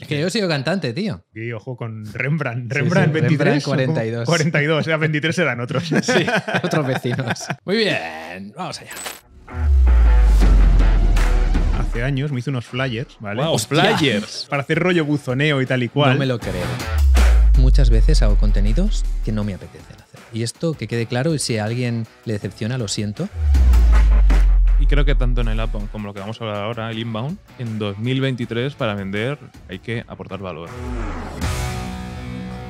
Es que yo he sido cantante, tío. Y ojo con Rembrandt. Rembrandt 23. 42. 42, sea, 23 eran otros. sí, otros vecinos. Muy bien, vamos allá. Hace años me hice unos flyers, ¿vale? Wow, flyers! Para hacer rollo buzoneo y tal y cual. No me lo creo. Muchas veces hago contenidos que no me apetecen hacer. Y esto que quede claro, y si a alguien le decepciona, lo siento. Y creo que tanto en el app como lo que vamos a hablar ahora, el inbound, en 2023 para vender hay que aportar valor.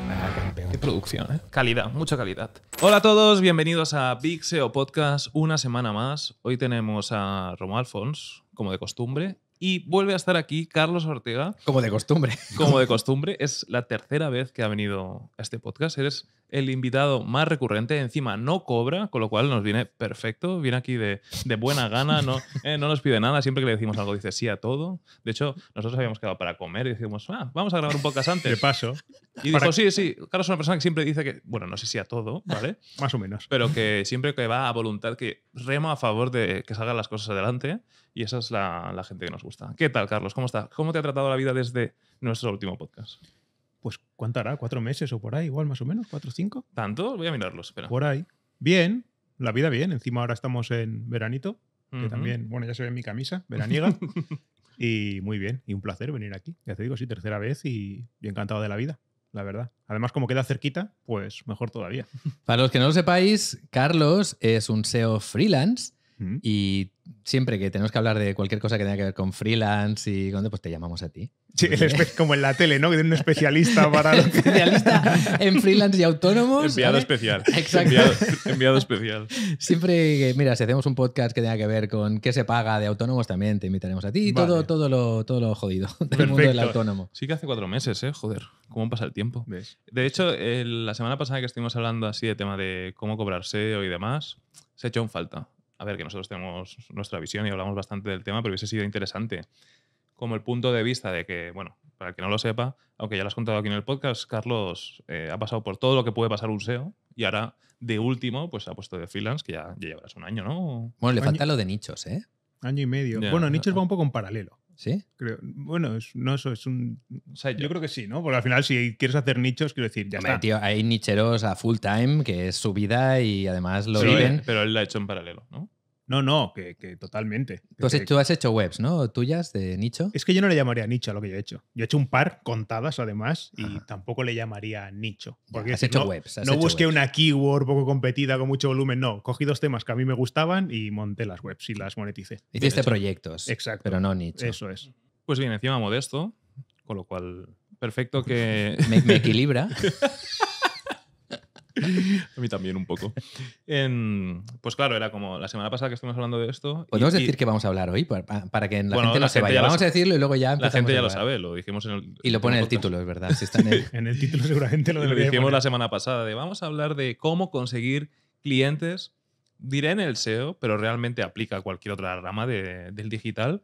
Ah, qué producción, ¿eh? Calidad, mucha calidad. Hola a todos, bienvenidos a Big SEO Podcast, una semana más. Hoy tenemos a Romuald Fons, como de costumbre, y vuelve a estar aquí Carlos Ortega. Como de costumbre. Como de costumbre. Es la tercera vez que ha venido a este podcast. Eres el invitado más recurrente, encima no cobra, con lo cual nos viene perfecto, viene aquí de, de buena gana, no, eh, no nos pide nada, siempre que le decimos algo dice sí a todo. De hecho, nosotros habíamos quedado para comer y decimos, ah, vamos a grabar un podcast antes. De paso. Y dijo, sí, sí, Carlos es una persona que siempre dice que, bueno, no sé si a todo, ¿vale? más o menos. Pero que siempre que va a voluntad, que rema a favor de que salgan las cosas adelante y esa es la, la gente que nos gusta. ¿Qué tal, Carlos? ¿Cómo está? ¿Cómo te ha tratado la vida desde nuestro último podcast? pues ¿cuánto hará? ¿Cuatro meses o por ahí? Igual más o menos, cuatro o cinco. ¿Tanto? Voy a mirarlos, espera. Por ahí. Bien, la vida bien. Encima ahora estamos en veranito, que también, bueno, ya se ve mi camisa, veraniega. y muy bien, y un placer venir aquí. Ya te digo, sí, tercera vez y, bien encantado de la vida la verdad. Además, como queda cerquita, pues mejor todavía. Para los que no lo sepáis, Carlos es un SEO freelance y siempre que tenemos que hablar de cualquier cosa que tenga que ver con freelance y con pues te llamamos a ti. Sí, pues como en la tele, ¿no? Que un especialista para. especialista en freelance y autónomos. Enviado especial. Exacto. Enviado, especial. Siempre que, mira, si hacemos un podcast que tenga que ver con qué se paga de autónomos, también te invitaremos a ti. y Todo, todo, lo, todo lo jodido del mundo del autónomo. Sí, que hace cuatro meses, ¿eh? Joder, cómo pasa el tiempo. De hecho, la semana pasada que estuvimos hablando así de tema de cómo cobrarse y demás, se ha hecho un falta. A ver, que nosotros tenemos nuestra visión y hablamos bastante del tema, pero hubiese sido interesante como el punto de vista de que, bueno, para el que no lo sepa, aunque ya lo has contado aquí en el podcast, Carlos eh, ha pasado por todo lo que puede pasar un SEO y ahora, de último, pues ha puesto de freelance, que ya, llevarás un año, ¿no? Bueno, le falta lo de nichos, ¿eh? Año y medio. bueno, nichos va un poco en paralelo. ¿Sí? Creo. Bueno, no, eso es un. yo, creo que sí, ¿no? Porque al final, si quieres hacer nichos, quiero decir, ya Tío, hay nicheros a full time, que es su vida y además lo sí, Pero él lo ha hecho en paralelo, ¿no? No, no, que, totalmente. tú, has hecho, webs, ¿no? ¿Tuyas de nicho? Es que yo no le llamaría nicho a lo que yo he hecho. Yo he hecho un par contadas, además, y tampoco le llamaría nicho. Porque hecho no, webs. no busqué una keyword poco competida con mucho volumen, no. Cogí dos temas que a mí me gustaban y monté las webs y las moneticé. Hiciste proyectos. Exacto. Pero no nicho. Eso es. Pues bien, encima modesto, con lo cual, perfecto que. me, me equilibra. A mí también un poco. Em, pues claro, era como la semana pasada que estuvimos hablando de esto. ¿Podemos decir que vamos a hablar hoy para, que la gente no sepa. Vamos a decirlo y luego ya La gente ya lo sabe, lo dijimos en el... Y lo pone en el título, es verdad. en, el... título seguramente lo, lo dijimos la semana pasada, de vamos a hablar de cómo conseguir clientes, diré en el SEO, pero realmente aplica a cualquier otra rama del digital.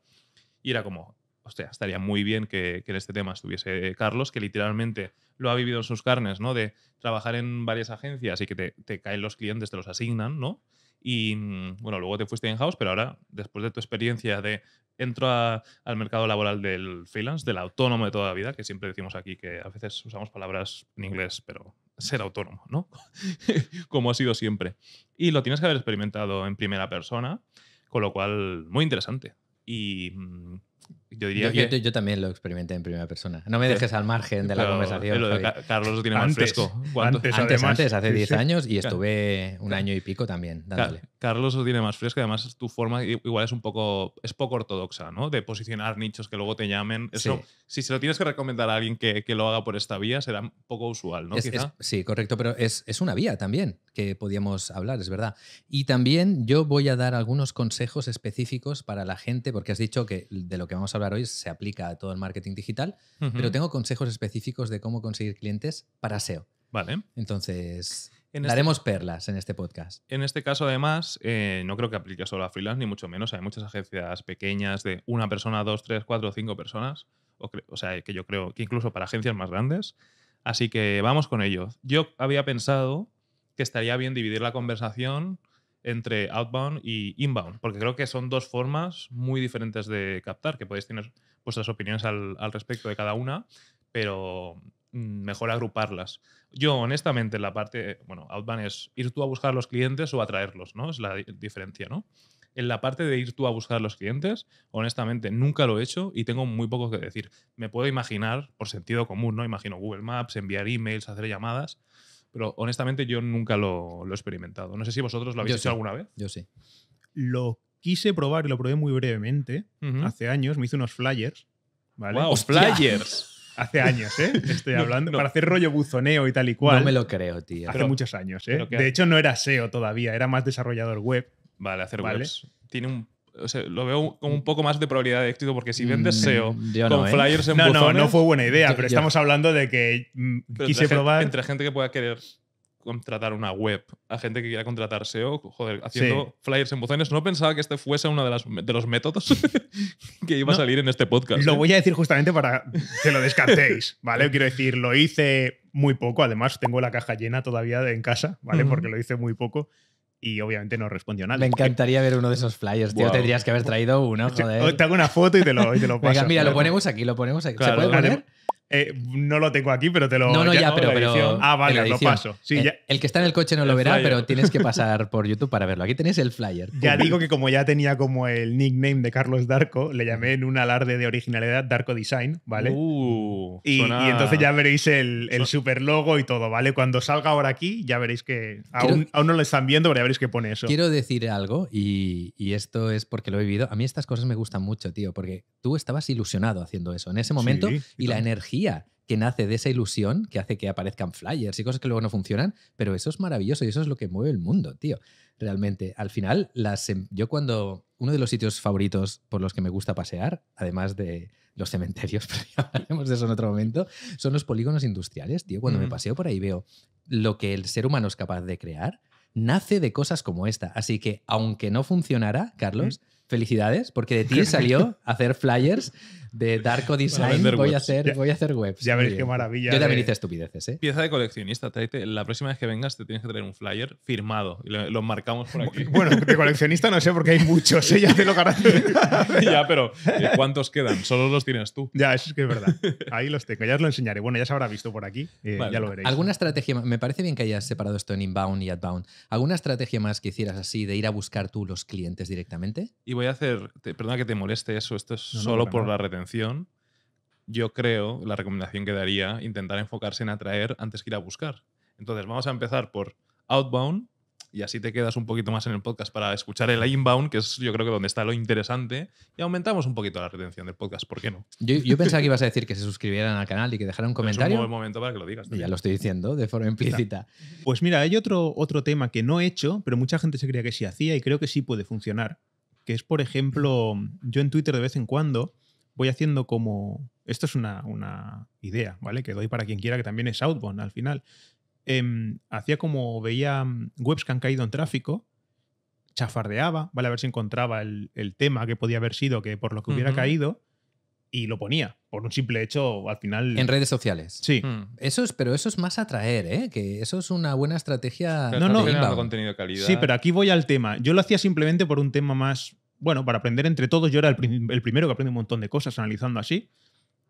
Y era como, sea estaría muy bien que, en este tema estuviese Carlos, que literalmente lo ha vivido en sus carnes, ¿no? De trabajar en varias agencias y que te, caen los clientes, te los asignan, ¿no? Y mm, bueno, luego te fuiste en house pero ahora, después de tu experiencia de entro al mercado laboral del freelance, del autónomo de toda la vida, que siempre decimos aquí que a veces usamos palabras en inglés, pero ser autónomo, ¿no? Como ha sido siempre. Y lo tienes que haber experimentado en primera persona, con lo cual, muy interesante. Y mm, yo también lo experimenté en primera persona. No me eh, dejes al margen de la conversación. Carlos lo tiene más fresco. Antes, antes, hace 10 años y estuve un año y pico también Carlos lo tiene más fresco además tu forma igual es un poco. es poco ortodoxa, ¿no? De posicionar nichos que luego te llamen. Eso, Si se lo tienes que recomendar a alguien que, lo haga por esta vía, será poco usual, ¿no? sí, correcto, pero es, es una vía también que podíamos hablar, es verdad. Y también yo voy a dar algunos consejos específicos para la gente, porque has dicho que de lo que vamos a hablar hoy se aplica a todo el marketing digital, pero tengo consejos específicos de cómo conseguir clientes para SEO. Vale. Entonces, este daremos perlas en este podcast. En este caso, además, eh, no creo que aplique solo a freelance, ni mucho menos. Hay muchas agencias pequeñas de una persona, dos, tres, cuatro, cinco personas. O, o sea, que yo creo que incluso para agencias más grandes. Así que vamos con ello. Yo había pensado que estaría bien dividir la conversación entre outbound y inbound, porque creo que son dos formas muy diferentes de captar, que podéis tener vuestras opiniones al, respecto de cada una, pero mm, mejor agruparlas. Yo, honestamente, en la parte, bueno, outbound es ir tú a buscar los clientes o atraerlos, ¿no? Es la diferencia, ¿no? En la parte de ir tú a buscar los clientes, honestamente, nunca lo he hecho y tengo muy poco que decir. Me puedo imaginar, por sentido común, ¿no? Imagino Google Maps, enviar emails, hacer llamadas, pero honestamente yo nunca lo, he experimentado. No sé si vosotros lo habéis hecho alguna vez. Yo sí. Lo quise probar y lo probé muy brevemente hace años. Me hice unos flyers. ¿vale? flyers! Hace años, ¿eh? Estoy hablando. Para hacer rollo buzoneo y tal y cual. No me lo creo, tío. Hace muchos años, ¿eh? De hecho, no era SEO todavía, era más desarrollador web. Vale, hacer ¿vale? webs. Tiene un lo veo como un poco más de probabilidad de éxito, porque si vendes mm, SEO con ¿eh? flyers en buzones, No, no fue buena idea, pero estamos hablando de que mm, quise probar. entre gente que pueda querer contratar una web a gente que quiera contratar SEO, joder, haciendo flyers en buzones. No pensaba que este fuese uno de, las, de los métodos que iba a salir en este podcast. Lo ¿eh? voy a decir justamente para que lo descartéis, ¿vale? Quiero decir, lo hice muy poco, además tengo la caja llena todavía en casa, ¿vale? Porque lo hice muy poco y obviamente no respondió nada. Me encantaría ver uno de esos flyers, tío. Tendrías que haber traído uno, joder. Te hago una foto y te lo, te lo paso. mira, lo ponemos aquí, lo ponemos aquí. ¿Se puede poner? Eh, no lo tengo aquí, pero te lo. No, no, ya, Pero, pero, Ah, vale, lo paso. el, que está en el coche no lo verá, pero tienes que pasar por YouTube para verlo. Aquí tenéis el flyer. Ya digo que como ya tenía como el nickname de Carlos Darko, le llamé en un alarde de originalidad Darko Design, ¿vale? Uh, y, entonces ya veréis el, el super logo y todo, ¿vale? Cuando salga ahora aquí, ya veréis que. Aún, no lo están viendo, pero ya veréis que pone eso. Quiero decir algo, y, esto es porque lo he vivido. A mí estas cosas me gustan mucho, tío, porque tú estabas ilusionado haciendo eso en ese momento y la energía que nace de esa ilusión que hace que aparezcan flyers y cosas que luego no funcionan, pero eso es maravilloso y eso es lo que mueve el mundo, tío. Realmente, al final, las, em, yo cuando uno de los sitios favoritos por los que me gusta pasear, además de los cementerios, pero ya hablaremos de eso en otro momento, son los polígonos industriales, tío. Cuando me paseo por ahí veo lo que el ser humano es capaz de crear, nace de cosas como esta. Así que, aunque no funcionara, Carlos, felicidades, porque de ti salió hacer flyers de Darko Design voy a, hacer, voy a hacer webs. Ya veréis qué maravilla. Yo también hice estupideces, ¿eh? Pieza de coleccionista. la próxima vez que vengas te tienes que traer un flyer firmado y lo, marcamos por aquí. bueno, de coleccionista no sé porque hay muchos, ¿eh? ya te lo garantizo. ya, pero eh, ¿cuántos quedan? Solo los tienes tú. Ya, eso es que es verdad. Ahí los tengo, ya os lo enseñaré. Bueno, ya se habrá visto por aquí, ya lo veréis. ¿Alguna estrategia? Me parece bien que hayas separado esto en inbound y outbound. ¿Alguna estrategia más que hicieras así de ir a buscar tú los clientes directamente? Y voy a hacer, perdona que te moleste eso, esto es solo por la retención yo creo, la recomendación que daría, intentar enfocarse en atraer antes que ir a buscar. Entonces, vamos a empezar por outbound y así te quedas un poquito más en el podcast para escuchar el inbound, que es yo creo que donde está lo interesante, y aumentamos un poquito la retención del podcast, ¿por qué no? Yo, pensaba que ibas a decir que se suscribieran al canal y que dejaran un comentario. Es un buen momento para que lo digas. Ya lo estoy diciendo de forma implícita. Pues mira, hay otro, otro tema que no he hecho, pero mucha gente se creía que sí hacía y creo que sí puede funcionar, que es, por ejemplo, yo en Twitter de vez en cuando voy haciendo como... Esto es una, idea, ¿vale? Que doy para quien quiera, que también es outbound al final. Em, hacía como veía mm, webs que han caído en tráfico, chafardeaba, ¿vale? A ver si encontraba el, tema que podía haber sido, que por lo que hubiera caído, y lo ponía, por un simple hecho, al final... En redes sociales. Sí. Hmm. Eso es, pero eso es más atraer, ¿eh? Que eso es una buena estrategia... No, no, contenido de calidad. Sí, pero aquí voy al tema. Yo lo hacía simplemente por un tema más bueno, para aprender entre todos, yo era el, primero que aprende un montón de cosas analizando así.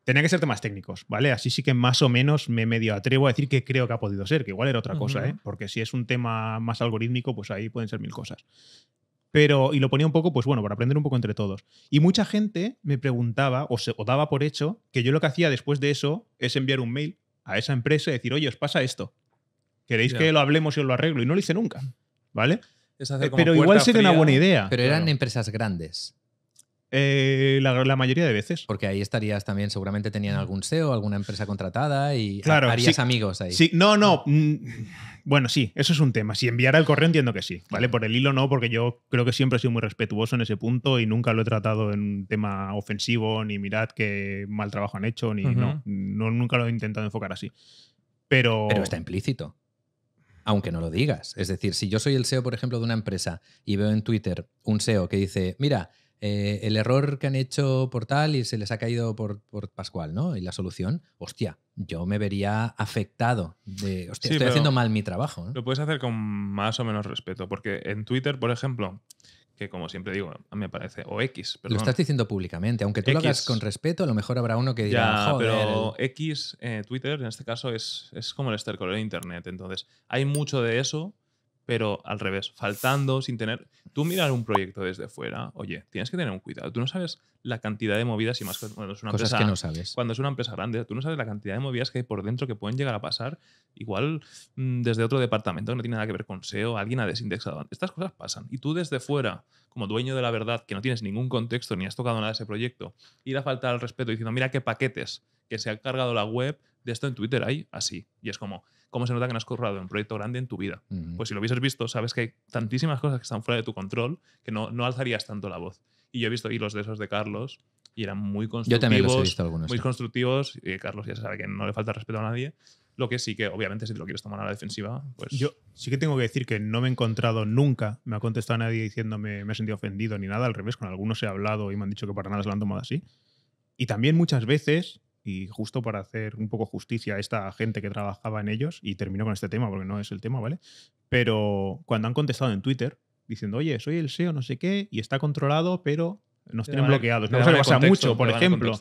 Tenía que ser temas técnicos, ¿vale? Así sí que más o menos me medio atrevo a decir que creo que ha podido ser, que igual era otra cosa, ¿eh? Porque si es un tema más algorítmico, pues ahí pueden ser mil cosas. Pero, y lo ponía un poco, pues bueno, para aprender un poco entre todos. Y mucha gente me preguntaba o, se, daba por hecho que yo lo que hacía después de eso es enviar un mail a esa empresa y decir, oye, os pasa esto. ¿Queréis que lo hablemos y os lo arreglo? Y no lo hice nunca, ¿vale? Eh, pero igual sería una buena idea. Pero eran empresas grandes. Eh, la, mayoría de veces. Porque ahí estarías también, seguramente tenían algún SEO, alguna empresa contratada y harías amigos ahí. Sí, no, no. Mm, bueno, sí, eso es un tema. Si enviara el correo entiendo que sí, ¿vale? Por el hilo no, porque yo creo que siempre he sido muy respetuoso en ese punto y nunca lo he tratado en un tema ofensivo, ni mirad qué mal trabajo han hecho, ni no, no, nunca lo he intentado enfocar así. Pero... Pero está implícito aunque no lo digas. Es decir, si yo soy el SEO, por ejemplo, de una empresa y veo en Twitter un SEO que dice, mira, eh, el error que han hecho por tal y se les ha caído por, Pascual, ¿no? Y la solución, hostia, yo me vería afectado de, hostia, estoy haciendo mal mi trabajo. Lo puedes hacer con más o menos respeto, porque en Twitter, por ejemplo, que como siempre digo, me parece, o X, perdón. Lo estás diciendo públicamente, aunque tú lo hagas con respeto, a lo mejor habrá uno que dirá, ya, pero X, eh, Twitter en este caso es, es como el estercol de Internet, entonces hay mucho de eso pero al revés, faltando, sin tener... Tú mirar un proyecto desde fuera, oye, tienes que tener un cuidado. Tú no sabes la cantidad de movidas y más cuando es una Cosas que no sabes. Cuando es una empresa grande, tú no sabes la cantidad de movidas que hay por dentro que pueden llegar a pasar, igual mm, desde otro departamento que no tiene nada que ver con SEO, alguien ha desindexado. Estas cosas pasan. Y tú desde fuera, como dueño de la verdad, que no tienes ningún contexto ni has tocado nada de ese proyecto, ir a faltar al respeto diciendo, mira qué paquetes que se ha cargado la web, de esto en Twitter hay así. Y es como, cómo se nota que no has currado un proyecto grande en tu vida. Pues si lo hubieses visto, sabes que hay tantísimas cosas que están fuera de tu control que no, no alzarías tanto la voz. Y yo he visto hilos de esos de Carlos y eran muy constructivos. Yo también he visto algunos. Muy constructivos. Y Carlos ya sabe que no le falta respeto a nadie. Lo que sí que, obviamente, si te lo quieres tomar a la defensiva, pues. Yo sí que tengo que decir que no me he encontrado nunca, me ha contestado nadie diciéndome me he sentido ofendido ni nada, al revés, con algunos he hablado y me han dicho que para nada se lo han tomado así. Y también muchas veces y justo para hacer un poco justicia a esta gente que trabajaba en ellos, y termino con este tema porque no es el tema, ¿vale? Pero cuando han contestado en Twitter diciendo, oye, soy el SEO, no sé qué, y está controlado, pero nos tienen bloqueados. No pasa mucho, por ejemplo.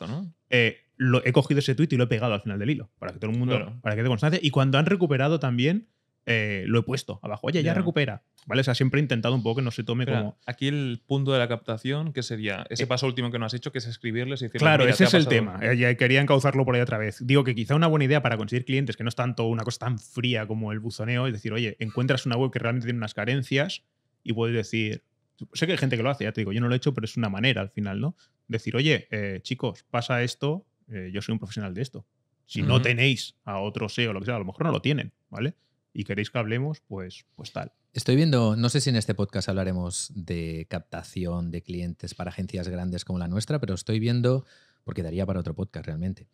Eh, lo, he cogido ese tweet y lo he pegado al final del hilo, para que todo el mundo, para que te constancia. Y cuando han recuperado también eh, lo he puesto abajo. Oye, ya, recupera. ¿Vale? O sea, siempre he intentado un poco que no se tome como. Aquí el punto de la captación, que sería ese eh, paso último que no has hecho, que es escribirles y decir... Claro, ese es el tema. Eh, ya quería encauzarlo por ahí otra vez. Digo que quizá una buena idea para conseguir clientes, que no es tanto una cosa tan fría como el buzoneo, es decir, oye, encuentras una web que realmente tiene unas carencias y puedes decir. Sé que hay gente que lo hace, ya te digo, yo no lo he hecho, pero es una manera al final, ¿no? Decir, oye, chicos, pasa esto, yo soy un profesional de esto. Si no tenéis a otro SEO, lo que sea, a lo mejor no lo tienen, ¿vale? y queréis que hablemos, pues, pues tal. Estoy viendo, no sé si en este podcast hablaremos de captación de clientes para agencias grandes como la nuestra, pero estoy viendo, porque daría para otro podcast realmente,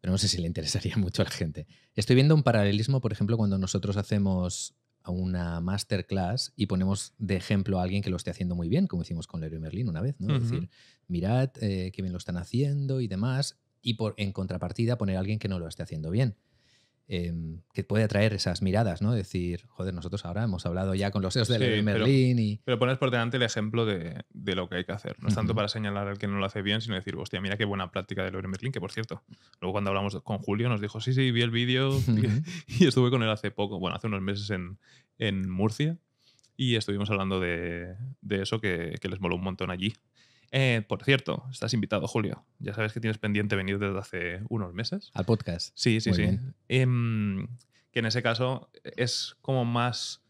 pero no sé si le interesaría mucho a la gente. Estoy viendo un paralelismo, por ejemplo, cuando nosotros hacemos una masterclass y ponemos de ejemplo a alguien que lo esté haciendo muy bien, como hicimos con Leroy Merlin una vez, ¿no? Es decir, mirad eh, qué bien lo están haciendo y demás, y por, en contrapartida poner a alguien que no lo esté haciendo bien. Em, que puede atraer esas miradas, ¿no? Decir, joder, nosotros ahora hemos hablado ya con los de sí, Merlin y... Pero pones por delante el ejemplo de, de lo que hay que hacer. No es tanto para señalar al que no lo hace bien, sino decir, hostia, mira qué buena práctica de Leroy Merlin, que por cierto, luego cuando hablamos con Julio nos dijo, sí, sí, vi el vídeo y, estuve con él hace poco, bueno, hace unos meses en, en Murcia y estuvimos hablando de, de eso que, que les moló un montón allí. Eh, por cierto, estás invitado, Julio. Ya sabes que tienes pendiente venir desde hace unos meses. Al podcast. Sí, sí, sí. Em, que en ese caso es como más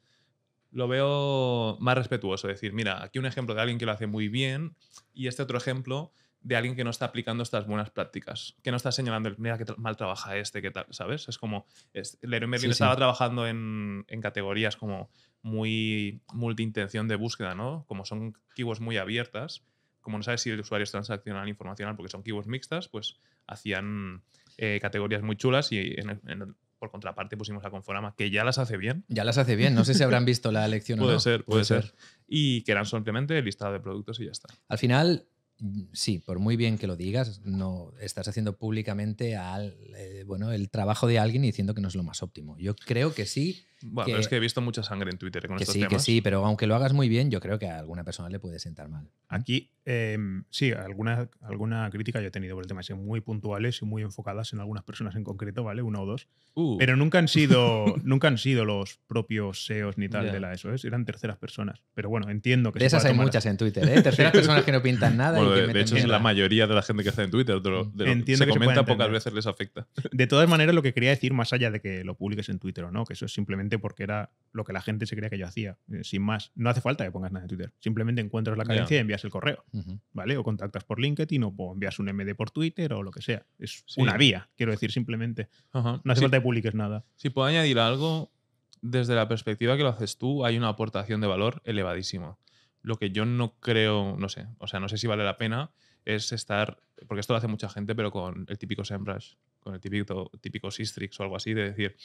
lo veo más respetuoso. decir, mira, aquí un ejemplo de alguien que lo hace muy bien y este otro ejemplo de alguien que no está aplicando estas buenas prácticas, que no está señalando, mira qué mal trabaja este, qué tal, ¿sabes? Es como, el Leroy Merlin estaba trabajando en, categorías como muy multiintención de búsqueda, ¿no? Como son keywords muy abiertas, como no sabes si el usuario es transaccional o informacional, porque son keywords mixtas, pues hacían eh, categorías muy chulas y por contraparte pusimos a Conforama, que ya las hace bien. Ya las hace bien, no sé si habrán visto la elección puede Ser, puede, puede ser, puede ser. Y que eran simplemente el listado de productos y ya está. Al final, Mm, sí, por muy bien que lo digas, no estás haciendo públicamente al, eh, bueno, el trabajo de alguien y diciendo que no es lo más óptimo. Yo creo que sí. Bueno, es que he visto mucha sangre en Twitter con estos sí, temas. Que sí, pero aunque lo hagas muy bien, yo creo que a alguna persona le puede sentar mal. Aquí, em, sí, alguna, alguna crítica yo he tenido por el tema, han muy puntuales y muy enfocadas en algunas personas en concreto, ¿vale? uno o dos. Uh. Pero nunca han, sido, nunca han sido los propios SEOs ni tal de la ESO, es, eran terceras personas. Pero bueno, entiendo que... De esas hay muchas en Twitter, ¿eh? Terceras personas que no pintan nada. y de, hecho es la mayoría de la gente que está en Twitter. que se comenta, pocas veces les afecta. De todas maneras, lo que quería decir, más allá de que lo publiques en Twitter o no, que eso es simplemente porque era lo que la gente se creía que yo hacía, eh, sin más. No hace falta que pongas nada en Twitter. Simplemente encuentras la carencia y envías el correo, ¿vale? O contactas por LinkedIn o envías un MD por Twitter o lo que sea. Es una vía, quiero decir, simplemente. No hace falta que publiques nada. Si puedo añadir algo, desde la perspectiva que lo haces tú, hay una aportación de valor elevadísima. Lo que yo no creo, no sé, o sea, no sé si vale la pena es estar, porque esto lo hace mucha gente, pero con el típico SEMrush, con el típico, típico Sistrix o algo así, de decir,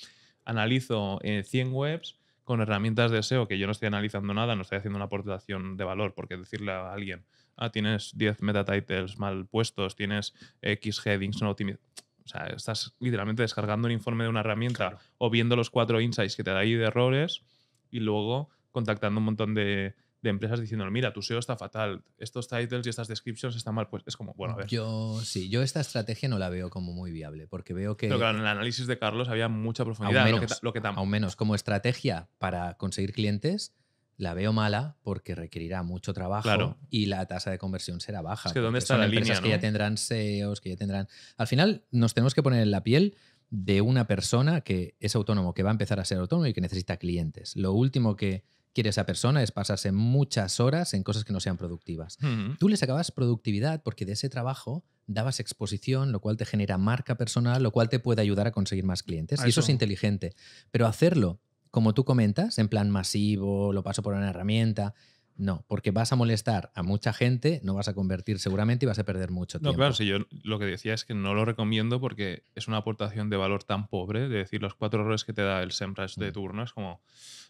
analizo 100 eh, webs con herramientas de SEO, que yo no estoy analizando nada, no estoy haciendo una aportación de valor, porque decirle a alguien, ah, tienes 10 meta titles mal puestos, tienes X headings no optimizados. O sea, estás literalmente descargando un informe de una herramienta o viendo los cuatro insights que te da ahí de errores y luego contactando un montón de, de empresas diciendo, mira, tu SEO está fatal, estos titles y estas descriptions están mal, pues es como, bueno, a ver. Yo sí, yo esta estrategia no la veo como muy viable, porque veo que... Pero claro, en el análisis de Carlos había mucha profundidad, aún menos, lo que, lo aún menos como estrategia para conseguir clientes, la veo mala porque requerirá mucho trabajo y la tasa de conversión será baja. Es que ¿dónde está la línea, que ya tendrán SEOs, que ya tendrán... Al final nos tenemos que poner en la piel de una persona que es autónomo, que va a empezar a ser autónomo y que necesita clientes. Lo último que quiere esa persona es pasarse muchas horas en cosas que no sean productivas. Tú le sacabas productividad porque de ese trabajo dabas exposición, lo cual te genera marca personal, lo cual te puede ayudar a conseguir más clientes. Y eso es inteligente. Pero hacerlo, como tú comentas, en plan masivo, lo paso por una herramienta, no, porque vas a molestar a mucha gente, no vas a convertir seguramente y vas a perder mucho tiempo. No, claro, si yo lo que decía es que no lo recomiendo porque es una aportación de valor tan pobre, de decir los cuatro errores que te da el SEMrush de mm. turno, es como...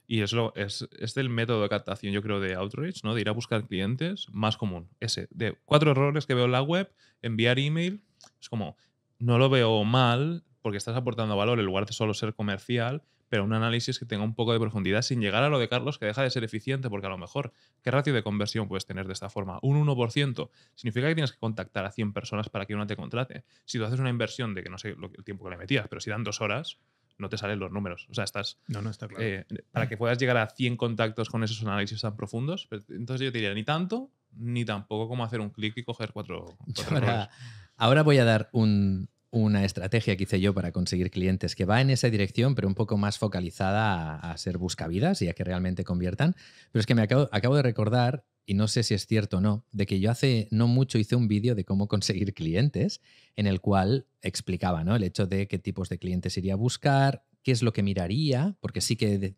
Y es, lo, es, es el método de captación, yo creo, de Outreach, ¿no? De ir a buscar clientes más común. Ese, de cuatro errores que veo en la web, enviar email, es como, no lo veo mal porque estás aportando valor en lugar de solo ser comercial, pero un análisis que tenga un poco de profundidad sin llegar a lo de Carlos que deja de ser eficiente, porque a lo mejor, ¿qué ratio de conversión puedes tener de esta forma? Un 1% significa que tienes que contactar a 100 personas para que una te contrate. Si tú haces una inversión de que no sé el tiempo que le metías, pero si dan dos horas, no te salen los números. O sea, estás. No, no está claro. Eh, para que puedas llegar a 100 contactos con esos análisis tan profundos, entonces yo te diría ni tanto, ni tampoco como hacer un clic y coger cuatro. ahora, voy a dar un, una estrategia que hice yo para conseguir clientes que va en esa dirección, pero un poco más focalizada a, ser buscavidas y a que realmente conviertan. Pero es que me acabo, de recordar, y no sé si es cierto o no, de que yo hace no mucho hice un vídeo de cómo conseguir clientes, en el cual explicaba ¿no? el hecho de qué tipos de clientes iría a buscar, qué es lo que miraría, porque sí que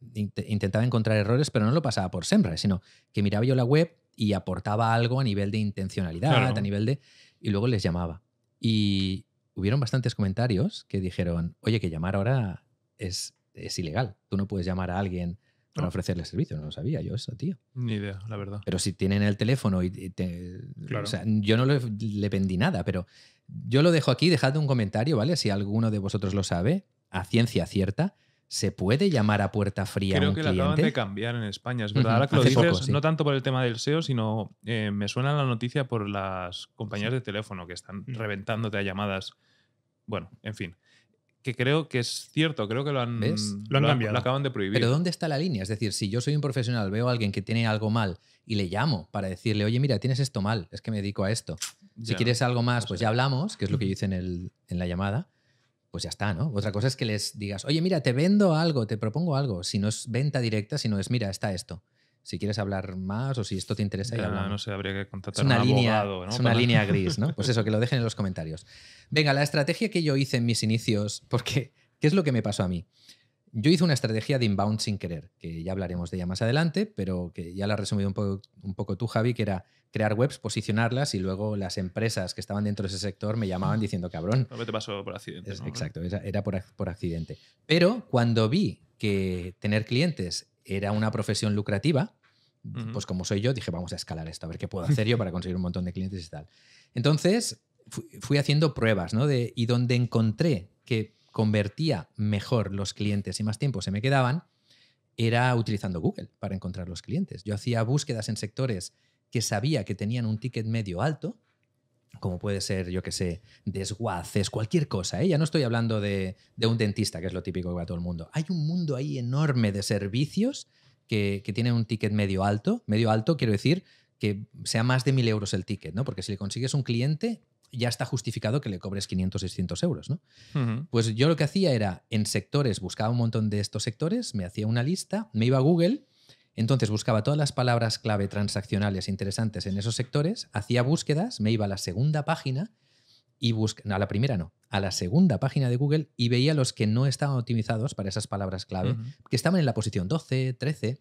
intentaba encontrar errores, pero no lo pasaba por siempre sino que miraba yo la web y aportaba algo a nivel de intencionalidad, a nivel de... Y luego les llamaba. Y, hubieron bastantes comentarios que dijeron, oye, que llamar ahora es, es ilegal. Tú no puedes llamar a alguien para ofrecerle servicio. No lo sabía yo eso, tío. Ni idea, la verdad. Pero si tienen el teléfono y yo no le, vendí nada, pero yo lo dejo aquí, dejad un comentario, ¿vale? Si alguno de vosotros lo sabe, a ciencia cierta, ¿se puede llamar a puerta fría Creo que la acaban de cambiar en España, es verdad. Ahora que lo dices, no tanto por el tema del SEO, sino eh, me suena la noticia por las compañías de teléfono que están mm. reventándote a llamadas bueno, en fin. Que creo que es cierto, creo que lo han, cambiado. Lo acaban de prohibir. Pero ¿dónde está la línea? Es decir, si yo soy un profesional, veo a alguien que tiene algo mal y le llamo para decirle, oye, mira, tienes esto mal, es que me dedico a esto. Si quieres algo más, pues, pues ya hablamos, que es lo que yo hice en, en la llamada pues ya está, ¿no? Otra cosa es que les digas, oye, mira, te vendo algo, te propongo algo. Si no es venta directa, si no es, mira, está esto si quieres hablar más o si esto te interesa. Ya, no sé, habría que contactar a un línea, Es una línea gris, ¿no? Pues eso, que lo dejen en los comentarios. Venga, la estrategia que yo hice en mis inicios, porque ¿qué es lo que me pasó a mí? Yo hice una estrategia de inbound sin querer, que ya hablaremos de ella más adelante, pero que ya la has resumido un poco, un poco tú, Javi, que era crear webs, posicionarlas y luego las empresas que estaban dentro de ese sector me llamaban diciendo, cabrón. No te pasó por accidente. Exacto, era por, por accidente. Pero cuando vi que tener clientes era una profesión lucrativa, pues como soy yo, dije, vamos a escalar esto, a ver qué puedo hacer yo para conseguir un montón de clientes y tal. Entonces, fui haciendo pruebas, ¿no? De, y donde encontré que convertía mejor los clientes y más tiempo se me quedaban, era utilizando Google para encontrar los clientes. Yo hacía búsquedas en sectores que sabía que tenían un ticket medio alto como puede ser, yo que sé, desguaces, cualquier cosa. ¿eh? Ya no estoy hablando de, un dentista, que es lo típico que va todo el mundo. Hay un mundo ahí enorme de servicios que, que tienen un ticket medio alto. Medio alto quiero decir que sea más de mil euros el ticket, ¿no? Porque si le consigues un cliente, ya está justificado que le cobres 500, 600 euros, ¿no? Pues yo lo que hacía era, en sectores, buscaba un montón de estos sectores, me hacía una lista, me iba a Google entonces buscaba todas las palabras clave transaccionales interesantes en esos sectores, hacía búsquedas, me iba a la segunda página y buscaba, a la primera no, a la segunda página de Google y veía los que no estaban optimizados para esas palabras clave, que estaban en la posición 12, 13.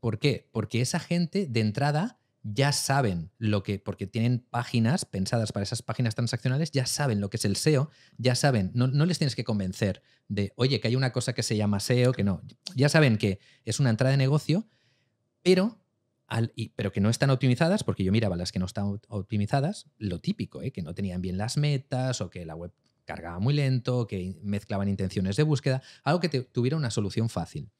¿Por qué? Porque esa gente de entrada ya saben lo que, porque tienen páginas pensadas para esas páginas transaccionales, ya saben lo que es el SEO, ya saben, no, les tienes que convencer de, oye, que hay una cosa que se llama SEO, que no, ya saben que es una entrada de negocio, pero, pero que no están optimizadas, porque yo miraba las que no están optimizadas, lo típico, ¿eh? que no tenían bien las metas o que la web cargaba muy lento, que mezclaban intenciones de búsqueda, algo que tuviera una solución fácil.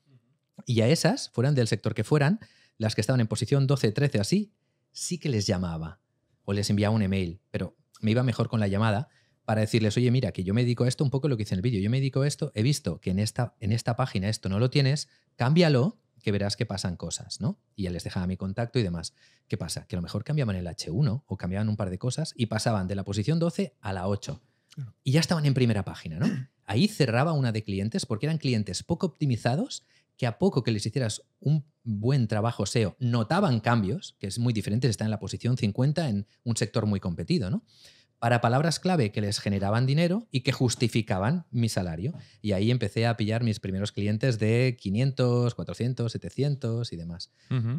Y a esas, fueran del sector que fueran, las que estaban en posición 12, 13 así, sí que les llamaba o les enviaba un email, pero me iba mejor con la llamada para decirles, oye, mira, que yo me dedico a esto, un poco lo que hice en el vídeo, yo me dedico a esto, he visto que en esta, en esta página esto no lo tienes, cámbialo que verás que pasan cosas, ¿no? Y ya les dejaba mi contacto y demás. ¿Qué pasa? Que a lo mejor cambiaban el H1 o cambiaban un par de cosas y pasaban de la posición 12 a la 8. Y ya estaban en primera página, ¿no? Ahí cerraba una de clientes porque eran clientes poco optimizados que a poco que les hicieras un buen trabajo SEO notaban cambios, que es muy diferente está en la posición 50 en un sector muy competido, ¿no? para palabras clave que les generaban dinero y que justificaban mi salario. Y ahí empecé a pillar mis primeros clientes de 500, 400, 700 y demás.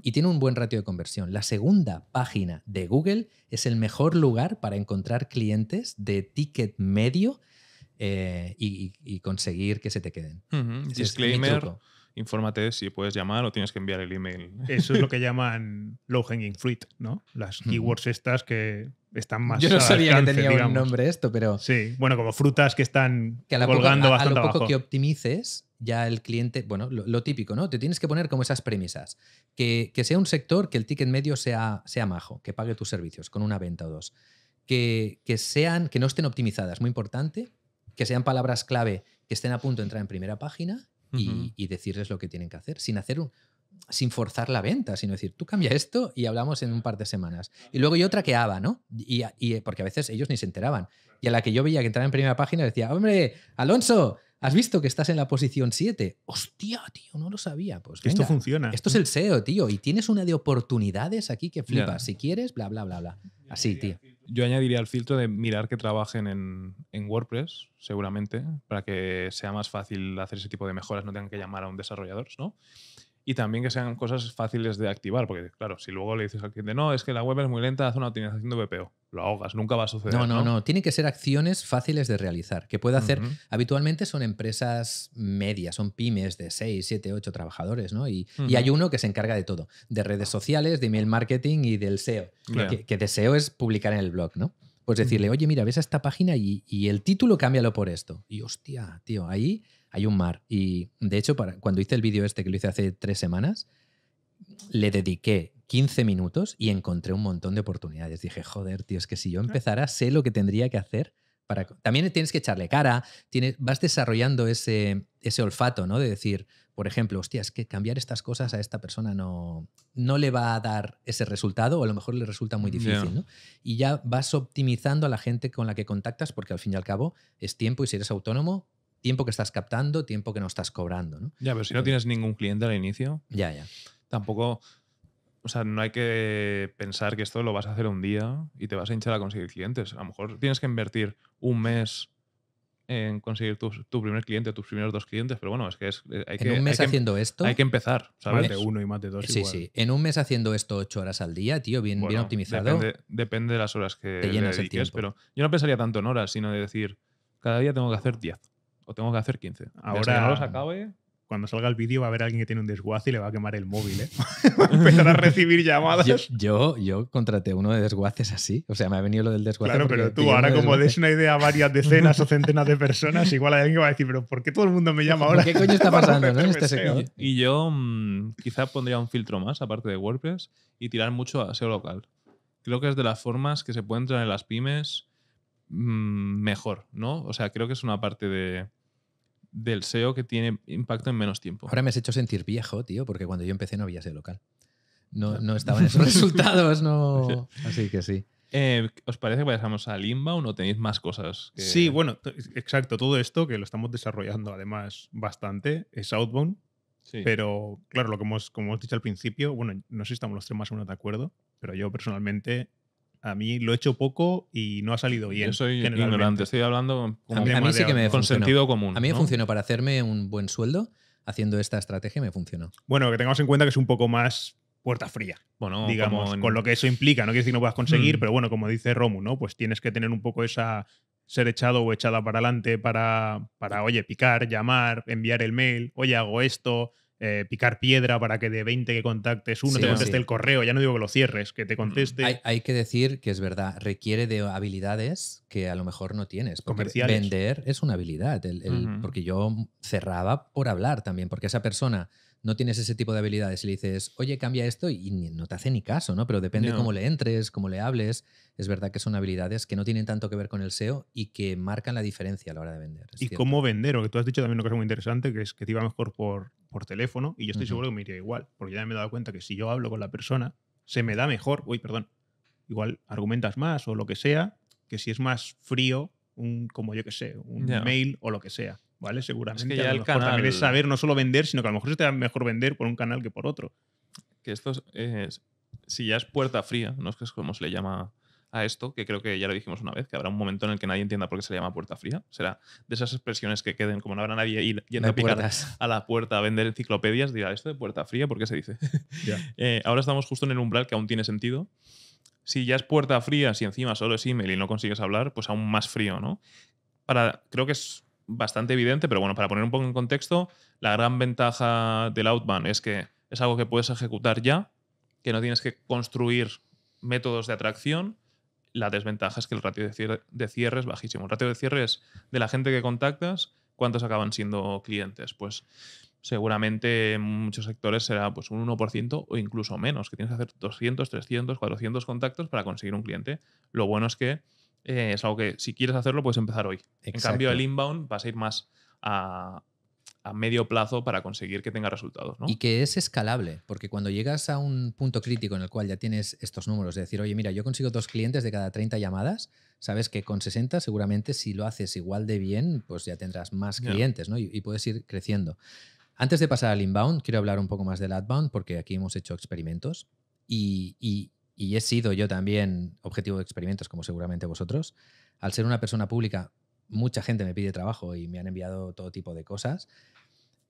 Y tiene un buen ratio de conversión. La segunda página de Google es el mejor lugar para encontrar clientes de ticket medio eh, y, conseguir que se te queden. Disclaimer. infórmate si puedes llamar o tienes que enviar el email. Eso es lo que llaman low hanging fruit, ¿no? Las keywords estas que están más. Yo no sabía que tenía un nombre esto, pero. Sí, bueno, como frutas que están que colgando a, lo poco que optimices, ya el cliente. Bueno, lo, típico, ¿no? Te tienes que poner como esas premisas. Que, que, sea un sector, que el ticket medio sea, sea majo, que pague tus servicios con una venta o dos. Que, que sean, que no estén optimizadas, muy importante. Que sean palabras clave que estén a punto de entrar en primera página y decirles lo que tienen que hacer, sin hacer un, sin forzar la venta, sino decir, tú cambia esto y hablamos en un par de semanas. Y luego yo traqueaba, ¿no? Y, porque a veces ellos ni se enteraban. Y a la que yo veía que entraba en primera página decía, hombre, Alonso, ¿has visto que estás en la posición 7? Hostia, tío, no lo sabía. Pues esto funciona. Esto es el SEO, tío, y tienes una de oportunidades aquí que flipas. Si quieres, bla, bla, bla, bla. Así, tío. Yo añadiría el filtro de mirar que trabajen en, en WordPress, seguramente, para que sea más fácil hacer ese tipo de mejoras, no tengan que llamar a un desarrollador, ¿no? y también que sean cosas fáciles de activar, porque claro, si luego le dices al cliente, no, es que la web es muy lenta, haz una optimización de VPO, lo ahogas, nunca va a suceder. No, no, no, tiene tienen que ser acciones fáciles de realizar, que puede hacer, habitualmente son empresas medias, son pymes de 6, 7, 8 trabajadores, ¿no? Y, hay uno que se encarga de todo, de redes sociales, de email marketing y del SEO, que, que SEO es publicar en el blog, ¿no? Pues decirle, oye, mira, ves a esta página y, y el título cámbialo por esto. Y hostia, tío, ahí hay un mar. Y de hecho, para, cuando hice el vídeo este, que lo hice hace tres semanas, le dediqué 15 minutos y encontré un montón de oportunidades. Dije, joder, tío, es que si yo empezara, sé lo que tendría que hacer. Para... También tienes que echarle cara, tienes, vas desarrollando ese, ese olfato, ¿no? De decir, por ejemplo, hostia, es que cambiar estas cosas a esta persona no, no le va a dar ese resultado o a lo mejor le resulta muy difícil, ¿no? Y ya vas optimizando a la gente con la que contactas porque al fin y al cabo es tiempo y si eres autónomo, tiempo que estás captando, tiempo que no estás cobrando. ¿no? Ya, pero si no tienes ningún cliente al inicio, ya, ya. Tampoco, o sea, no hay que pensar que esto lo vas a hacer un día y te vas a hinchar a conseguir clientes. A lo mejor tienes que invertir un mes en conseguir tu, primer cliente, tus primeros dos clientes, pero bueno, es que es, eh, hay que... un mes hay que, em haciendo esto... Hay que empezar, ¿sabes? de uno y más de dos. Sí, sí. En un mes haciendo esto ocho horas al día, tío, bien, optimizado. Depende, de las horas que dediques, pero yo no pensaría tanto en horas, sino de decir, cada día tengo que hacer diez o tengo que hacer 15. Ahora que los acabe. Cuando salga el vídeo va a haber alguien que tiene un desguace y le va a quemar el móvil, ¿eh? va a empezar a recibir llamadas. Yo, yo, contraté uno de desguaces así. O sea, me ha venido lo del desguace. Claro, pero tú ahora como des una idea a varias decenas o centenas de personas, igual hay alguien que va a decir, pero ¿por qué todo el mundo me llama ahora? ¿Qué coño está pasando este Y yo mm, quizá pondría un filtro más, aparte de WordPress, y tirar mucho a SEO local. Creo que es de las formas que se pueden entrar en las pymes mm, mejor, ¿no? O sea, creo que es una parte de del SEO que tiene impacto en menos tiempo. Ahora me has hecho sentir viejo, tío, porque cuando yo empecé no había SEO local. No, estaban esos resultados, no. Así que sí. Eh, ¿Os parece que vayamos al inbound o tenéis más cosas? Sí, bueno, exacto. Todo esto que lo estamos desarrollando además bastante es outbound. Pero claro, lo que como hemos dicho al principio, bueno, no sé si estamos los tres más o menos de acuerdo, pero yo personalmente a mí lo he hecho poco y no ha salido bien. Yo soy ignorante, estoy hablando a me con sentido común. A mí me funcionó para hacerme un buen sueldo haciendo esta estrategia, me funcionó. Bueno, que tengamos en cuenta que es un poco más puerta fría, bueno, digamos, con lo que eso implica. No quiere decir que no puedas conseguir, mm. pero bueno, como dice Romu, ¿no? Pues tienes que tener un poco esa ser echado o echada para adelante para, para, oye, picar, llamar, enviar el mail, oye, hago esto, eh, picar piedra para que de 20 que contactes uno te conteste el correo, ya no digo que lo cierres, que te mm, conteste. Hay, hay, que decir que es verdad, requiere de habilidades que a lo mejor no tienes. Vender es una habilidad, porque yo cerraba por hablar también, porque esa persona no tienes ese tipo de habilidades y le dices, oye, cambia esto y no te hace ni caso, ¿no? Pero depende cómo le entres, cómo le hables. Es verdad que son habilidades que no tienen tanto que ver con el SEO y que marcan la diferencia a la hora de vender. Y cómo vender, o que tú has dicho también una cosa muy interesante, que es que te iba mejor por, por teléfono y yo estoy seguro que me iría igual, porque ya me he dado cuenta que si yo hablo con la persona, se me da mejor, uy, perdón, igual argumentas más o lo que sea, que si es más frío, un, como yo que sé, un mail o lo que sea. ¿vale? Seguramente. también saber no solo vender, sino que a lo mejor se te mejor vender por un canal que por otro. Que esto es, si ya es puerta fría, no es que es como se le llama a esto, que creo que ya lo dijimos una vez, que habrá un momento en el que nadie entienda por qué se le llama puerta fría. Será de esas expresiones que queden, como no habrá nadie ir, yendo a la puerta a vender enciclopedias, dirá, esto de puerta fría, ¿por qué se dice? Eh, ahora estamos justo en el umbral que aún tiene sentido. Si ya es puerta fría, si encima solo es email y no consigues hablar, pues aún más frío, ¿no? Para, creo que es bastante evidente, pero bueno, para poner un poco en contexto, la gran ventaja del Outbound es que es algo que puedes ejecutar ya, que no tienes que construir métodos de atracción. La desventaja es que el ratio de cierre, es bajísimo. El ratio de cierre es de la gente que contactas, ¿cuántos acaban siendo clientes? Pues seguramente en muchos sectores será pues un 1% o incluso menos, que tienes que hacer 200, 300, 400 contactos para conseguir un cliente. Lo bueno es que eh, es algo que si quieres hacerlo puedes empezar hoy. En cambio, el inbound vas a ir más a, medio plazo para conseguir que tenga resultados. Y que es escalable, porque cuando llegas a un punto crítico en el cual ya tienes estos números, de decir, oye, mira, yo consigo dos clientes de cada 30 llamadas, sabes que con 60 seguramente si lo haces igual de bien, pues ya tendrás más clientes ¿no? y, puedes ir creciendo. Antes de pasar al inbound, quiero hablar un poco más del outbound, porque aquí hemos hecho experimentos y, y he sido yo también objetivo de experimentos, como seguramente vosotros, al ser una persona pública, mucha gente me pide trabajo y me han enviado todo tipo de cosas.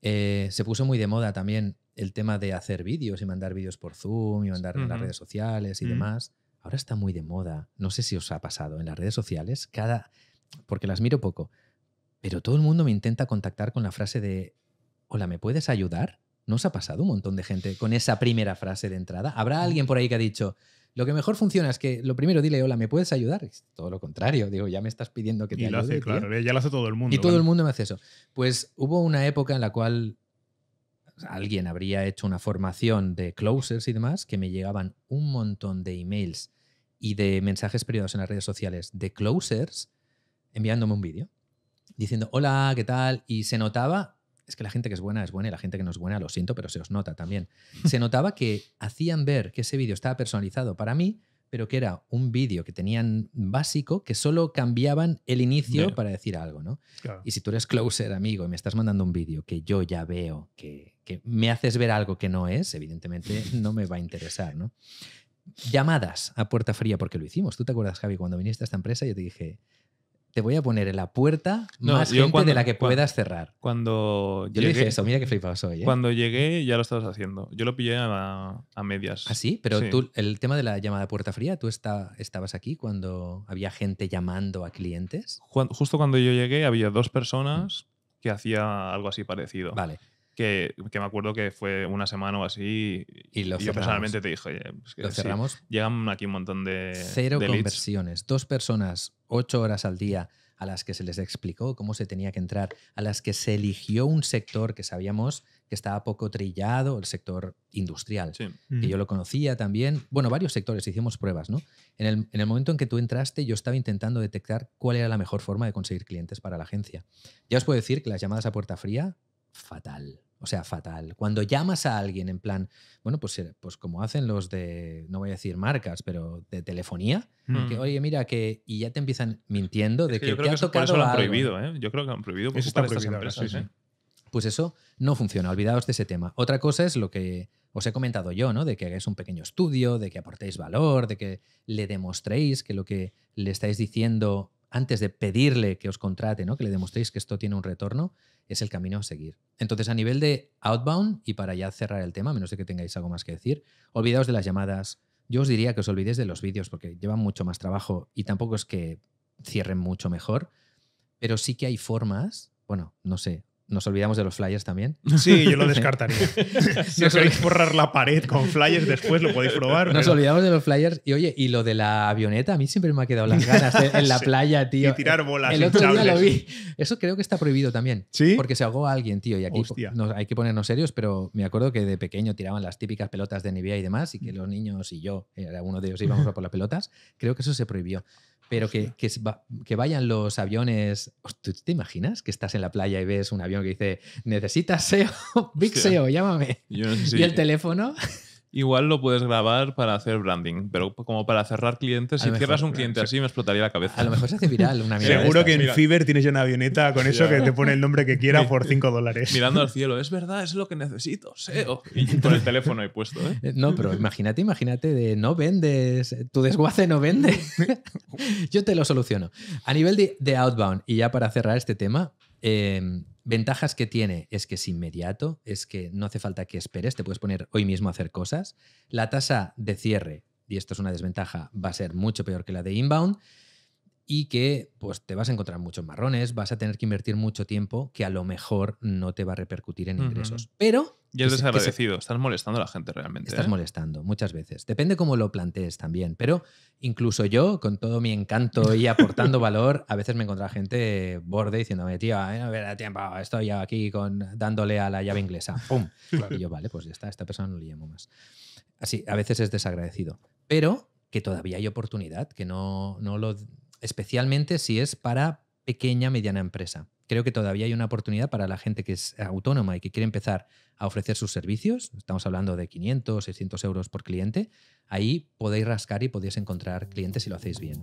Eh, se puso muy de moda también el tema de hacer vídeos y mandar vídeos por Zoom y mandar en las redes sociales y mm. demás. Ahora está muy de moda. No sé si os ha pasado en las redes sociales, cada. porque las miro poco, pero todo el mundo me intenta contactar con la frase de: Hola, ¿me puedes ayudar? ¿No os ha pasado un montón de gente con esa primera frase de entrada? ¿Habrá mm. alguien por ahí que ha dicho, lo que mejor funciona es que lo primero dile, hola, ¿me puedes ayudar? todo lo contrario, digo, ya me estás pidiendo que te y ayude. hace, claro, ya lo hace todo el mundo. Y todo el mundo me hace eso. Pues hubo una época en la cual alguien habría hecho una formación de closers y demás, que me llegaban un montón de emails y de mensajes privados en las redes sociales de closers enviándome un vídeo diciendo, hola, ¿qué tal? Y se notaba es que la gente que es buena es buena y la gente que no es buena, lo siento, pero se os nota también. Se notaba que hacían ver que ese vídeo estaba personalizado para mí, pero que era un vídeo que tenían básico, que solo cambiaban el inicio para decir algo, ¿no? Y si tú eres closer, amigo, y me estás mandando un vídeo que yo ya veo, que, que me haces ver algo que no es, evidentemente no me va a interesar, ¿no? Llamadas a puerta fría, porque lo hicimos. ¿Tú te acuerdas, Javi, cuando viniste a esta empresa? Yo te dije, te voy a poner en la puerta más gente de la que puedas cerrar. Cuando yo le dije eso, mira qué flipado soy. ¿eh? Cuando llegué ya lo estabas haciendo. Yo lo pillé a, medias. ¿Ah, sí? Pero tú, el tema de la llamada puerta fría, ¿tú estabas aquí cuando había gente llamando a clientes? Justo cuando yo llegué había dos personas que hacía algo así parecido. Vale que, me acuerdo que fue una semana o así. Y, lo yo personalmente te dije, Oye, pues ¿Lo cerramos? llegan aquí un montón de. Cero conversiones. Dos personas, ocho horas al día, a las que se les explicó cómo se tenía que entrar, a las que se eligió un sector que sabíamos que estaba poco trillado, el sector industrial, Y yo mm. lo conocía también. Bueno, varios sectores, hicimos pruebas, ¿no? en el, momento en que tú entraste, yo estaba intentando detectar cuál era la mejor forma de conseguir clientes para la agencia. Ya os puedo decir que las llamadas a puerta fría, fatal. O sea, fatal. Cuando llamas a alguien en plan, bueno, pues, eh, pues como hacen los de, no voy a decir marcas, pero de telefonía, que mm. oye, mira que, y ya te empiezan mintiendo de que, yo creo que eso, ha tocado lo han prohibido, ¿eh? Yo creo que han prohibido por estas empresas. ¿eh? Pues eso no funciona, olvidaos de ese tema. Otra cosa es lo que os he comentado yo, ¿no? De que hagáis un pequeño estudio, de que aportéis valor, de que le demostréis que lo que le estáis diciendo antes de pedirle que os contrate, ¿no? que le demostréis que esto tiene un retorno, es el camino a seguir. Entonces, a nivel de outbound, y para ya cerrar el tema, a menos de que tengáis algo más que decir, olvidaos de las llamadas. Yo os diría que os olvidéis de los vídeos porque llevan mucho más trabajo y tampoco es que cierren mucho mejor, pero sí que hay formas, bueno, no sé, nos olvidamos de los flyers también. Sí, yo lo descartaría. si os queréis borrar la pared con flyers después, lo podéis probar. Nos olvidamos de los flyers. Y oye, y lo de la avioneta, a mí siempre me ha quedado las ganas eh, en la playa, tío. Y tirar bolas. El otro día lo vi. Eso creo que está prohibido también. Sí. Porque se ahogó alguien, tío. Y aquí hay que ponernos serios, pero me acuerdo que de pequeño tiraban las típicas pelotas de Nivea y demás, y que los niños y yo, era eh, uno de ellos, íbamos a por las pelotas. Creo que eso se prohibió. Pero que, que, que, vayan los aviones. ¿Tú te imaginas que estás en la playa y ves un avión que dice: Necesitas SEO, Big SEO, llámame? Y el teléfono. Igual lo puedes grabar para hacer branding, pero como para cerrar clientes, si cierras un cliente así, me explotaría la cabeza. A lo mejor se hace viral una mierda. Seguro que en Fiverr tienes ya una avioneta con eso que te pone el nombre que quiera por 5 eh, dólares. Mirando al cielo, es verdad, es lo que necesito, SEO. Oh". con el teléfono he puesto. ¿eh? Eh, no, pero imagínate, imagínate de no vendes, tu desguace no vende. Yo te lo soluciono. A nivel de, outbound, y ya para cerrar este tema, em, Ventajas que tiene es que es inmediato, es que no hace falta que esperes, te puedes poner hoy mismo a hacer cosas. La tasa de cierre, y esto es una desventaja, va a ser mucho peor que la de inbound y que pues te vas a encontrar muchos marrones, vas a tener que invertir mucho tiempo que a lo mejor no te va a repercutir en ingresos. Pero... Y es desagradecido, estás molestando a la gente realmente. Estás ¿eh? molestando muchas veces. Depende cómo lo plantees también, pero incluso yo, con todo mi encanto y aportando valor, a veces me encuentra gente borde diciéndome, tío, no me da tiempo, estoy aquí con, dándole a la llave inglesa. ¡Pum! Y yo, vale, pues ya está, esta persona no le llamo más. Así, a veces es desagradecido. Pero que todavía hay oportunidad, que no, no lo especialmente si es para pequeña, mediana empresa. Creo que todavía hay una oportunidad para la gente que es autónoma y que quiere empezar a ofrecer sus servicios. Estamos hablando de 500, 600 euros por cliente. Ahí podéis rascar y podéis encontrar clientes si lo hacéis bien.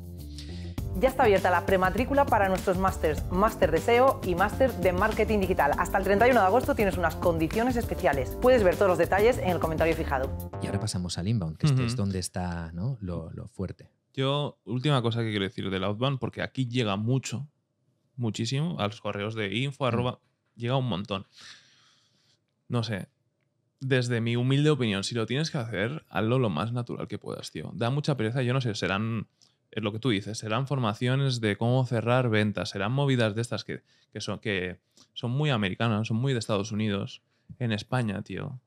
Ya está abierta la prematrícula para nuestros másters, máster de SEO y máster de marketing digital. Hasta el 31 de agosto tienes unas condiciones especiales. Puedes ver todos los detalles en el comentario fijado. Y ahora pasamos al inbound, que este es donde está lo fuerte. Yo, última cosa que quiero decir del Outbound, porque aquí llega mucho, muchísimo, a los correos de info, mm. arroba, llega un montón. No sé, desde mi humilde opinión, si lo tienes que hacer, hazlo lo más natural que puedas, tío. Da mucha pereza, yo no sé, serán, es lo que tú dices, serán formaciones de cómo cerrar ventas, serán movidas de estas que, son, que son muy americanas, son muy de Estados Unidos. En España, tío,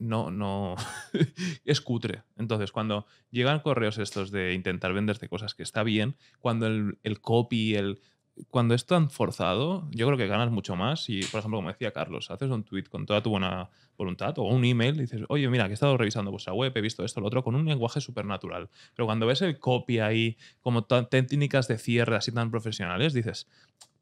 no, no, es cutre. Entonces, cuando llegan correos estos de intentar venderte cosas que está bien, cuando el, el copy, el, cuando es tan forzado, yo creo que ganas mucho más. Y, por ejemplo, como decía Carlos, haces un tweet con toda tu buena voluntad o un email y dices, oye, mira, que he estado revisando vuestra web, he visto esto, lo otro, con un lenguaje supernatural. natural. Pero cuando ves el copy ahí, como técnicas de cierre así tan profesionales, dices,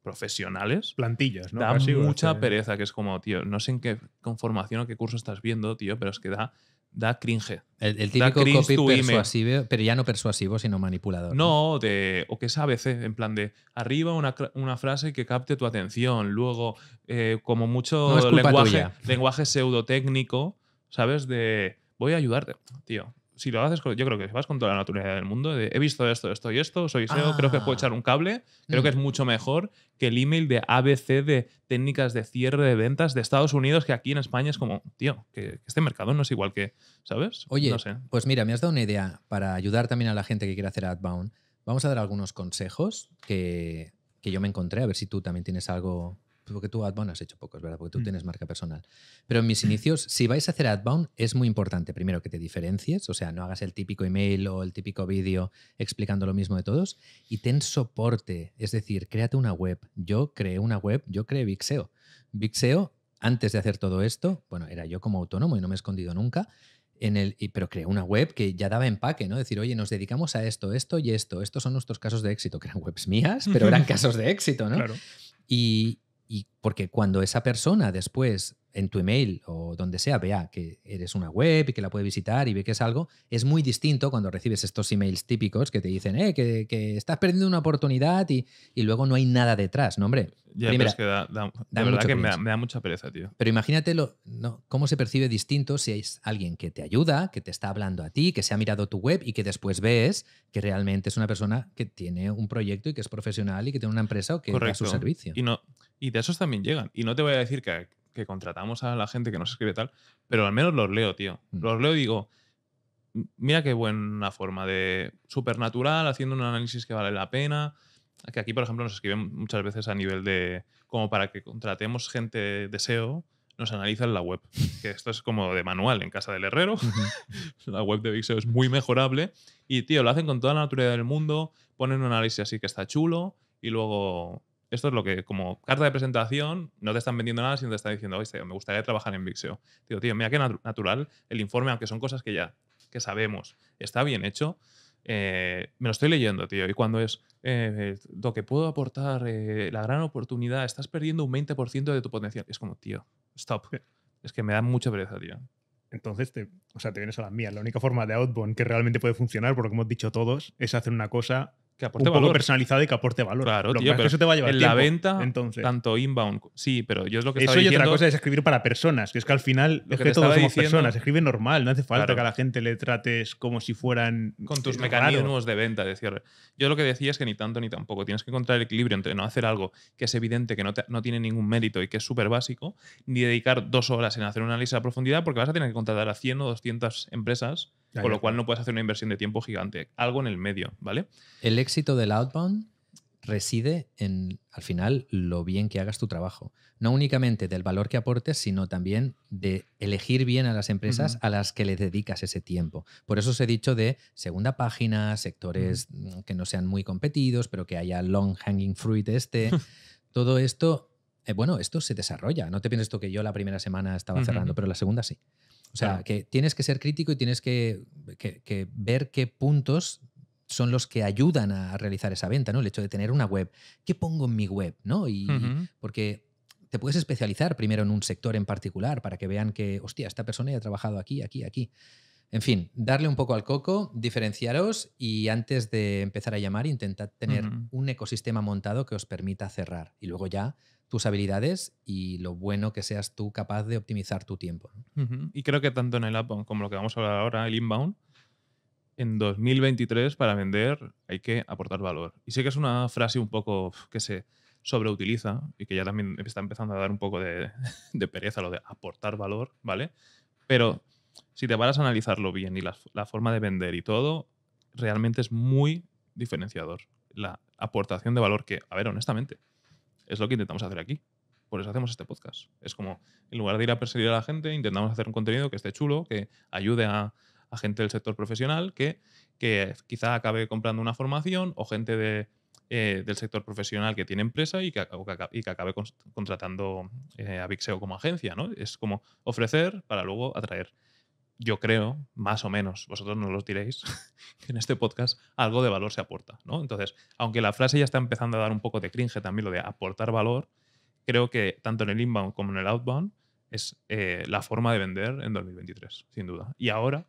profesionales. Plantillas, ¿no? Da mucha pereza, que es como, tío, no sé en qué conformación o qué curso estás viendo, tío, pero es que da, da cringe. El, típico copy persuasivo, pero ya no persuasivo, sino manipulador. No, De, o que es ABC, en plan de arriba una, frase que capte tu atención, luego, eh, como mucho lenguaje, lenguaje pseudotécnico, ¿sabes? De voy a ayudarte, tío si lo haces, yo creo que vas con toda la naturaleza del mundo, he visto esto, esto y esto, soy SEO, creo que puedo ah. echar un cable, creo que es mm. mucho mejor que el email de ABC de técnicas de cierre de ventas de Estados Unidos, que aquí en España es como, tío, que, este mercado no es igual que, ¿sabes? Oye, pues mira, me has dado una idea para ayudar también a la gente que quiere hacer adbound. Vamos a dar algunos consejos que, que yo me encontré, a ver si tú también tienes algo porque tú Adbound has hecho pocos, ¿verdad? Porque tú mm. tienes marca personal. Pero en mis inicios, si vais a hacer Adbound, es muy importante primero que te diferencies, o sea, no hagas el típico email o el típico vídeo explicando lo mismo de todos, y ten soporte, es decir, créate una web. Yo creé una web, yo creé Vixeo. Vixeo, antes de hacer todo esto, bueno, era yo como autónomo y no me he escondido nunca. En el, pero creé una web que ya daba empaque, ¿no? Decir, oye, nos dedicamos a esto, esto y esto. Estos son nuestros casos de éxito, que eran webs mías, pero eran casos de éxito, ¿no? Claro. Y, 一。Porque cuando esa persona después en tu email o donde sea vea que eres una web y que la puede visitar y ve que es algo, es muy distinto cuando recibes estos emails típicos que te dicen eh, que, estás perdiendo una oportunidad y, luego no hay nada detrás, ¿no, hombre? verdad que me da, mucha pereza, tío. Pero imagínate cómo se percibe distinto si es alguien que te ayuda, que te está hablando a ti, que se ha mirado tu web y que después ves que realmente es una persona que tiene un proyecto y que es profesional y que tiene una empresa o que da su servicio. Y, no, y de esos también llegan. Y no te voy a decir que, contratamos a la gente que nos escribe tal, pero al menos los leo, tío. Mm. Los leo y digo, mira qué buena forma de supernatural, haciendo un análisis que vale la pena. Que aquí, por ejemplo, nos escriben muchas veces a nivel de, como para que contratemos gente de SEO, nos analizan la web. Que esto es como de manual en casa del herrero. la web de Big e es muy mejorable. Y, tío, lo hacen con toda la naturaleza del mundo, ponen un análisis así que está chulo y luego esto es lo que, como carta de presentación, no te están vendiendo nada, sino te están diciendo, oye, me gustaría trabajar en Vixio. Digo, tío, mira qué natural el informe, aunque son cosas que ya que sabemos, está bien hecho. Eh, me lo estoy leyendo, tío, y cuando es eh, lo que puedo aportar, eh, la gran oportunidad, estás perdiendo un 20% de tu potencial. Es como, tío, stop. Es que me da mucha pereza, tío. Entonces, te, o sea, te vienes a las mías. La única forma de outbound que realmente puede funcionar, por lo que hemos dicho todos, es hacer una cosa que aporte un poco personalizado y que aporte valor. Claro, tío, pero eso te va a llevar en la venta, entonces. tanto inbound, sí, pero yo es lo que Eso y otra cosa es escribir para personas, que es que al final que, todos somos personas, escribe normal, no hace falta que a la gente le trates como si fueran con tus eh, mecanismos de venta, de cierre. Yo lo que decía es que ni tanto ni tampoco, tienes que encontrar el equilibrio entre no hacer algo que es evidente que no, no tiene ningún mérito y que es súper básico, ni dedicar dos horas en hacer un análisis a profundidad porque vas a tener que contratar a 100 o 200 empresas con lo cual no puedes hacer una inversión de tiempo gigante. Algo en el medio, ¿vale? El éxito del outbound reside en, al final, lo bien que hagas tu trabajo. No únicamente del valor que aportes, sino también de elegir bien a las empresas a las que le dedicas ese tiempo. Por eso os he dicho de segunda página, sectores mm, que no sean muy competidos, pero que haya long hanging fruit este. Todo esto, eh, bueno, esto se desarrolla. No te pienses tú que yo la primera semana estaba cerrando, pero la segunda sí. O sea, que tienes que ser crítico y tienes que, ver qué puntos son los que ayudan a realizar esa venta, ¿no? El hecho de tener una web. ¿Qué pongo en mi web? ¿No? Y, Porque te puedes especializar primero en un sector en particular para que vean que, hostia, esta persona ya ha trabajado aquí, aquí, aquí. En fin, darle un poco al coco, diferenciaros y antes de empezar a llamar, intentad tener un ecosistema montado que os permita cerrar. Y luego ya tus habilidades y lo bueno que seas tú capaz de optimizar tu tiempo. Y creo que tanto en el outbound como lo que vamos a hablar ahora, el inbound, en 2023 para vender hay que aportar valor. Y sé que es una frase un poco que se sobreutiliza y que ya también está empezando a dar un poco de, pereza lo de aportar valor, ¿vale? Pero si te paras a analizarlo bien y la forma de vender y todo, realmente es muy diferenciador la aportación de valor que, a ver, honestamente, es lo que intentamos hacer aquí. Por eso hacemos este podcast. Es como, en lugar de ir a perseguir a la gente, intentamos hacer un contenido que esté chulo, que ayude a, gente del sector profesional, que, que quizá acabe comprando una formación o gente eh, del sector profesional que tiene empresa y que, y que acabe contratando eh, a Vixeo como agencia. ¿no? Es como ofrecer para luego atraer yo creo, más o menos, vosotros nos lo diréis, en este podcast algo de valor se aporta, ¿no? Entonces, aunque la frase ya está empezando a dar un poco de cringe también, lo de aportar valor, creo que tanto en el inbound como en el outbound es eh, la forma de vender en 2023, sin duda. Y ahora,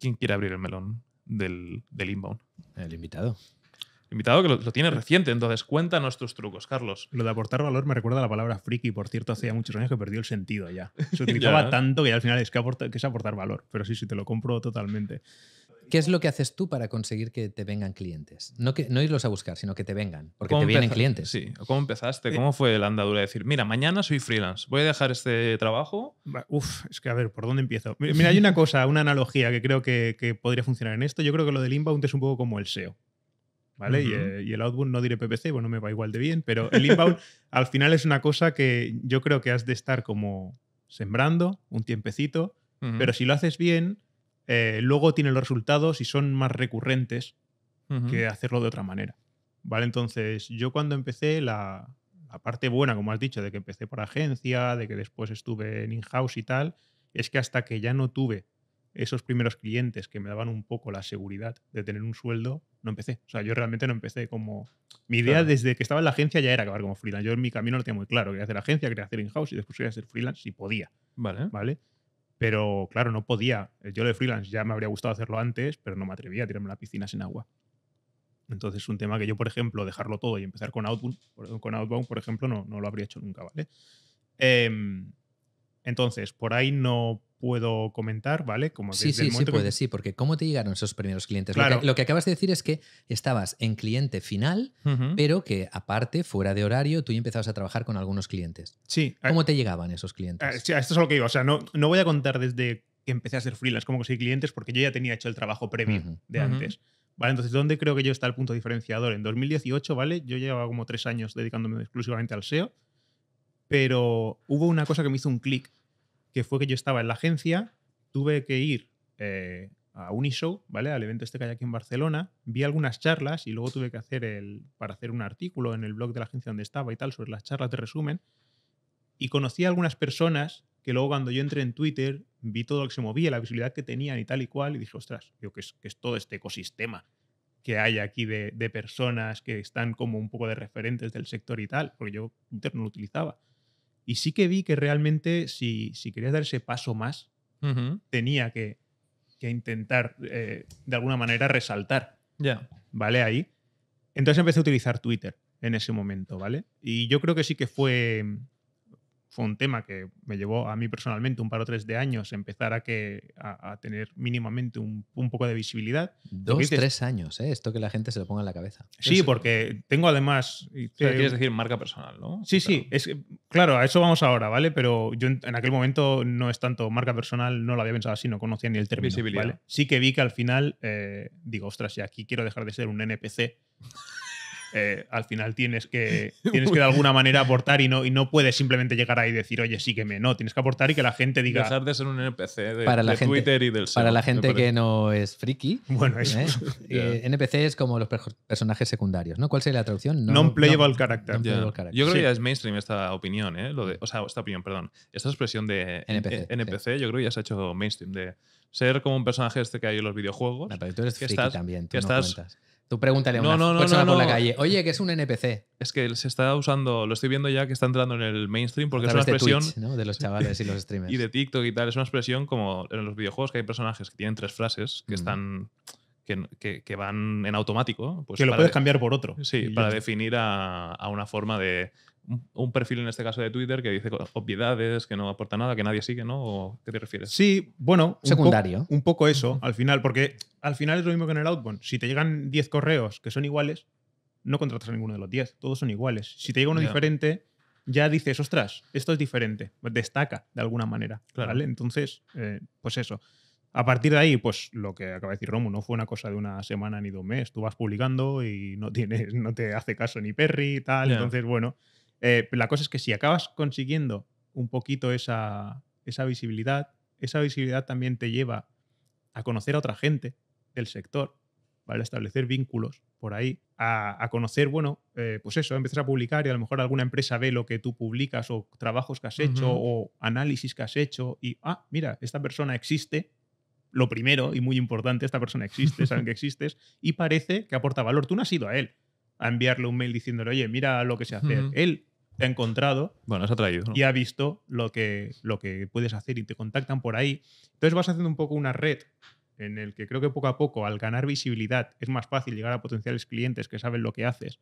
¿quién quiere abrir el melón del, del inbound? El invitado invitado que lo, tienes tiene reciente, entonces cuéntanos tus trucos, Carlos. Lo de aportar valor me recuerda a la palabra friki, por cierto, hacía muchos años que perdió el sentido ya. Se utilizaba tanto que al final es que, que, es aportar valor, pero sí, sí, te lo compro totalmente. ¿Qué es lo que haces tú para conseguir que te vengan clientes? No, que, no irlos a buscar, sino que te vengan, porque te vienen clientes. Sí, ¿cómo empezaste? Eh, ¿Cómo fue la andadura de decir, mira, mañana soy freelance, voy a dejar este trabajo? Uf, es que a ver, ¿por dónde empiezo? Mira, hay una cosa, una analogía que creo que, que podría funcionar en esto. Yo creo que lo del inbound es un poco como el SEO. Eh, y, el outbound no diré PPC, bueno, pues me va igual de bien, pero el inbound al final es una cosa que yo creo que has de estar como sembrando un tiempecito, pero si lo haces bien, eh, luego tiene los resultados y son más recurrentes que hacerlo de otra manera, ¿vale? Entonces, yo cuando empecé la, la parte buena, como has dicho, de que empecé por agencia, de que después estuve en in-house y tal, es que hasta que ya no tuve esos primeros clientes que me daban un poco la seguridad de tener un sueldo, no empecé. O sea, yo realmente no empecé como... Mi idea desde que estaba en la agencia ya era acabar como freelance. Yo en mi camino lo tenía muy claro. Quería hacer agencia, quería hacer in-house y después quería hacer freelance si podía. Vale. ¿Vale? Pero claro, no podía. Yo lo de freelance ya me habría gustado hacerlo antes, pero no me atrevía a tirarme a la piscina sin agua. Entonces, un tema que yo, por ejemplo, dejarlo todo y empezar con Outbound, con por ejemplo, no, no lo habría hecho nunca, ¿vale? Em, entonces, por ahí no puedo comentar, ¿vale? Como sí, sí, sí puedes, sí, porque ¿cómo te llegaron esos primeros clientes? Lo, que, acabas de decir es que estabas en cliente final, pero que aparte, fuera de horario, tú ya empezabas a trabajar con algunos clientes. Sí. ¿Cómo te llegaban esos clientes? esto es lo que iba. O sea, no, no voy a contar desde que empecé a ser freelance cómo conseguí clientes, porque yo ya tenía hecho el trabajo previo de antes. Vale, entonces, ¿dónde creo que yo está el punto diferenciador? En 2018, ¿vale? Yo llevaba como tres años dedicándome exclusivamente al SEO, pero hubo una cosa que me hizo un clic que fue que yo estaba en la agencia, tuve que ir eh, a Unishow, ¿vale? Al evento este que hay aquí en Barcelona, vi algunas charlas y luego tuve que hacer el, para hacer un artículo en el blog de la agencia donde estaba y tal, sobre las charlas de resumen, y conocí a algunas personas que luego cuando yo entré en Twitter vi todo lo que se movía, la visibilidad que tenían y tal y cual, y dije, ostras, yo que, es, que es todo este ecosistema que hay aquí de, de, personas que están como un poco de referentes del sector y tal, porque yo Twitter no lo utilizaba. Y sí que vi que realmente si, si querías dar ese paso más, tenía que, intentar eh, de alguna manera resaltar. Ya. ¿Vale? Ahí. Entonces empecé a utilizar Twitter en ese momento, ¿vale? Y yo creo que sí que fue fue un tema que me llevó a mí personalmente un par o tres de años empezar a, que, a, tener mínimamente un, un, poco de visibilidad. Dos, tres años, ¿eh? esto que la gente se lo ponga en la cabeza. Sí, porque tengo además... quieres decir marca personal, ¿no? Sí, sí, es, claro, a eso vamos ahora, ¿vale? Pero yo en, aquel momento no es tanto marca personal, no lo había pensado así, no conocía ni el término. Visibilidad. Sí que vi que al final, eh, digo, ostras, Y aquí quiero dejar de ser un NPC. Eh, al final tienes que, tienes que de alguna manera aportar y no, y no puedes simplemente llegar ahí y decir, oye, sígueme. No, tienes que aportar y que la gente diga. de ser un NPC de, para la gente, Twitter y del Para la gente que no es friki. Bueno, ¿eh? eh, NPC es como los personajes secundarios, ¿no? ¿Cuál sería la traducción? No, Non-playable character. Yo creo que ya es mainstream esta opinión, ¿eh? Lo o sea, esta opinión, perdón. Esta expresión de NPC, yo creo que ya se ha hecho mainstream de ser como un personaje este que hay en los videojuegos. también, estás, Tú pregúntale a una persona por la calle, oye, ¿qué es un NPC? Es que se está usando, lo estoy viendo ya que está entrando en el mainstream porque es una expresión. de los chavales y los streamers. Y de TikTok y tal. Es una expresión como en los videojuegos que hay personajes que tienen tres frases que mm. están. Que, que, van en automático. Pues que lo puedes cambiar por otro. Sí, para definir a, a una forma de, un perfil en este caso de Twitter que dice obviedades, que no aporta nada, que nadie sigue, ¿no? ¿O ¿Qué te refieres? Sí, bueno, secundario. Un, poco eso, al final, porque al final es lo mismo que en el outbound. Si te llegan 10 correos que son iguales, no contratas a ninguno de los 10, todos son iguales. Si te llega uno diferente, ya dices, ostras, esto es diferente, destaca de alguna manera, Entonces, eh, pues eso. A partir de ahí, pues lo que acaba de decir Romo, no fue una cosa de una semana ni de un mes. Tú vas publicando y no, tienes, no te hace caso ni Perry y tal. Entonces, bueno, eh, la cosa es que si acabas consiguiendo un poquito esa, visibilidad, esa visibilidad también te lleva a conocer a otra gente del sector, ¿vale? A establecer vínculos por ahí, a, conocer, bueno, eh, pues eso, empezar a publicar y a lo mejor alguna empresa ve lo que tú publicas o trabajos que has hecho o análisis que has hecho y, ah, mira, esta persona existe, lo primero y muy importante, esta persona existe, saben que existes y parece que aporta valor. Tú no has ido a él a enviarle un mail diciéndole, oye, mira lo que se hace Él te ha encontrado. Bueno, Y ha visto lo que, lo que puedes hacer y te contactan por ahí. Entonces vas haciendo un poco una red en el que creo que poco a poco, al ganar visibilidad, es más fácil llegar a potenciales clientes que saben lo que haces.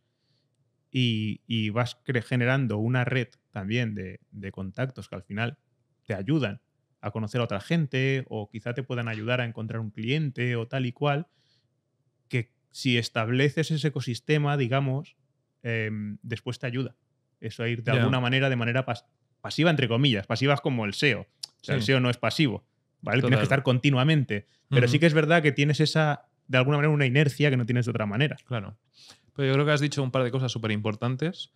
Y, vas generando una red también de, contactos que al final te ayudan a conocer a otra gente o quizá te puedan ayudar a encontrar un cliente o tal y cual, que si estableces ese ecosistema, digamos, em, después te ayuda eso a ir de alguna manera, de manera pasiva, entre comillas, pasivas como el SEO. O sea, el SEO no es pasivo, ¿vale? Tienes que estar continuamente. Pero sí que es verdad que tienes esa, de alguna manera, una inercia que no tienes de otra manera. Claro. Pero yo creo que has dicho un par de cosas súper importantes.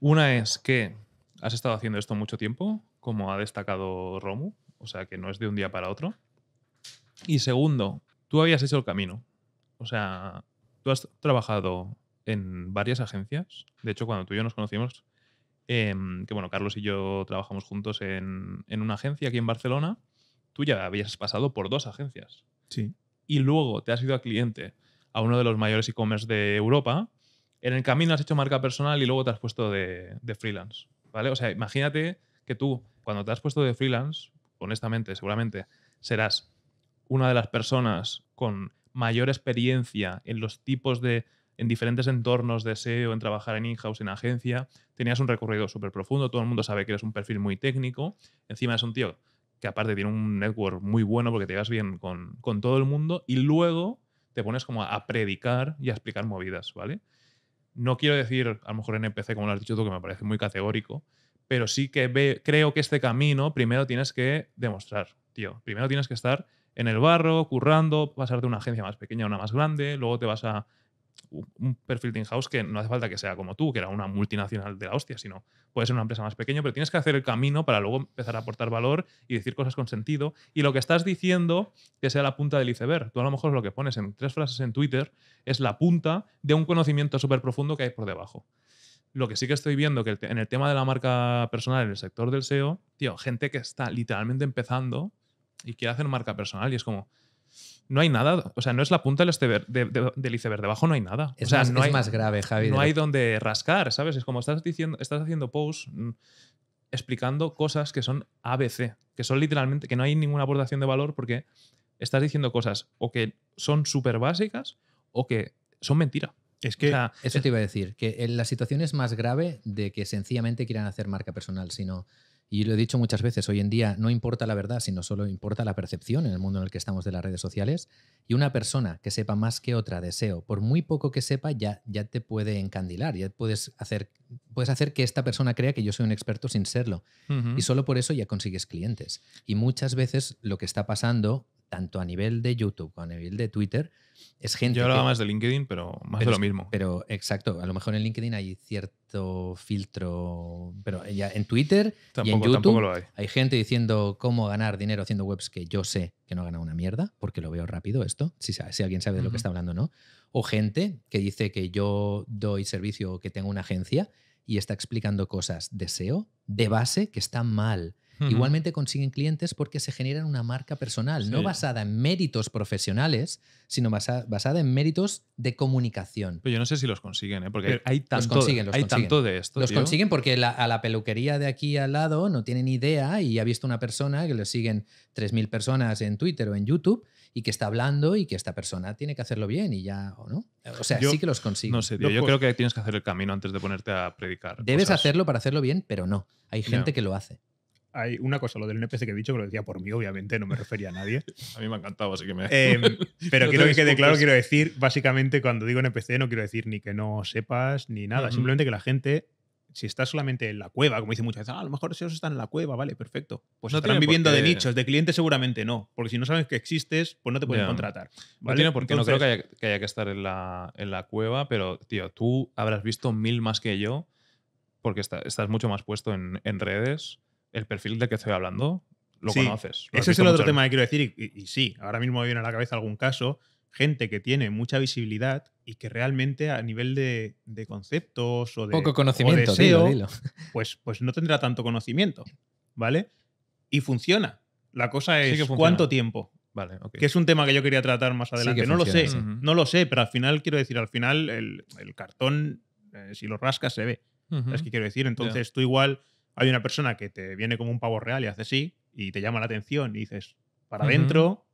Una es que has estado haciendo esto mucho tiempo, como ha destacado Romu, o sea que no es de un día para otro. Y segundo, tú habías hecho el camino. O sea, tú has trabajado en varias agencias. De hecho, cuando tú y yo nos conocimos, em, que bueno, Carlos y yo trabajamos juntos en, una agencia aquí en Barcelona, tú ya habías pasado por dos agencias. Sí. Y luego te has ido a cliente a uno de los mayores e-commerce de Europa. En el camino has hecho marca personal y luego te has puesto de, de freelance. ¿Vale? O sea, imagínate que tú, cuando te has puesto de freelance, honestamente, seguramente serás una de las personas con mayor experiencia en los tipos de en diferentes entornos de SEO, en trabajar en in-house, en agencia, tenías un recorrido súper profundo, todo el mundo sabe que eres un perfil muy técnico, encima es un tío que aparte tiene un network muy bueno porque te llevas bien con, todo el mundo y luego te pones como a predicar y a explicar movidas, ¿vale? No quiero decir, a lo mejor en NPC, e como lo has dicho tú, que me parece muy categórico, pero sí que creo que este camino primero tienes que demostrar, tío. Primero tienes que estar en el barro, currando, pasarte de una agencia más pequeña, a una más grande, luego te vas a un perfil de house que no hace falta que sea como tú, que era una multinacional de la hostia, sino puede ser una empresa más pequeña, pero tienes que hacer el camino para luego empezar a aportar valor y decir cosas con sentido. Y lo que estás diciendo que sea la punta del iceberg. Tú a lo mejor lo que pones en tres frases en Twitter es la punta de un conocimiento súper profundo que hay por debajo. Lo que sí que estoy viendo que en el tema de la marca personal, en el sector del SEO, tío, gente que está literalmente empezando y quiere hacer marca personal y es como, no hay nada, o sea, no es la punta del iceberg, de, debajo no hay nada. o sea, no es hay, más grave, Javi. No hay donde rascar, ¿sabes? Es como estás, diciendo, estás haciendo posts mm, explicando cosas que son ABC, que son literalmente, que no hay ninguna aportación de valor porque estás diciendo cosas o que son súper básicas o que son mentira. Es que eso te iba a decir, que la situación es más grave de que sencillamente quieran hacer marca personal, sino y lo he dicho muchas veces, hoy en día no importa la verdad, sino solo importa la percepción en el mundo en el que estamos de las redes sociales. Y una persona que sepa más que otra deseo, por muy poco que sepa, ya, ya te puede encandilar, ya puedes hacer, puedes hacer que esta persona crea que yo soy un experto sin serlo. Y solo por eso ya consigues clientes. Y muchas veces lo que está pasando tanto a nivel de YouTube como a nivel de Twitter, es gente. Yo hablaba más de LinkedIn, pero más de lo mismo. Pero exacto, a lo mejor en LinkedIn hay cierto filtro, pero ya en Twitter y YouTube hay. gente diciendo cómo ganar dinero haciendo webs que yo sé que no gana una mierda, porque lo veo rápido esto, si, si alguien sabe de lo que está hablando no. O gente que dice que yo doy servicio o que tengo una agencia y está explicando cosas de SEO de base que están mal Igualmente consiguen clientes porque se generan una marca personal, no basada en méritos profesionales, sino basada en méritos de comunicación. Pero yo no sé si los consiguen, ¿eh? porque hay, tanto, consiguen, hay tanto de esto. Los consiguen porque a la peluquería de aquí al lado no tienen idea y ha visto una persona que le siguen 3.000 personas en Twitter o en YouTube y que está hablando y que esta persona tiene que hacerlo bien y ya, ¿o no? O sea, sí que los consiguen No sé, yo pues creo que tienes que hacer el camino antes de ponerte a predicar. Debes hacerlo para hacerlo bien, pero no. Hay gente que lo hace hay una cosa, lo del NPC que he dicho, que lo decía por mí, obviamente, no me refería a nadie. a mí me ha encantado, así que me. Eh, pero quiero que claro, quiero decir, básicamente, cuando digo NPC, no quiero decir ni que no sepas ni nada, simplemente que la gente. Si estás solamente en la cueva, como dicen muchas veces, ah, a lo mejor si ellos están en la cueva, vale, perfecto. Pues no estarán viviendo de nichos, de clientes seguramente no, porque si no sabes que existes, pues no te pueden contratar. ¿vale? No no creo que haya, que estar en la, en la cueva, pero tío, tú habrás visto mil más que yo, porque estás mucho más puesto en, en redes el perfil del que estoy hablando lo conoces. ese es el otro tema que quiero decir, y, sí, ahora mismo me viene a la cabeza algún caso, gente que tiene mucha visibilidad y que realmente a nivel de, de conceptos o de, Poco conocimiento, Pues, pues no tendrá tanto conocimiento, ¿vale? Y funciona. La cosa es cuánto tiempo. Vale, Que es un tema que yo quería tratar más adelante. no lo sé, no lo sé, pero al final quiero decir, al final el, el cartón, eh, si lo rascas, se ve. Es que quiero decir? Entonces tú igual hay una persona que te viene como un pavo real y hace sí y te llama la atención y dices, para adentro,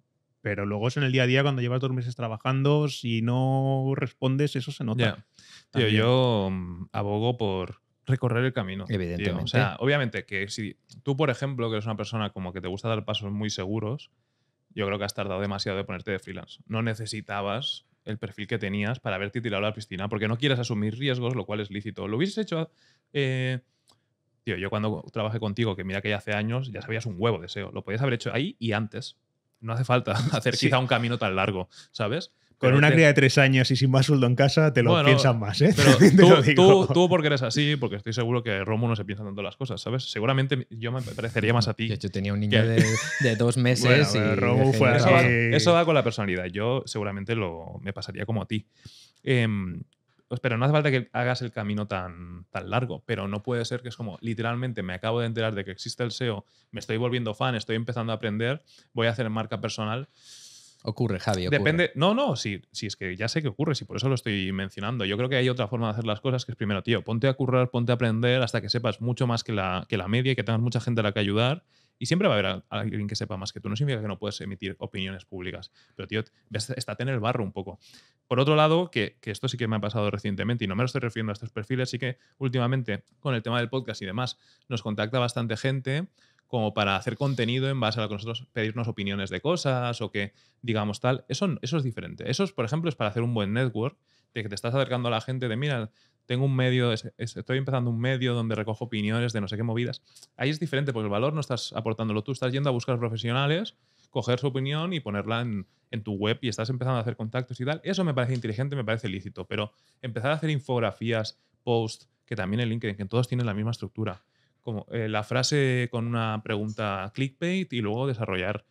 pero luego es en el día a día cuando llevas dos meses trabajando, si no respondes, eso se nota. yo mm, abogo por recorrer el camino. Evidentemente. O sea, obviamente que si tú, por ejemplo, que eres una persona como que te gusta dar pasos muy seguros, yo creo que has tardado demasiado de ponerte de freelance. No necesitabas el perfil que tenías para haberte tirado a la piscina, porque no quieres asumir riesgos, lo cual es lícito. Lo hubieses hecho eh, Tío, yo cuando trabajé contigo, que mira que ya hace años, ya sabías un huevo de SEO. Lo podías haber hecho ahí y antes. No hace falta hacer quizá un camino tan largo, ¿sabes? Con una cría de tres años y sin más sueldo en casa, te lo piensas más, ¿eh? Pero tú, tú, porque eres así, porque estoy seguro que Romo no se piensa tanto las cosas, ¿sabes? Seguramente yo me parecería más a ti. Yo, tenía un niño de, dos meses y... eso, va, con la personalidad. Yo seguramente lo, me pasaría como a ti. Em, pues, pero no hace falta que hagas el camino tan, tan largo, pero no puede ser que es como, literalmente, me acabo de enterar de que existe el SEO, me estoy volviendo fan, estoy empezando a aprender, voy a hacer marca personal. Ocurre, Javi. Ocurre. Depende. No, no, sí, es que ya sé que ocurre, si por eso lo estoy mencionando. Yo creo que hay otra forma de hacer las cosas que es primero, tío, ponte a currar, ponte a aprender hasta que sepas mucho más que la, que la media y que tengas mucha gente a la que ayudar y siempre va a haber alguien que sepa más que tú. No significa que no puedes emitir opiniones públicas. Pero, tío, estate en el barro un poco. Por otro lado, que, esto sí que me ha pasado recientemente y no me lo estoy refiriendo a estos perfiles, sí que últimamente con el tema del podcast y demás nos contacta bastante gente como para hacer contenido en base a lo que nosotros pedirnos opiniones de cosas o que digamos tal. Eso, eso es diferente. Eso, por ejemplo, es para hacer un buen network, de que te estás acercando a la gente de, mira, tengo un medio, estoy empezando un medio donde recojo opiniones de no sé qué movidas. Ahí es diferente porque el valor no estás aportándolo tú, estás yendo a buscar profesionales, coger su opinión y ponerla en, tu web y estás empezando a hacer contactos y tal. Eso me parece inteligente, me parece lícito, pero empezar a hacer infografías, posts, que también en LinkedIn, que todos tienen la misma estructura. Como eh, la frase con una pregunta clickbait y luego desarrollar.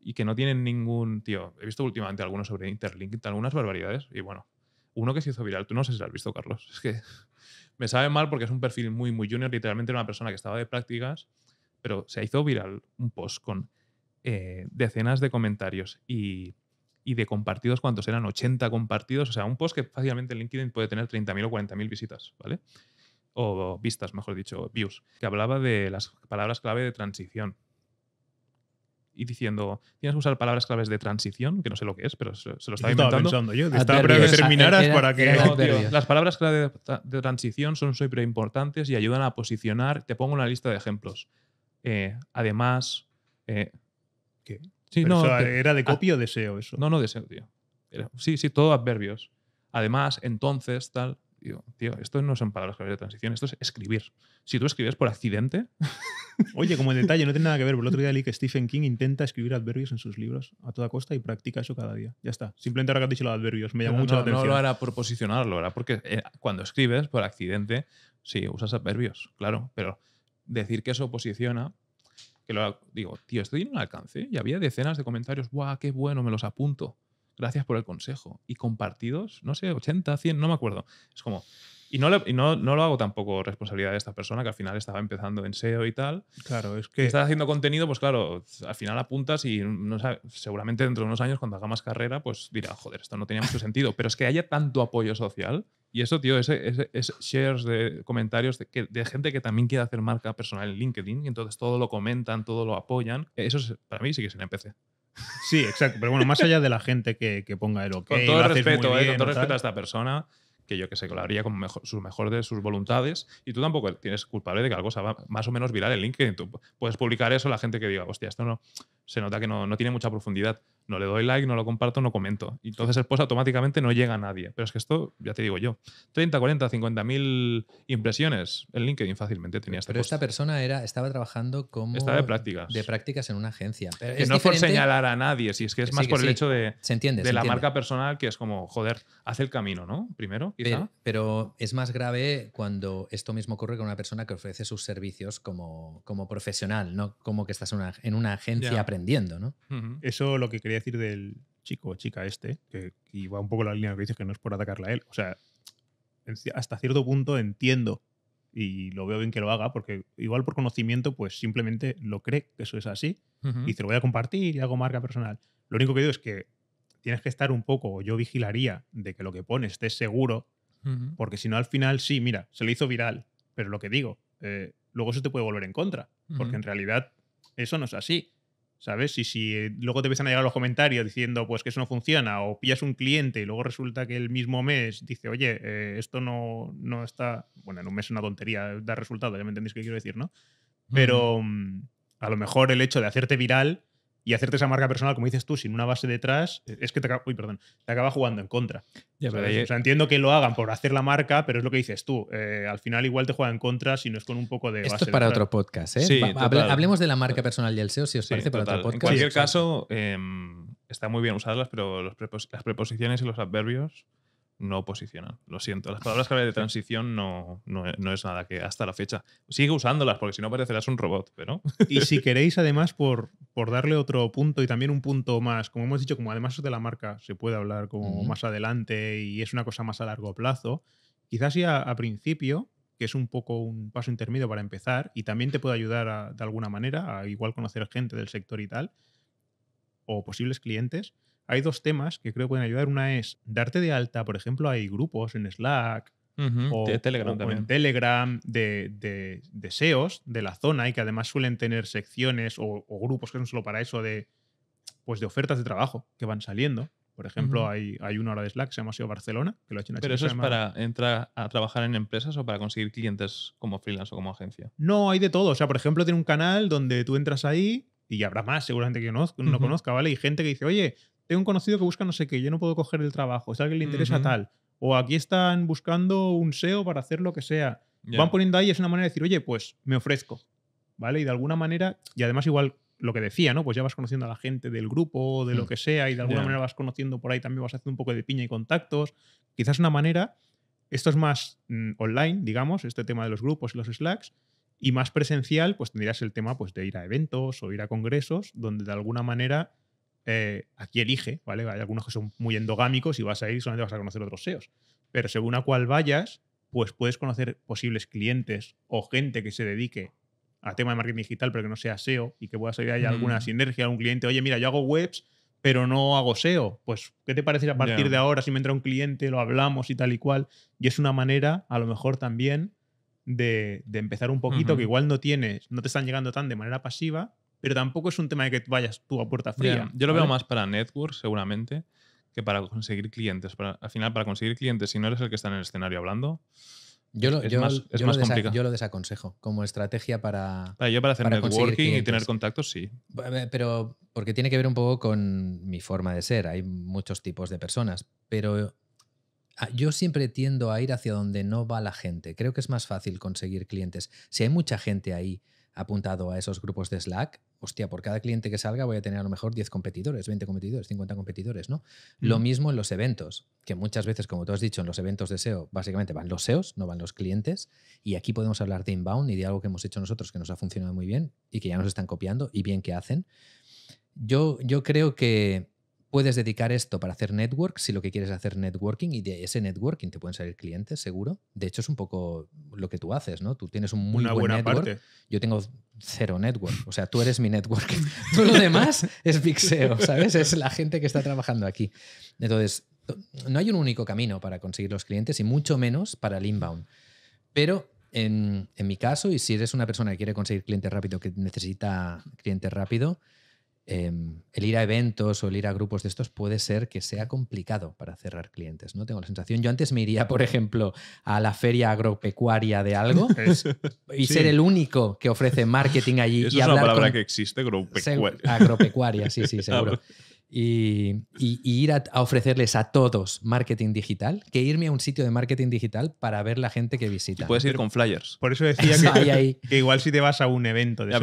Y que no tienen ningún. Tío, he visto últimamente algunos sobre Interlink, algunas barbaridades, y bueno, uno que se hizo viral, tú no sé si lo has visto, Carlos. Es que me sabe mal porque es un perfil muy, muy junior, literalmente era una persona que estaba de prácticas, pero se hizo viral un post con eh, decenas de comentarios y, y de compartidos, ¿cuántos eran? 80 compartidos, o sea, un post que fácilmente LinkedIn puede tener 30.000 o 40.000 visitas, ¿vale? O vistas, mejor dicho, views, que hablaba de las palabras clave de transición y diciendo, tienes que usar palabras claves de transición, que no sé lo que es, pero se, lo estaba inventando. Estaba pensando yo, ah, estaba para que terminaras para que... las palabras claves de, transición son súper importantes y ayudan a posicionar. Te pongo una lista de ejemplos. Eh, además... Eh, ¿Qué? no, ¿Era de ah, copio o deseo eso? No, no deseo, tío. sí, sí, todo adverbios. Además, entonces, tal... Tío, tío, esto no son palabras claves de transición, esto es escribir. Si tú escribes por accidente, Oye, como en detalle, no tiene nada que ver, pero el otro día leí que Stephen King intenta escribir adverbios en sus libros a toda costa y practica eso cada día. Ya está. Simplemente ahora que has los adverbios, me llama mucho la atención. No lo hará por posicionarlo, hará porque eh, cuando escribes por accidente, sí, usas adverbios, claro, pero decir que eso posiciona que lo digo, tío, estoy en un alcance y había decenas de comentarios, ¡guau, qué bueno, me los apunto! Gracias por el consejo. Y compartidos, no sé, 80, 100, no me acuerdo. Es como, y no, lo hago tampoco responsabilidad de esta persona que al final estaba empezando en SEO y tal. Claro, es que. Si estás haciendo contenido, pues claro, al final apuntas y no seguramente dentro de unos años, cuando haga más carrera, pues dirá, joder, esto no tenía mucho sentido. Pero es que haya tanto apoyo social y eso, tío, ese, shares de comentarios de, gente que también quiere hacer marca personal en LinkedIn y entonces todo lo comentan, todo lo apoyan. Eso es, para mí sí que es un empecé. Sí, exacto. Pero bueno, más allá de la gente que, ponga el ok. Con todo el respeto, eh, con todo respeto a esta persona que yo que sé, que lo haría con mejor, sus mejor de sus voluntades y tú tampoco tienes culpable de que algo se va más o menos viral en LinkedIn. Tú puedes publicar eso, la gente que diga, hostia, esto no, se nota que no, tiene mucha profundidad. No le doy like, no lo comparto, no comento. Y entonces post automáticamente no llega a nadie. Pero es que esto, ya te digo yo, 30, 40, 50 mil impresiones en LinkedIn fácilmente tenía este Pero esta persona era, estaba trabajando como... Estaba de prácticas. De prácticas en una agencia. no por señalar a nadie, si es que es más por el hecho de, se entiende, de la marca personal que es como, joder, hace el camino, ¿no? Primero, Pero, es más grave cuando esto mismo ocurre con una persona que ofrece sus servicios como, como profesional, no como que estás en una, agencia aprendiendo, ¿no? Eso lo que quería decir del chico o chica este, que, iba un poco la línea que dices que no es por atacarla a él. O sea, hasta cierto punto entiendo y lo veo bien que lo haga, porque igual por conocimiento, pues simplemente lo cree que eso es así y te lo voy a compartir y hago marca personal. Lo único que digo es que tienes que estar un poco, yo vigilaría de que lo que pones esté seguro, porque si no al final sí, mira, se le hizo viral, pero lo que digo, eh, luego eso te puede volver en contra, porque en realidad eso no es así. ¿sabes? Y si eh, luego te empiezan a llegar los comentarios diciendo pues que eso no funciona o pillas un cliente y luego resulta que el mismo mes dice, oye, eh, esto no, no está, bueno, en un mes es una tontería, da resultado, ya me entendéis que quiero decir, ¿no? Pero mm, a lo mejor el hecho de hacerte viral y hacerte esa marca personal, como dices tú, sin una base detrás, eh, es que te acaba, perdón, te acaba jugando en contra. entiendo que lo hagan por hacer la marca, pero es lo que dices tú. Eh, al final igual te juega en contra si no es con un poco de... Base es para otro podcast, ¿eh? hablemos de la marca personal y el SEO, si os parece, para otro podcast. En cualquier caso, em, está muy bien usarlas, pero las preposiciones y los adverbios no posiciona, Lo siento. Las palabras clave de transición no, no, es nada que hasta la fecha. Sigue usándolas porque si no parecerás un robot, pero. Y si queréis, además, por, darle otro punto y también un punto más, como hemos dicho, como además es de la marca, se puede hablar como más adelante y es una cosa más a largo plazo. Quizás ya a principio, que es un poco un paso intermedio para empezar y también te puede ayudar de alguna manera a igual conocer gente del sector y tal, o posibles clientes hay dos temas que creo que pueden ayudar. Una es darte de alta, por ejemplo, hay grupos en Slack o, Telegram en Telegram de, deseos de, la zona y que además suelen tener secciones o, grupos que son solo para eso de, pues de ofertas de trabajo que van saliendo. Por ejemplo, hay, hay una hora de Slack que se llama SEO Barcelona, que lo ha hecho Pero eso es para entrar a trabajar en empresas o para conseguir clientes como freelance o como agencia. No, hay de todo. O sea, por ejemplo, tiene un canal donde tú entras ahí y habrá más seguramente que no, conozca, ¿vale? Y gente que dice, oye, tengo un conocido que busca no sé qué, yo no puedo coger el trabajo, es a alguien le interesa tal, o aquí están buscando un SEO para hacer lo que sea. Van poniendo ahí, es una manera de decir, oye, pues me ofrezco, ¿vale? Y de alguna manera, y además igual lo que decía, ¿no? Pues ya vas conociendo a la gente del grupo, de lo hmm. que sea, y de alguna manera vas conociendo por ahí, también vas haciendo un poco de piña y contactos. Quizás una manera, esto es más mm, online, digamos, este tema de los grupos y los Slacks, y más presencial, pues tendrías el tema pues, de ir a eventos o ir a congresos, donde de alguna manera eh, aquí elige, ¿vale? Hay algunos que son muy endogámicos y vas a ir solamente vas a conocer otros SEOs. Pero según a cuál vayas, pues puedes conocer posibles clientes o gente que se dedique a tema de marketing digital, pero que no sea SEO y que pueda salir hay alguna mm. sinergia, algún cliente, oye, mira, yo hago webs, pero no hago SEO. Pues, ¿qué te parece a partir de ahora si me entra un cliente, lo hablamos y tal y cual? Y es una manera, a lo mejor también, de, empezar un poquito, que igual no tienes, no te están llegando tan de manera pasiva, pero tampoco es un tema de que vayas tú a puerta fría. Yo lo veo más para network, seguramente, que para conseguir clientes. Para, al final, para conseguir clientes, si no eres el que está en el escenario hablando, yo lo, más, lo desaconsejo como estrategia para. para yo para hacer networking y tener contactos, sí. Pero porque tiene que ver un poco con mi forma de ser. Hay muchos tipos de personas. Pero ah, yo siempre tiendo a ir hacia donde no va la gente. Creo que es más fácil conseguir clientes. Si hay mucha gente ahí apuntado a esos grupos de Slack, hostia, por cada cliente que salga voy a tener a lo mejor 10 competidores, 20 competidores, 50 competidores, ¿no? Lo mm. mismo en los eventos, que muchas veces, como tú has dicho, en los eventos de SEO, básicamente van los SEOs, no van los clientes, y aquí podemos hablar de inbound y de algo que hemos hecho nosotros que nos ha funcionado muy bien y que ya nos están copiando y bien que hacen. Yo, yo creo que puedes dedicar esto para hacer network si lo que quieres es hacer networking y de ese networking te pueden salir clientes, seguro. De hecho, es un poco lo que tú haces, ¿no? Tú tienes un muy buen network. Yo tengo cero network. O sea, tú eres mi network. Todo lo demás es pixeo, ¿sabes? Es la gente que está trabajando aquí. Entonces, no hay un único camino para conseguir los clientes y mucho menos para el inbound. Pero en, en mi caso, y si eres una persona que quiere conseguir clientes rápido, que necesita clientes rápido, Em, el ir a eventos o el ir a grupos de estos puede ser que sea complicado para cerrar clientes, ¿no? Tengo la sensación, yo antes me iría, por ejemplo, a la feria agropecuaria de algo y ser el único que ofrece marketing allí. y es hablar palabra que existe, Agropecuaria, sí, sí, seguro y, ir a, ofrecerles a todos marketing digital que irme a un sitio de marketing digital para ver la gente que visita. puedes ir con flyers. Por eso decía que, igual si te vas a un evento de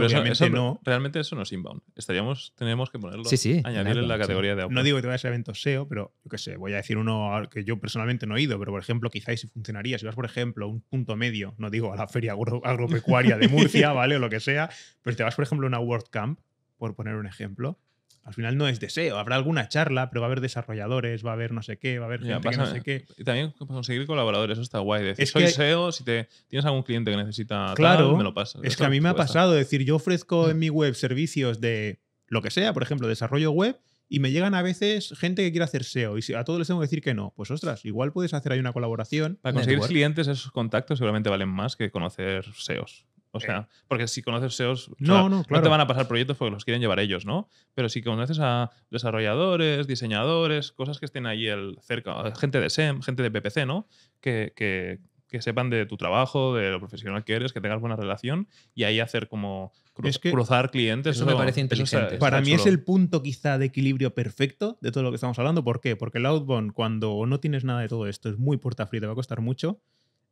Realmente eso no es inbound. Estaríamos, tenemos que ponerlo, añadirle en la categoría de No digo que te vayas a eventos SEO, pero yo qué sé, voy a decir uno que yo personalmente no he ido, pero por ejemplo, quizás si funcionaría, si vas por ejemplo a un punto medio, no digo a la feria agropecuaria de Murcia, ¿vale? O lo que sea, pero si te vas por ejemplo a una camp, por poner un ejemplo, al final no es deseo, habrá alguna charla, pero va a haber desarrolladores, va a haber no sé qué, va a haber gente que no sé qué. Y también conseguir colaboradores, eso está guay. Decir, soy SEO, si tienes algún cliente que necesita claro, me lo pasas. Es que a mí me ha pasado, decir, yo ofrezco en mm. mi web servicios de lo que sea, por ejemplo, desarrollo web, y me llegan a veces gente que quiere hacer SEO y a todos les tengo que decir que no. Pues ostras, igual puedes hacer ahí una colaboración. Para conseguir clientes, esos contactos seguramente valen más que conocer SEOs. O sea, porque si conoces SEOs, no, te van a pasar proyectos porque los quieren llevar ellos, ¿no? Pero si conoces a desarrolladores, diseñadores, cosas que estén ahí el, cerca, gente de SEM, gente de PPC, ¿no? Que, sepan de tu trabajo, de lo profesional que eres, que tengas buena relación y ahí hacer como que cruzar clientes. Eso, me parece inteligente. Para mí es el punto quizá de equilibrio perfecto de todo lo que estamos hablando. ¿Por qué? Porque el outbound, cuando no tienes nada de todo esto, es muy puerta te va a costar mucho.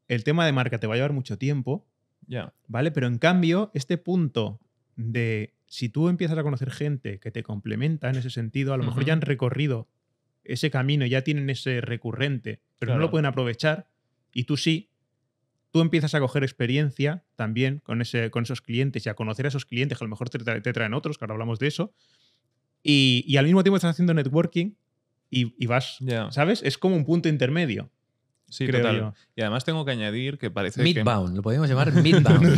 El tema de marca te va a llevar mucho tiempo ¿Vale? Pero en cambio, este punto de si tú empiezas a conocer gente que te complementa en ese sentido, a lo mejor ya han recorrido ese camino, ya tienen ese recurrente, pero no lo pueden aprovechar y tú sí, tú empiezas a coger experiencia también con, ese, con esos clientes y a conocer a esos clientes que a lo mejor te, traen otros, que ahora hablamos de eso, y, al mismo tiempo estás haciendo networking y, vas, ¿sabes? Es como un punto intermedio. Sí, total. Y además tengo que añadir que parece Midbound, lo podemos llamar Midbound.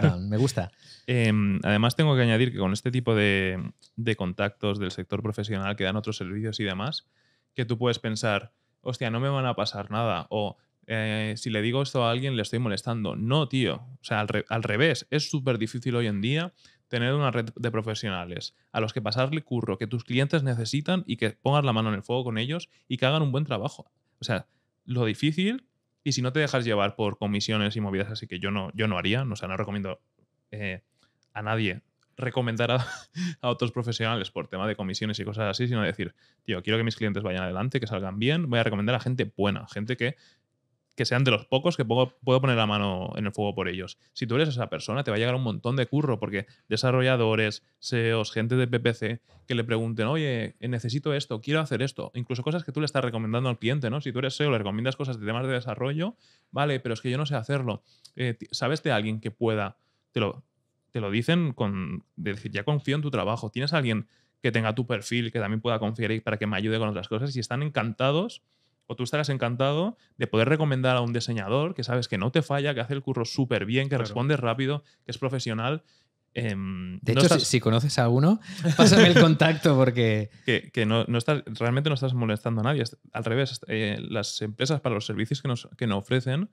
no, me gusta. Em, además tengo que añadir que con este tipo de, contactos del sector profesional que dan otros servicios y demás, que tú puedes pensar, hostia, no me van a pasar nada, o eh, si le digo esto a alguien le estoy molestando. No, tío. O sea, al, al revés, es súper difícil hoy en día tener una red de profesionales a los que pasarle curro que tus clientes necesitan y que pongas la mano en el fuego con ellos y que hagan un buen trabajo. O sea, lo difícil, y si no te dejas llevar por comisiones y movidas así que yo no, yo no haría, no, o sea, no recomiendo eh, a nadie recomendar a, a, otros profesionales por tema de comisiones y cosas así, sino decir, tío, quiero que mis clientes vayan adelante, que salgan bien, voy a recomendar a gente buena, gente que que sean de los pocos que puedo, puedo, poner la mano en el fuego por ellos. Si tú eres esa persona, te va a llegar un montón de curro, porque desarrolladores, SEOs, gente de PPC, que le pregunten, oye, eh, necesito esto, quiero hacer esto, incluso cosas que tú le estás recomendando al cliente, ¿no? Si tú eres SEO, le recomiendas cosas de temas de desarrollo, vale, pero es que yo no sé hacerlo. Eh, ¿Sabes de alguien que pueda? Te lo, te lo dicen con, decir, ya confío en tu trabajo, tienes alguien que tenga tu perfil, que también pueda confiar y para que me ayude con otras cosas y están encantados o tú estarás encantado de poder recomendar a un diseñador que sabes que no te falla, que hace el curro súper bien, que responde rápido, que es profesional. Em, de hecho, si, conoces a uno, pásame el contacto porque... que, no, no, estás, realmente no estás molestando a nadie. Al revés, eh, las empresas para los servicios que nos, que nos ofrecen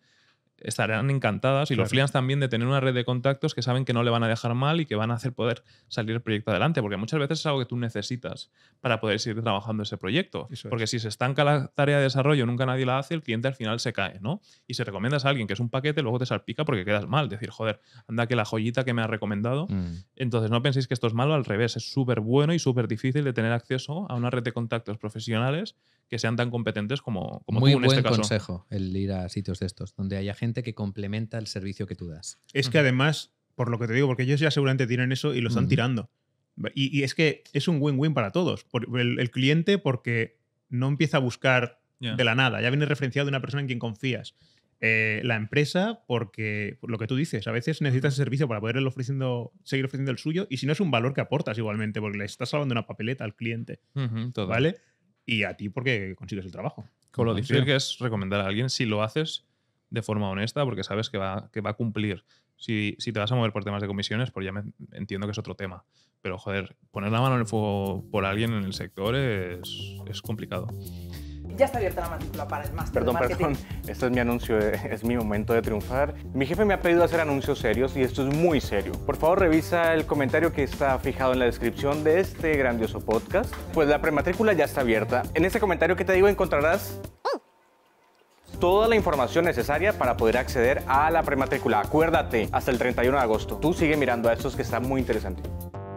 estarán encantadas y los freelance también de tener una red de contactos que saben que no le van a dejar mal y que van a hacer poder salir el proyecto adelante, porque muchas veces es algo que tú necesitas para poder seguir trabajando ese proyecto. Porque si se estanca la tarea de desarrollo, nunca nadie la hace, el cliente al final se cae, ¿no? Y si recomiendas a alguien que es un paquete, luego te salpica porque quedas mal, decir, joder, anda que la joyita que me ha recomendado. Mm. Entonces no penséis que esto es malo, al revés, es súper bueno y súper difícil de tener acceso a una red de contactos profesionales que sean tan competentes como, como Muy tú en este caso. consejo el ir a sitios de estos, donde haya gente que complementa el servicio que tú das. Es que además, por lo que te digo, porque ellos ya seguramente tienen eso y lo están tirando. Y, es que es un win-win para todos. el, cliente, porque no empieza a buscar de la nada, ya viene referenciado de una persona en quien confías. Eh, la empresa, porque por lo que tú dices, a veces necesitas el servicio para poder ofreciendo, seguir ofreciendo el suyo, y si no es un valor que aportas igualmente, porque le estás salvando una papeleta al cliente. ¿Vale? y a ti porque consigues el trabajo. Con lo difícil que es recomendar a alguien si lo haces de forma honesta, porque sabes que va, que va a cumplir. Si, te vas a mover por temas de comisiones, pues ya entiendo que es otro tema. Pero joder, poner la mano en el fuego por alguien en el sector es, es complicado. Ya está abierta la matrícula para el máster. Perdón, de marketing. perdón. Este es mi anuncio, eh, es mi momento de triunfar. Mi jefe me ha pedido hacer anuncios serios y esto es muy serio. Por favor, revisa el comentario que está fijado en la descripción de este grandioso podcast. Pues la prematrícula ya está abierta. En este comentario que te digo encontrarás toda la información necesaria para poder acceder a la prematrícula. Acuérdate, hasta el 31 de agosto. Tú sigue mirando a estos que están muy interesantes.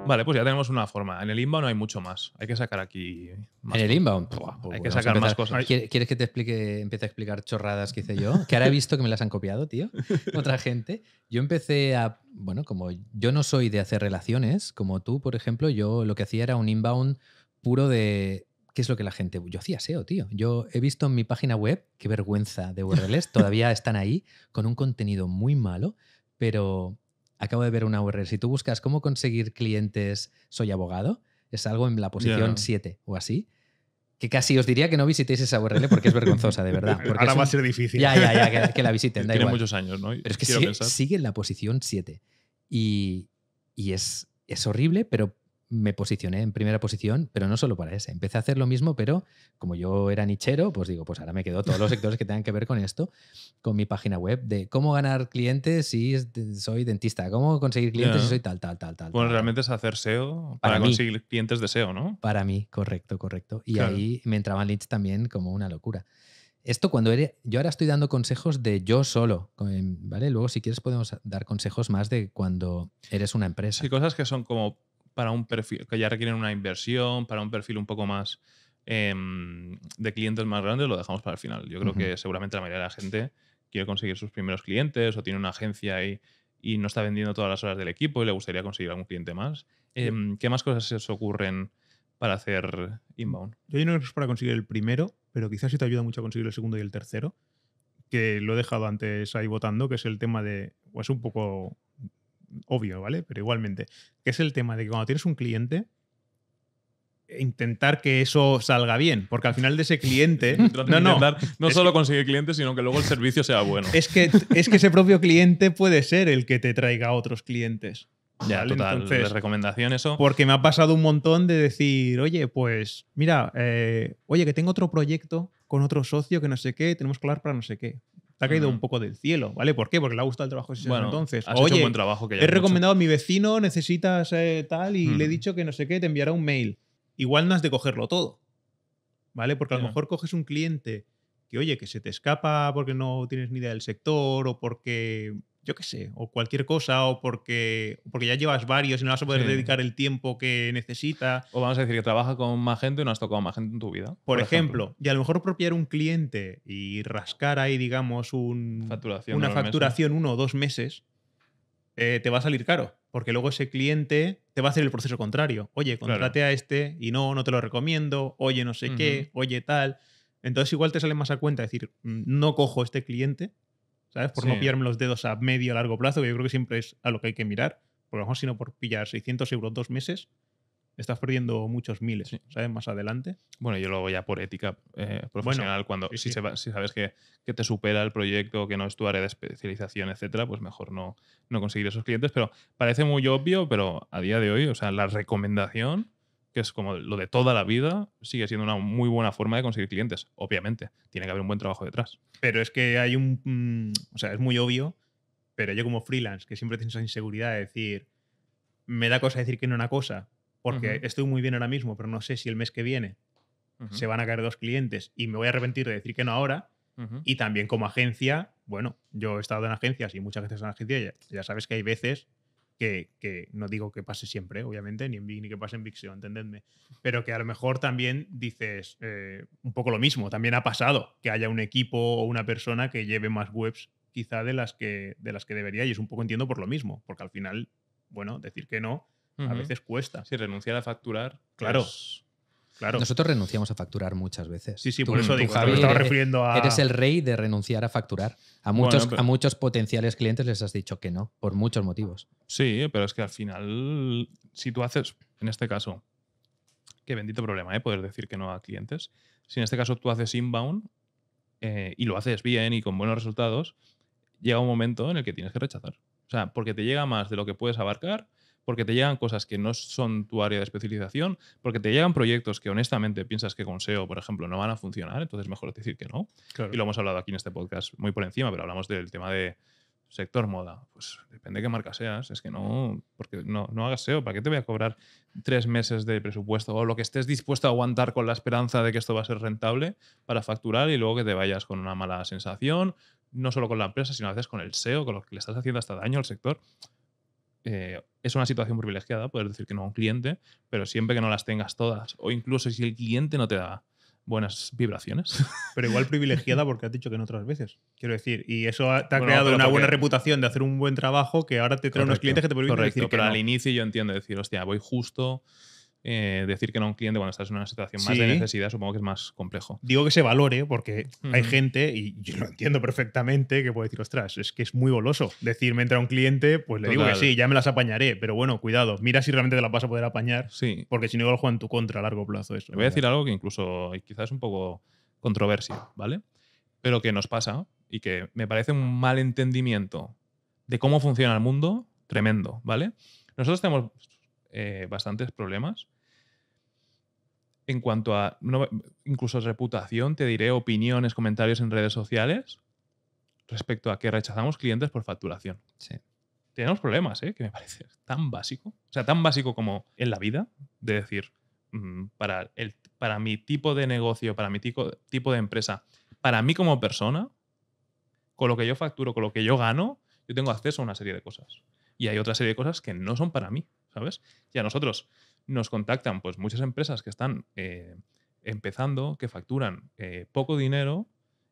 Vale, pues ya tenemos una forma. En el inbound no hay mucho más. Hay que sacar aquí. Más en el inbound, pues hay que sacar más cosas. ¿Quieres que te explique, empiece a explicar chorradas que hice yo? Que ahora he visto que me las han copiado, tío. Otra gente. Yo empecé a. Bueno, como yo no soy de hacer relaciones, como tú, por ejemplo, yo lo que hacía era un inbound puro de. ¿Qué es lo que la gente.? Yo hacía SEO, tío. Yo he visto en mi página web, qué vergüenza de URLs, todavía están ahí, con un contenido muy malo, pero acabo de ver una URL. Si tú buscas cómo conseguir clientes, soy abogado, es algo en la posición 7 o así. Que casi os diría que no visitéis esa URL porque es vergonzosa, de verdad. Ahora va a ser difícil. Ya, ya, ya, que, la visiten. Tiene muchos años, ¿no? es que sigue, en la posición 7. Y, es, es horrible, pero me posicioné en primera posición, pero no solo para ese. Empecé a hacer lo mismo, pero como yo era nichero, pues digo, pues ahora me quedo todos los sectores que tengan que ver con esto, con mi página web de cómo ganar clientes si soy dentista, cómo conseguir clientes si soy tal, tal, tal, tal. Bueno, realmente es hacer SEO para, conseguir clientes de SEO, ¿no? Para mí, correcto, correcto. Y ahí me entraban leads también como una locura. Esto cuando eres. yo ahora estoy dando consejos de yo solo, ¿vale? Luego si quieres podemos dar consejos más de cuando eres una empresa. Y cosas que son como para un perfil, que ya requieren una inversión, para un perfil un poco más em, de clientes más grandes, lo dejamos para el final. Yo creo que seguramente la mayoría de la gente quiere conseguir sus primeros clientes o tiene una agencia y, y no está vendiendo todas las horas del equipo y le gustaría conseguir algún cliente más. Em, ¿Qué más cosas se os ocurren para hacer inbound? Yo no es para conseguir el primero, pero quizás sí te ayuda mucho a conseguir el segundo y el tercero, que lo he dejado antes ahí votando, que es el tema de, o es un poco obvio, ¿vale? Pero igualmente, que es el tema de que cuando tienes un cliente, intentar que eso salga bien, porque al final de ese cliente no solo conseguir clientes, sino que luego el servicio sea bueno. Es que es que ese propio cliente puede ser el que te traiga otros clientes. Ya, total, eso. Porque me ha pasado un montón de decir, oye, pues mira, eh, oye, que tengo otro proyecto con otro socio que no sé qué, tenemos que hablar para no sé qué ha caído mm. un poco del cielo, ¿vale? ¿Por qué? Porque le ha gustado el trabajo ese bueno, entonces. Oye, buen trabajo que he recomendado a mi vecino, necesitas eh, tal, y le he mm. dicho que no sé qué, te enviará un mail. Igual no has de cogerlo todo, ¿vale? Porque a lo mejor coges un cliente que, oye, que se te escapa porque no tienes ni idea del sector o porque yo qué sé, o cualquier cosa, o porque, porque ya llevas varios y no vas a poder dedicar el tiempo que necesita. O vamos a decir que trabaja con más gente y no has tocado más gente en tu vida. Por, ejemplo, y a lo mejor apropiar un cliente y rascar ahí, digamos, un, una facturación uno o dos meses, eh, te va a salir caro, porque luego ese cliente te va a hacer el proceso contrario. Oye, contrate a este y no, no te lo recomiendo, oye, no sé qué, oye, tal. Entonces igual te sale más a cuenta decir, mm, no cojo este cliente ¿sabes? Por no pillarme los dedos a medio o largo plazo, que yo creo que siempre es a lo que hay que mirar. Por lo mejor si no por pillar 600 euros dos meses, estás perdiendo muchos miles, ¿sabes? Más adelante. Bueno, yo lo luego ya por ética eh, profesional, cuando si, sabes que, que, te supera el proyecto, que no es tu área de especialización, etcétera, pues mejor no, no conseguir esos clientes. Pero parece muy obvio, pero a día de hoy, o sea, la recomendación que es como lo de toda la vida, sigue siendo una muy buena forma de conseguir clientes, obviamente. Tiene que haber un buen trabajo detrás. Pero es que hay un... Mm, o sea, es muy obvio, pero yo como freelance, que siempre tengo esa inseguridad de decir, me da cosa decir que no una cosa, porque estoy muy bien ahora mismo, pero no sé si el mes que viene se van a caer dos clientes y me voy a arrepentir de decir que no ahora. Y también como agencia, bueno, yo he estado en agencias y muchas veces en agencias, ya, ya sabes que hay veces que, no digo que pase siempre, ¿eh? obviamente, ni en Big ni que pase en Big entendedme, pero que a lo mejor también dices eh, un poco lo mismo, también ha pasado que haya un equipo o una persona que lleve más webs quizá de las que, de las que debería y es un poco entiendo por lo mismo, porque al final, bueno, decir que no a veces cuesta. Si renunciar a facturar, claro. Nosotros renunciamos a facturar muchas veces. Sí, sí, por eso eh, a... Eres el rey de renunciar a facturar. A muchos, a muchos potenciales clientes les has dicho que no, por muchos motivos. Sí, pero es que al final, si tú haces, en este caso, qué bendito problema, ¿eh? Poder decir que no a clientes. Si en este caso tú haces inbound eh, y lo haces bien y con buenos resultados, llega un momento en el que tienes que rechazar. O sea, porque te llega más de lo que puedes abarcar porque te llegan cosas que no son tu área de especialización, porque te llegan proyectos que honestamente piensas que con SEO, por ejemplo, no van a funcionar, entonces mejor decir que no. Y lo hemos hablado aquí en este podcast muy por encima, pero hablamos del tema de sector moda. Pues depende de qué marca seas, es que no, porque no, no hagas SEO, ¿para qué te voy a cobrar tres meses de presupuesto o lo que estés dispuesto a aguantar con la esperanza de que esto va a ser rentable para facturar y luego que te vayas con una mala sensación, no solo con la empresa, sino a veces con el SEO, con lo que le estás haciendo hasta daño al sector. Eh, es una situación privilegiada, puedes decir que no a un cliente, pero siempre que no las tengas todas, o incluso si el cliente no te da buenas vibraciones. Pero igual privilegiada porque has dicho que no otras veces. Quiero decir, y eso te ha creado una buena reputación de hacer un buen trabajo que ahora te traen unos clientes que te pueden pero al inicio yo entiendo decir, hostia, voy justo, eh, decir que no a un cliente cuando estás en una situación más de necesidad, supongo que es más complejo. Digo que se valore porque hay gente, y yo lo entiendo perfectamente, que puede decir, ostras, es que es muy goloso. Decirme entra un cliente, pues le digo que sí, ya me las apañaré, pero bueno, cuidado, mira si realmente te las vas a poder apañar, sí. porque si no, igual en tu contra a largo plazo. Eso, le voy a decir algo que incluso quizás es un poco controversia, ¿vale? Pero que nos pasa y que me parece un mal de cómo funciona el mundo tremendo, ¿vale? Nosotros tenemos eh, bastantes problemas en cuanto a incluso reputación, te diré opiniones, comentarios en redes sociales respecto a que rechazamos clientes por facturación. Sí. Tenemos problemas, ¿eh? que me parece tan básico. O sea, tan básico como en la vida, de decir, mm, para, el, para mi tipo de negocio, para mi tipo de empresa, para mí como persona, con lo que yo facturo, con lo que yo gano, yo tengo acceso a una serie de cosas. Y hay otra serie de cosas que no son para mí, ¿sabes? Y a nosotros, nos contactan pues muchas empresas que están eh, empezando, que facturan eh, poco dinero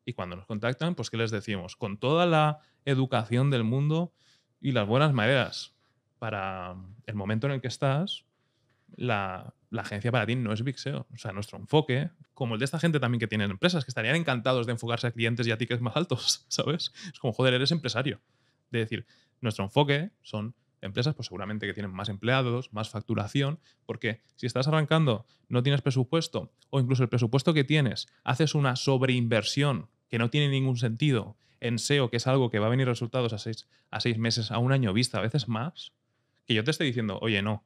y cuando nos contactan, pues ¿qué les decimos? Con toda la educación del mundo y las buenas maneras para el momento en el que estás, la, agencia para ti no es Big O sea, nuestro enfoque, como el de esta gente también que tienen empresas, que estarían encantados de enfocarse a clientes y a tickets más altos, ¿sabes? Es como, joder, eres empresario. De decir, nuestro enfoque son empresas pues seguramente que tienen más empleados, más facturación, porque si estás arrancando, no tienes presupuesto o incluso el presupuesto que tienes, haces una sobreinversión que no tiene ningún sentido en SEO, que es algo que va a venir resultados a seis, a meses, a un año vista, a veces más, que yo te esté diciendo, oye, no,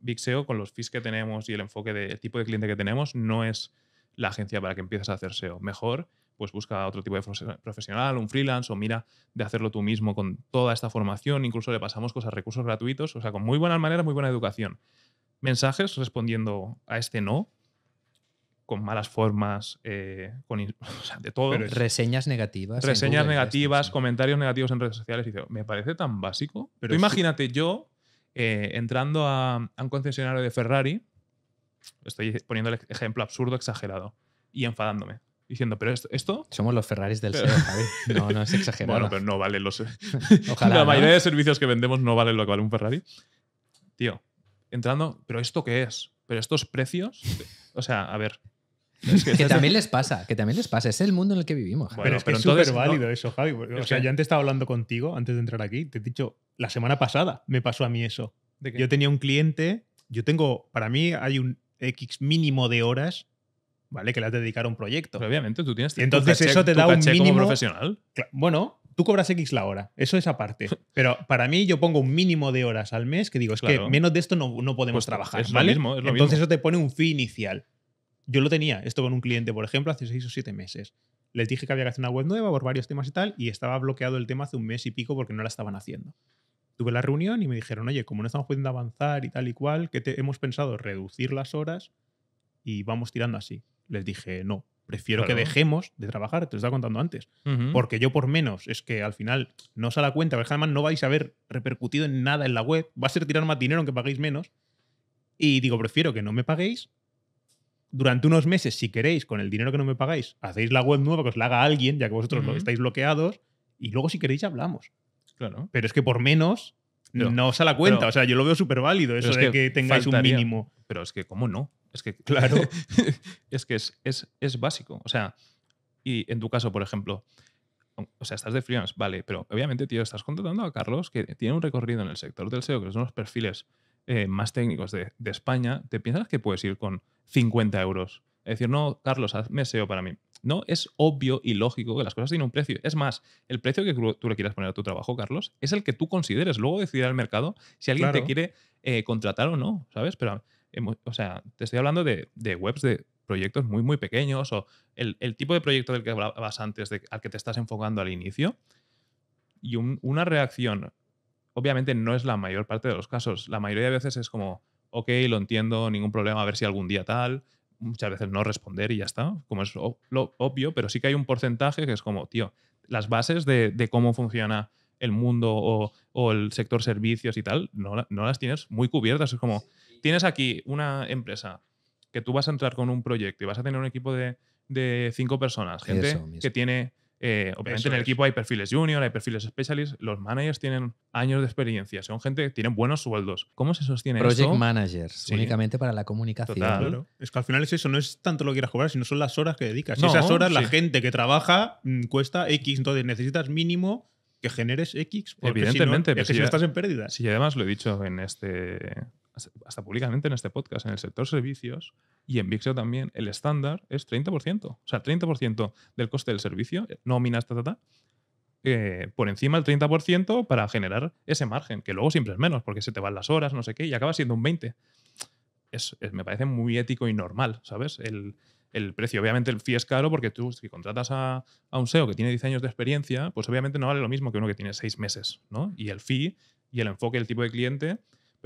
Big SEO con los fees que tenemos y el enfoque del de, tipo de cliente que tenemos no es la agencia para que empieces a hacer SEO. Mejor pues busca otro tipo de profesional, un freelance, o mira de hacerlo tú mismo con toda esta formación. Incluso le pasamos cosas, recursos gratuitos, o sea, con muy buena manera, muy buena educación. Mensajes respondiendo a este no, con malas formas, eh, con, de todo. reseñas negativas. Reseñas negativas, comentarios negativos en redes sociales. Y me parece tan básico. Pero imagínate yo eh, entrando a, un concesionario de Ferrari, estoy poniendo el ejemplo absurdo, exagerado, y enfadándome diciendo, pero esto. Somos los Ferraris del SEO, Javi. No, no es exagerado. bueno, pero no valen los. Ojalá. La mayoría de servicios que vendemos no valen lo que vale un Ferrari. Tío, entrando, ¿pero esto qué es? ¿Pero estos precios? O sea, a ver. que, también les pasa, que también les pasa. Es el mundo en el que vivimos. pero es, súper válido eso, Javi. o sea, yo antes estaba hablando contigo, antes de entrar aquí, te he dicho, la semana pasada me pasó a mí eso. Yo tenía un cliente, yo tengo, para mí hay un X mínimo de horas ¿vale? Que le has de dedicar a un proyecto. obviamente, tú tienes Entonces eso te da un mínimo profesional. Bueno, tú cobras X la hora, eso es aparte. Pero para mí yo pongo un mínimo de horas al mes que digo, es que menos de esto no, podemos pues trabajar, Entonces eso te pone un fee inicial. Yo lo tenía, esto con un cliente, por ejemplo, hace seis o siete meses. Les dije que había que hacer una web nueva por varios temas y tal, y estaba bloqueado el tema hace un mes y pico porque no la estaban haciendo. Tuve la reunión y me dijeron, oye, como no estamos pudiendo avanzar y tal y cual, que hemos pensado? Reducir las horas y vamos tirando así les dije, no, prefiero que dejemos de trabajar, te lo estaba contando antes, porque yo por menos es que al final no os da cuenta, además no vais a ver repercutido en nada en la web, va a ser tirar más dinero aunque paguéis menos, y digo, prefiero que no me paguéis. Durante unos meses, si queréis, con el dinero que no me pagáis, hacéis la web nueva que os la haga alguien, ya que vosotros estáis bloqueados, y luego si queréis hablamos. Claro. Pero es que por menos no, os os da cuenta. o sea, yo lo veo súper válido eso de que, tengáis un mínimo. Pero es que, ¿cómo no? Es que, claro, es que es, básico. O sea, y en tu caso, por ejemplo, o sea, estás de freelance, vale, pero obviamente, tío, estás contratando a Carlos, que tiene un recorrido en el sector del SEO, que son los perfiles eh, más técnicos de, España. ¿Te piensas que puedes ir con 50 euros? Es decir, no, Carlos, hazme SEO para mí. No, es obvio y lógico que las cosas tienen un precio. Es más, el precio que tú le quieras poner a tu trabajo, Carlos, es el que tú consideres. Luego decidirá el mercado si alguien te quiere eh, contratar o no, ¿sabes? Pero o sea, te estoy hablando de, webs de proyectos muy, muy pequeños o el, tipo de proyecto del que hablabas antes, de, al que te estás enfocando al inicio. Y una reacción, obviamente no es la mayor parte de los casos. La mayoría de veces es como, ok, lo entiendo, ningún problema, a ver si algún día tal. Muchas veces no responder y ya está, como es lo obvio, pero sí que hay un porcentaje que es como, tío, las bases de, cómo funciona el mundo o, el sector servicios y tal, no, las tienes muy cubiertas. Es como, tienes aquí una empresa que tú vas a entrar con un proyecto y vas a tener un equipo de, cinco personas, gente que tiene eh, obviamente en el equipo hay perfiles junior, hay perfiles specialist, los managers tienen años de experiencia, son gente que tienen buenos sueldos. ¿Cómo se sostiene eso? Project managers, únicamente para la comunicación. Es que al final es eso, no es tanto lo que quieras cobrar, sino son las horas que dedicas. No, esas horas, la gente que trabaja mm, cuesta X, entonces necesitas mínimo que generes X. Evidentemente. Pues si si no estás en pérdida. Sí, además lo he dicho en este hasta públicamente en este podcast, en el sector servicios y en Vixio también, el estándar es 30%. O sea, 30% del coste del servicio, eh, nóminas, ta, ta, eh, por encima del 30% para generar ese margen, que luego siempre es menos, porque se te van las horas, no sé qué, y acaba siendo un 20%. Es, me parece muy ético y normal, ¿sabes? El, el, precio, obviamente el fee es caro porque tú, si contratas a, a, un SEO que tiene 10 años de experiencia, pues obviamente no vale lo mismo que uno que tiene 6 meses, ¿no? Y el fee y el enfoque, el tipo de cliente,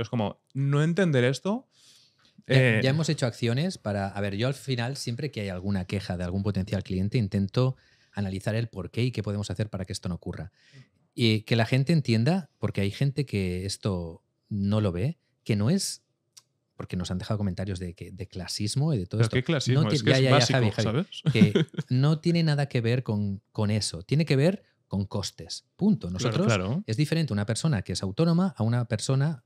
es como, no entender esto. ya, eh, hemos hecho acciones para. A ver, yo al final, siempre que hay alguna queja de algún potencial cliente, intento analizar el por qué y qué podemos hacer para que esto no ocurra. Y que la gente entienda, porque hay gente que esto no lo ve, que no es. Porque nos han dejado comentarios de, que de clasismo y de todo esto. ¿Qué clasismo? No, es que es ¿sabes? Que no tiene nada que ver con, con eso. Tiene que ver con costes. Punto. Nosotros es diferente una persona que es autónoma a una persona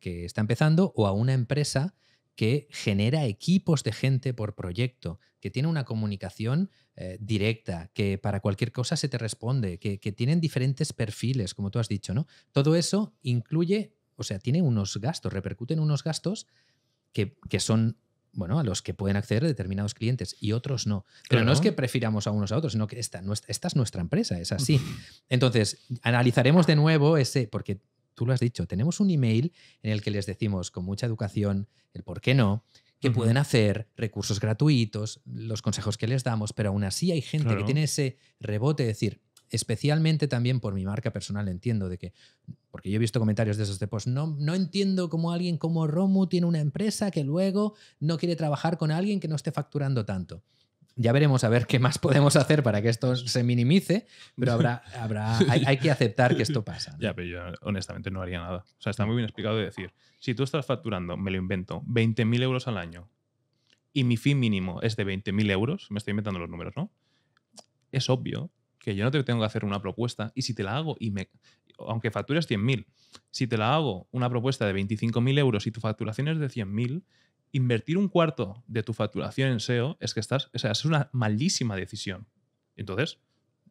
que, está empezando o a una empresa que genera equipos de gente por proyecto, que tiene una comunicación eh, directa, que para cualquier cosa se te responde, que, tienen diferentes perfiles, como tú has dicho, ¿no? Todo eso incluye, o sea, tiene unos gastos, repercuten unos gastos que, son, bueno, a los que pueden acceder determinados clientes y otros no. Pero no es que prefiramos a unos a otros, sino que esta, esta es nuestra empresa, es así. Entonces, analizaremos de nuevo ese, porque tú lo has dicho, tenemos un email en el que les decimos con mucha educación el por qué no, que pueden hacer, recursos gratuitos, los consejos que les damos, pero aún así hay gente que tiene ese rebote de decir, especialmente también por mi marca personal, entiendo de que, porque yo he visto comentarios de esos de pues no, no entiendo cómo alguien como Romu tiene una empresa que luego no quiere trabajar con alguien que no esté facturando tanto. Ya veremos a ver qué más podemos hacer para que esto se minimice, pero habrá, habrá, hay, que aceptar que esto pasa. Ya, pero yo honestamente no haría nada. O sea, está muy bien explicado de decir, si tú estás facturando, me lo invento, 20.000 euros al año y mi fin mínimo es de 20.000 euros, me estoy inventando los números, ¿no? Es obvio que yo no te tengo que hacer una propuesta y si te la hago y me... Aunque factures 100.000, si te la hago una propuesta de 25.000 euros y tu facturación es de 100.000, invertir un cuarto de tu facturación en SEO es que estás, o sea, es una malísima decisión. Entonces,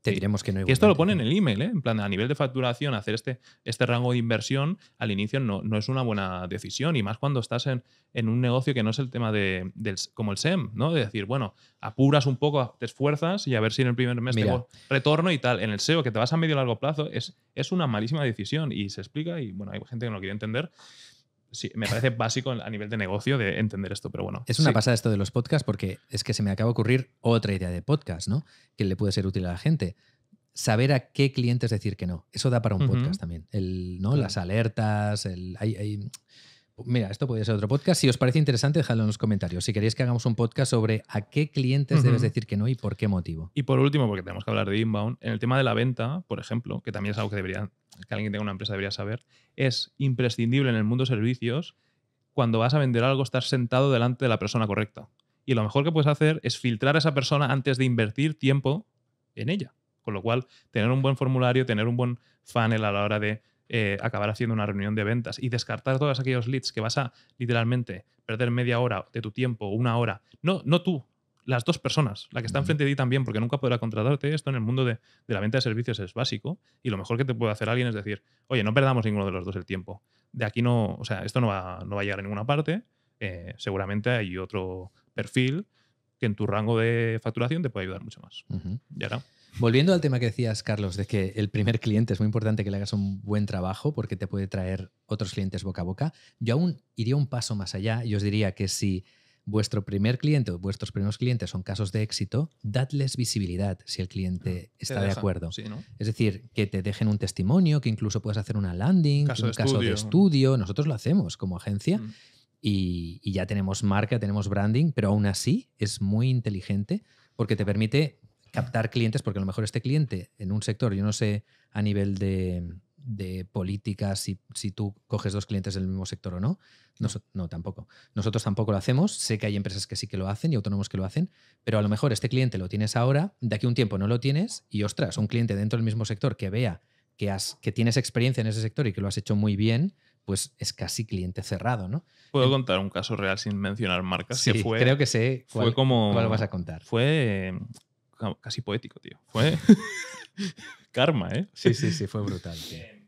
te diremos que no. esto lo pone en el email, ¿eh? en plan, a nivel de facturación, hacer este, este rango de inversión al inicio no, no es una buena decisión, y más cuando estás en, un negocio que no es el tema de, del, como el SEM, ¿no? De decir, bueno, apuras un poco, te esfuerzas y a ver si en el primer mes tengo retorno y tal. En el SEO, que te vas a medio largo plazo, es, es una malísima decisión y se explica, y bueno, hay gente que no lo quiere entender me parece básico a nivel de negocio de entender esto, pero bueno. Es una pasada esto de los podcasts porque es que se me acaba de ocurrir otra idea de podcast, ¿no? Que le puede ser útil a la gente. Saber a qué clientes decir que no. Eso da para un podcast también. El, ¿no? Las alertas, el, Mira, esto podría ser otro podcast. Si os parece interesante, dejadlo en los comentarios. Si queréis que hagamos un podcast sobre a qué clientes debes decir que no y por qué motivo. Y por último, porque tenemos que hablar de inbound, en el tema de la venta, por ejemplo, que también es algo que, debería, que alguien que tenga una empresa debería saber, es imprescindible en el mundo de servicios cuando vas a vender algo estar sentado delante de la persona correcta. Y lo mejor que puedes hacer es filtrar a esa persona antes de invertir tiempo en ella. Con lo cual, tener un buen formulario, tener un buen funnel a la hora de eh, acabar haciendo una reunión de ventas y descartar todos aquellos leads que vas a literalmente perder media hora de tu tiempo, una hora. No, no tú, las dos personas, la que está enfrente de ti también, porque nunca podrá contratarte. Esto en el mundo de, la venta de servicios es básico y lo mejor que te puede hacer alguien es decir, oye, no perdamos ninguno de los dos el tiempo. De aquí no, o sea, esto no va, a llegar a ninguna parte. Eh, seguramente hay otro perfil que en tu rango de facturación te puede ayudar mucho más. ¿Ya no? Volviendo al tema que decías, Carlos, de que el primer cliente es muy importante que le hagas un buen trabajo porque te puede traer otros clientes boca a boca, yo aún iría un paso más allá y os diría que si vuestro primer cliente o vuestros primeros clientes son casos de éxito, dadles visibilidad si el cliente mm, está de acuerdo. Es decir, que te dejen un testimonio, que incluso puedas hacer una landing, un caso de estudio. Nosotros lo hacemos como agencia. Mm. Y, y, ya tenemos marca, tenemos branding, pero aún así es muy inteligente porque te permite captar clientes, porque a lo mejor este cliente en un sector, yo no sé a nivel de, política si, tú coges dos clientes del mismo sector o no. Mm. no, tampoco. Nosotros tampoco lo hacemos. Sé que hay empresas que sí que lo hacen y autónomos que lo hacen, pero a lo mejor este cliente lo tienes ahora, de aquí a un tiempo no lo tienes y ostras, un cliente dentro del mismo sector que vea que, has, que tienes experiencia en ese sector y que lo has hecho muy bien, pues es casi cliente cerrado, ¿no? Puedo contar un caso real sin mencionar marcas. Sí, fue, creo que sé fue como, cuál vas a contar. Fue casi poético, tío. Fue karma, ¿eh? Sí, sí, sí, fue brutal.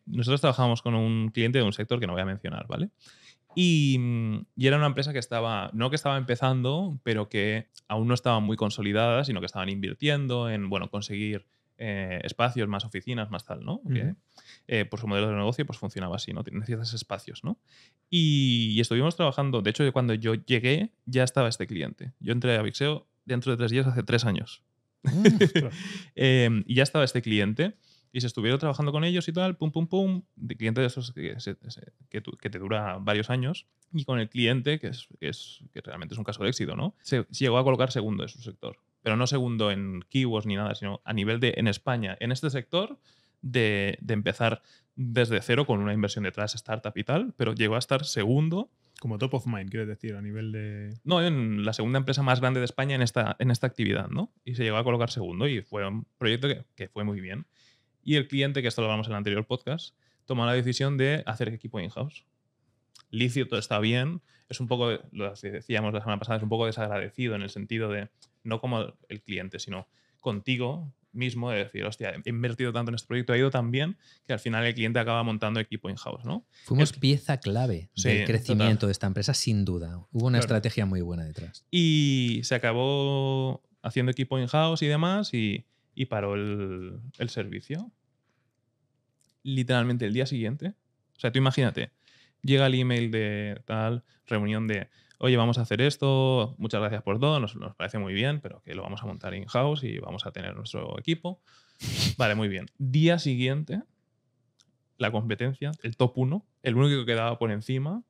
Nosotros trabajábamos con un cliente de un sector que no voy a mencionar, ¿vale? Y, mm, era una empresa que estaba, no que estaba empezando, pero que aún no estaba muy consolidada, sino que estaban invirtiendo en, bueno, conseguir eh, espacios, más oficinas, más tal, ¿no? Eh, por pues su modelo de negocio, pues funcionaba así, ¿no? ciertos espacios, ¿no? Y, estuvimos trabajando, de hecho, cuando yo llegué, ya estaba este cliente. Yo entré a Vixeo dentro de tres días hace tres años. Em, y ya estaba este cliente y se estuvieron trabajando con ellos y tal, pum, pum, pum, de cliente de esos que, te dura varios años, y con el cliente, que, es, realmente es un caso de éxito, ¿no? Se, llegó a colocar segundo en su sector, pero no segundo en keywords ni nada, sino a nivel de, en España, en este sector, de, de empezar desde cero con una inversión detrás, startup y tal, pero llegó a estar segundo como top of mind, quieres decir, a nivel de. No, en la segunda empresa más grande de España en esta, en esta actividad, ¿no? Y se llegó a colocar segundo y fue un proyecto que, que fue muy bien. Y el cliente, que esto lo hablamos en el anterior podcast, tomó la decisión de hacer equipo in-house. Licio todo está bien, es un poco, lo decíamos la semana pasada, es un poco desagradecido en el sentido de no como el cliente, sino contigo mismo de decir, hostia, he invertido tanto en este proyecto, ha ido tan bien que al final el cliente acaba montando equipo in-house, ¿no? Fuimos pieza clave del crecimiento de esta empresa, sin duda. Hubo una estrategia muy buena detrás. Y se acabó haciendo equipo in-house y demás y, y paró el servicio. Literalmente el día siguiente. O sea, tú imagínate, llega el email de tal reunión de oye, vamos a hacer esto, muchas gracias por todo, nos, parece muy bien, pero que lo vamos a montar in-house y vamos a tener nuestro equipo. Vale, muy bien. Día siguiente, la competencia, el top 1, el único que quedaba por encima,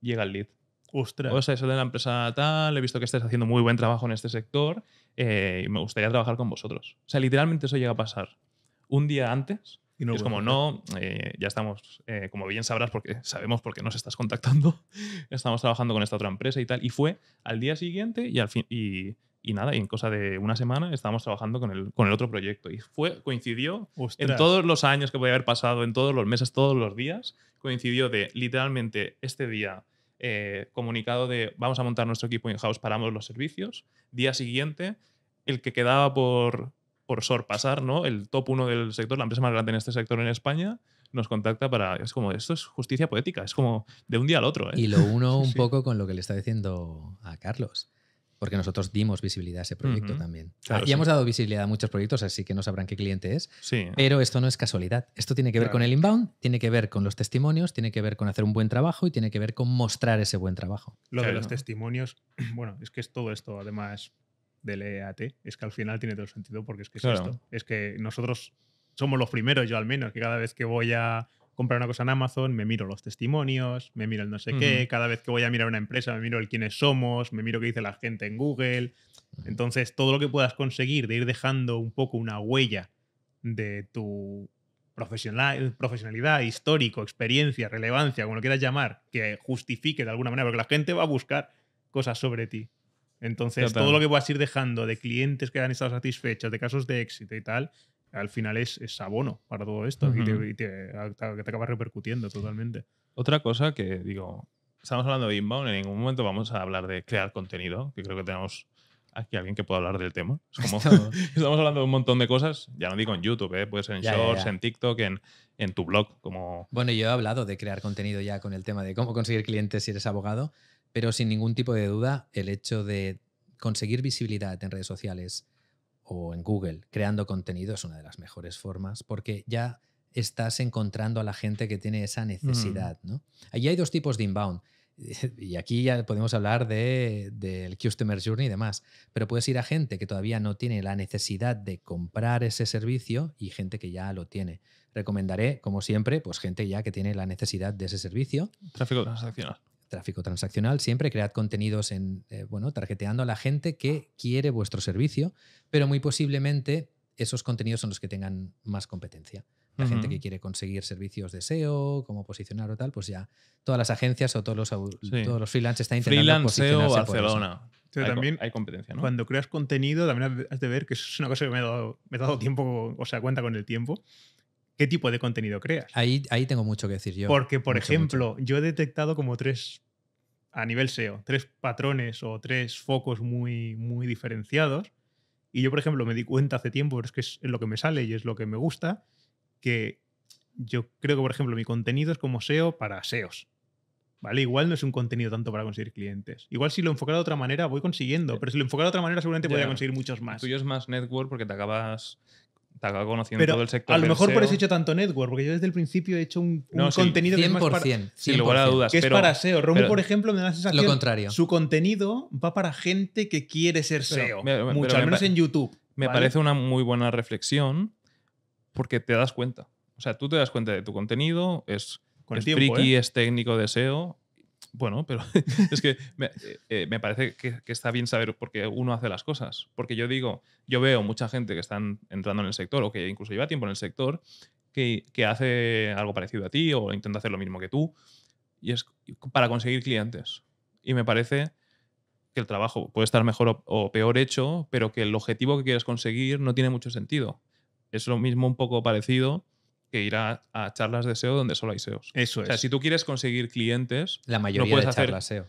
llega el lead. Ostras. O sea, eso de la empresa tal, he visto que estáis haciendo muy buen trabajo en este sector eh, y me gustaría trabajar con vosotros. O sea, literalmente eso llega a pasar un día antes y es como, no, eh, ya estamos, eh, como bien sabrás, porque sabemos por qué nos estás contactando, estamos trabajando con esta otra empresa y tal. Y fue al día siguiente y al fin... Y, nada, y en cosa de una semana estábamos trabajando con el, con el otro proyecto. Y fue, coincidió en todos los años que podía haber pasado, en todos los meses, todos los días, coincidió de literalmente este día eh, comunicado de vamos a montar nuestro equipo en house paramos los servicios. Día siguiente, el que quedaba por por sorpasar ¿no? el top uno del sector, la empresa más grande en este sector en España, nos contacta para... Es como, esto es justicia poética, es como de un día al otro. ¿eh? Y lo uno un poco con lo que le está diciendo a Carlos, porque nosotros dimos visibilidad a ese proyecto también. y hemos dado visibilidad a muchos proyectos, así que no sabrán qué cliente es, pero esto no es casualidad. Esto tiene que ver con el inbound, tiene que ver con los testimonios, tiene que ver con hacer un buen trabajo y tiene que ver con mostrar ese buen trabajo. Lo de los testimonios, bueno, es que es todo esto, además del EAT es que al final tiene todo el sentido porque es que es esto. Es que nosotros somos los primeros, yo al menos, que cada vez que voy a comprar una cosa en Amazon, me miro los testimonios, me miro el no sé qué, cada vez que voy a mirar una empresa, me miro el quiénes somos, me miro qué dice la gente en Google. Entonces, todo lo que puedas conseguir de ir dejando un poco una huella de tu profesionalidad, histórico, experiencia, relevancia, como lo quieras llamar, que justifique de alguna manera, porque la gente va a buscar cosas sobre ti. Entonces, todo lo que vas a ir dejando de clientes que han estado satisfechos, de casos de éxito y tal, al final es, abono para todo esto y, te, te, acaba repercutiendo totalmente. Otra cosa que digo, estamos hablando de inbound, en ningún momento vamos a hablar de crear contenido, que creo que tenemos aquí alguien que pueda hablar del tema. estamos hablando de un montón de cosas, ya no digo en YouTube, pues puede en Shorts, en TikTok, en, tu blog. como Bueno, yo he hablado de crear contenido ya con el tema de cómo conseguir clientes si eres abogado, pero sin ningún tipo de duda, el hecho de conseguir visibilidad en redes sociales o en Google creando contenido es una de las mejores formas porque ya estás encontrando a la gente que tiene esa mm. necesidad. ¿no? Allí hay dos tipos de inbound. Y aquí ya podemos hablar del Customer Journey y demás. Pero puedes ir a gente que todavía no tiene la necesidad de comprar ese servicio y gente que ya lo tiene. Recomendaré, como siempre, pues gente ya que tiene la necesidad de ese servicio. Tráfico transaccional tráfico transaccional, siempre cread contenidos en, eh, bueno, targeteando a la gente que quiere vuestro servicio, pero muy posiblemente esos contenidos son los que tengan más competencia. La gente que quiere conseguir servicios de SEO, cómo posicionar o tal, pues ya todas las agencias o todos los, freelancers todos los están intentando freelance, e posicionarse Barcelona. hay, también hay competencia, Cuando creas contenido, también has de ver que es una cosa que me he dado, me he dado tiempo, o sea, cuenta con el tiempo, qué tipo de contenido creas. Ahí, ahí tengo mucho que decir yo. Porque, por ejemplo, yo he detectado como tres, a nivel SEO, tres patrones o tres focos muy, muy diferenciados. Y yo, por ejemplo, me di cuenta hace tiempo, pero es que es lo que me sale y es lo que me gusta, que yo creo que, por ejemplo, mi contenido es como SEO para SEOs. ¿Vale? Igual no es un contenido tanto para conseguir clientes. Igual si lo enfocara de otra manera voy consiguiendo, eh, pero si lo enfocara de otra manera seguramente podría conseguir muchos más. tuyo es más network porque te acabas te conociendo todo el sector. A lo mejor por eso he hecho tanto network, porque yo desde el principio he hecho un, contenido 100%, que es para, 100%, sin lugar a dudas, que es para SEO. Ron, por ejemplo, me da la sensación. Lo contrario. Su contenido va para gente que quiere ser SEO. E mucho, al menos en YouTube. Me parece una muy buena reflexión porque te das cuenta. O sea, tú te das cuenta de tu contenido, es, friki, ¿eh? es técnico de SEO, bueno, pero es que me, eh, eh, parece que, está bien saber por qué uno hace las cosas. Porque yo digo, yo veo mucha gente que están entrando en el sector o que incluso lleva tiempo en el sector que, hace algo parecido a ti o intenta hacer lo mismo que tú y es para conseguir clientes. Y me parece que el trabajo puede estar mejor o, peor hecho, pero que el objetivo que quieres conseguir no tiene mucho sentido. Es lo mismo un poco parecido que ir a, charlas de SEO donde solo hay SEOs. Eso es. O sea, si tú quieres conseguir clientes. La mayoría no puedes hacer... charlas SEO.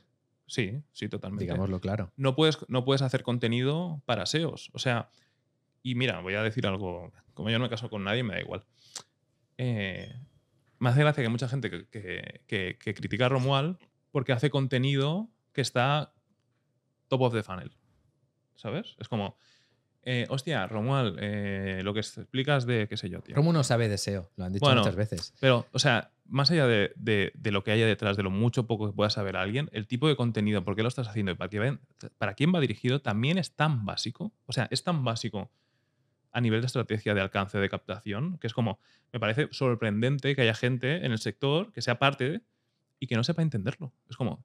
Sí, sí, totalmente. Digámoslo claro. No puedes, no puedes hacer contenido para SEOs. O sea, y mira, voy a decir algo. Como yo no me caso con nadie, me da igual. Eh, me hace gracia que mucha gente que, que, critica a Romual porque hace contenido que está top of the funnel. ¿Sabes? Es como, eh, hostia, Romual, eh, lo que explicas de qué sé yo, tío. no sabe deseo, lo han dicho muchas veces. Pero, o sea, más allá de, lo que haya detrás, de lo mucho poco que pueda saber alguien, el tipo de contenido, por qué lo estás haciendo y para quién, para quién va dirigido, también es tan básico. O sea, es tan básico a nivel de estrategia de alcance de captación, que es como, me parece sorprendente que haya gente en el sector que sea parte y que no sepa entenderlo. Es como,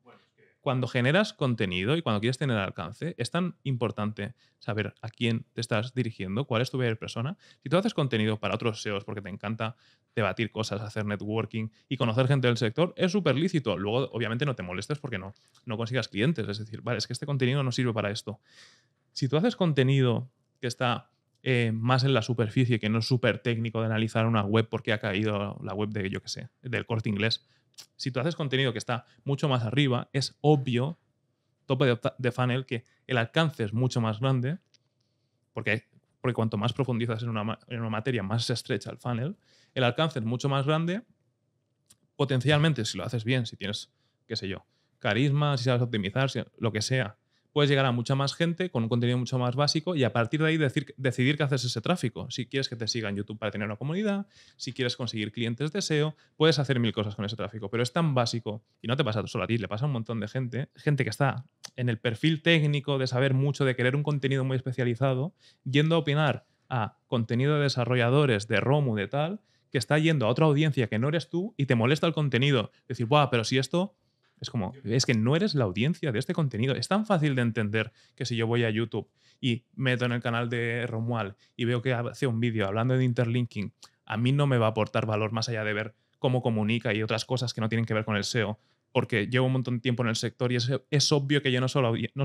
cuando generas contenido y cuando quieres tener alcance, es tan importante saber a quién te estás dirigiendo, cuál es tu persona. Si tú haces contenido para otros SEOs porque te encanta debatir cosas, hacer networking y conocer gente del sector, es súper lícito. Luego, obviamente, no te molestes porque no, no consigas clientes. Es decir, vale, es que este contenido no sirve para esto. Si tú haces contenido que está eh, más en la superficie, que no es súper técnico de analizar una web porque ha caído la web de, yo qué sé, del corte inglés. Si tú haces contenido que está mucho más arriba, es obvio, tope de, funnel, que el alcance es mucho más grande, porque, porque cuanto más profundizas en una, materia, más estrecha el funnel, el alcance es mucho más grande. Potencialmente, si lo haces bien, si tienes, qué sé yo, carisma, si sabes optimizar, lo que sea, puedes llegar a mucha más gente con un contenido mucho más básico y a partir de ahí decidir qué haces ese tráfico. Si quieres que te siga en YouTube para tener una comunidad, si quieres conseguir clientes de SEO, puedes hacer mil cosas con ese tráfico, pero es tan básico y no te pasa solo a ti, le pasa a un montón de gente, gente que está en el perfil técnico de saber mucho, de querer un contenido muy especializado, yendo a opinar a contenido de desarrolladores, de ROMU, de tal, que está yendo a otra audiencia que no eres tú y te molesta el contenido. Decir, guau, pero si esto es como, es que no eres la audiencia de este contenido. Es tan fácil de entender que si yo voy a YouTube y meto en el canal de Romual y veo que hace un vídeo hablando de interlinking, a mí no me va a aportar valor más allá de ver cómo comunica y otras cosas que no tienen que ver con el SEO, porque llevo un montón de tiempo en el sector y es, es obvio que yo no,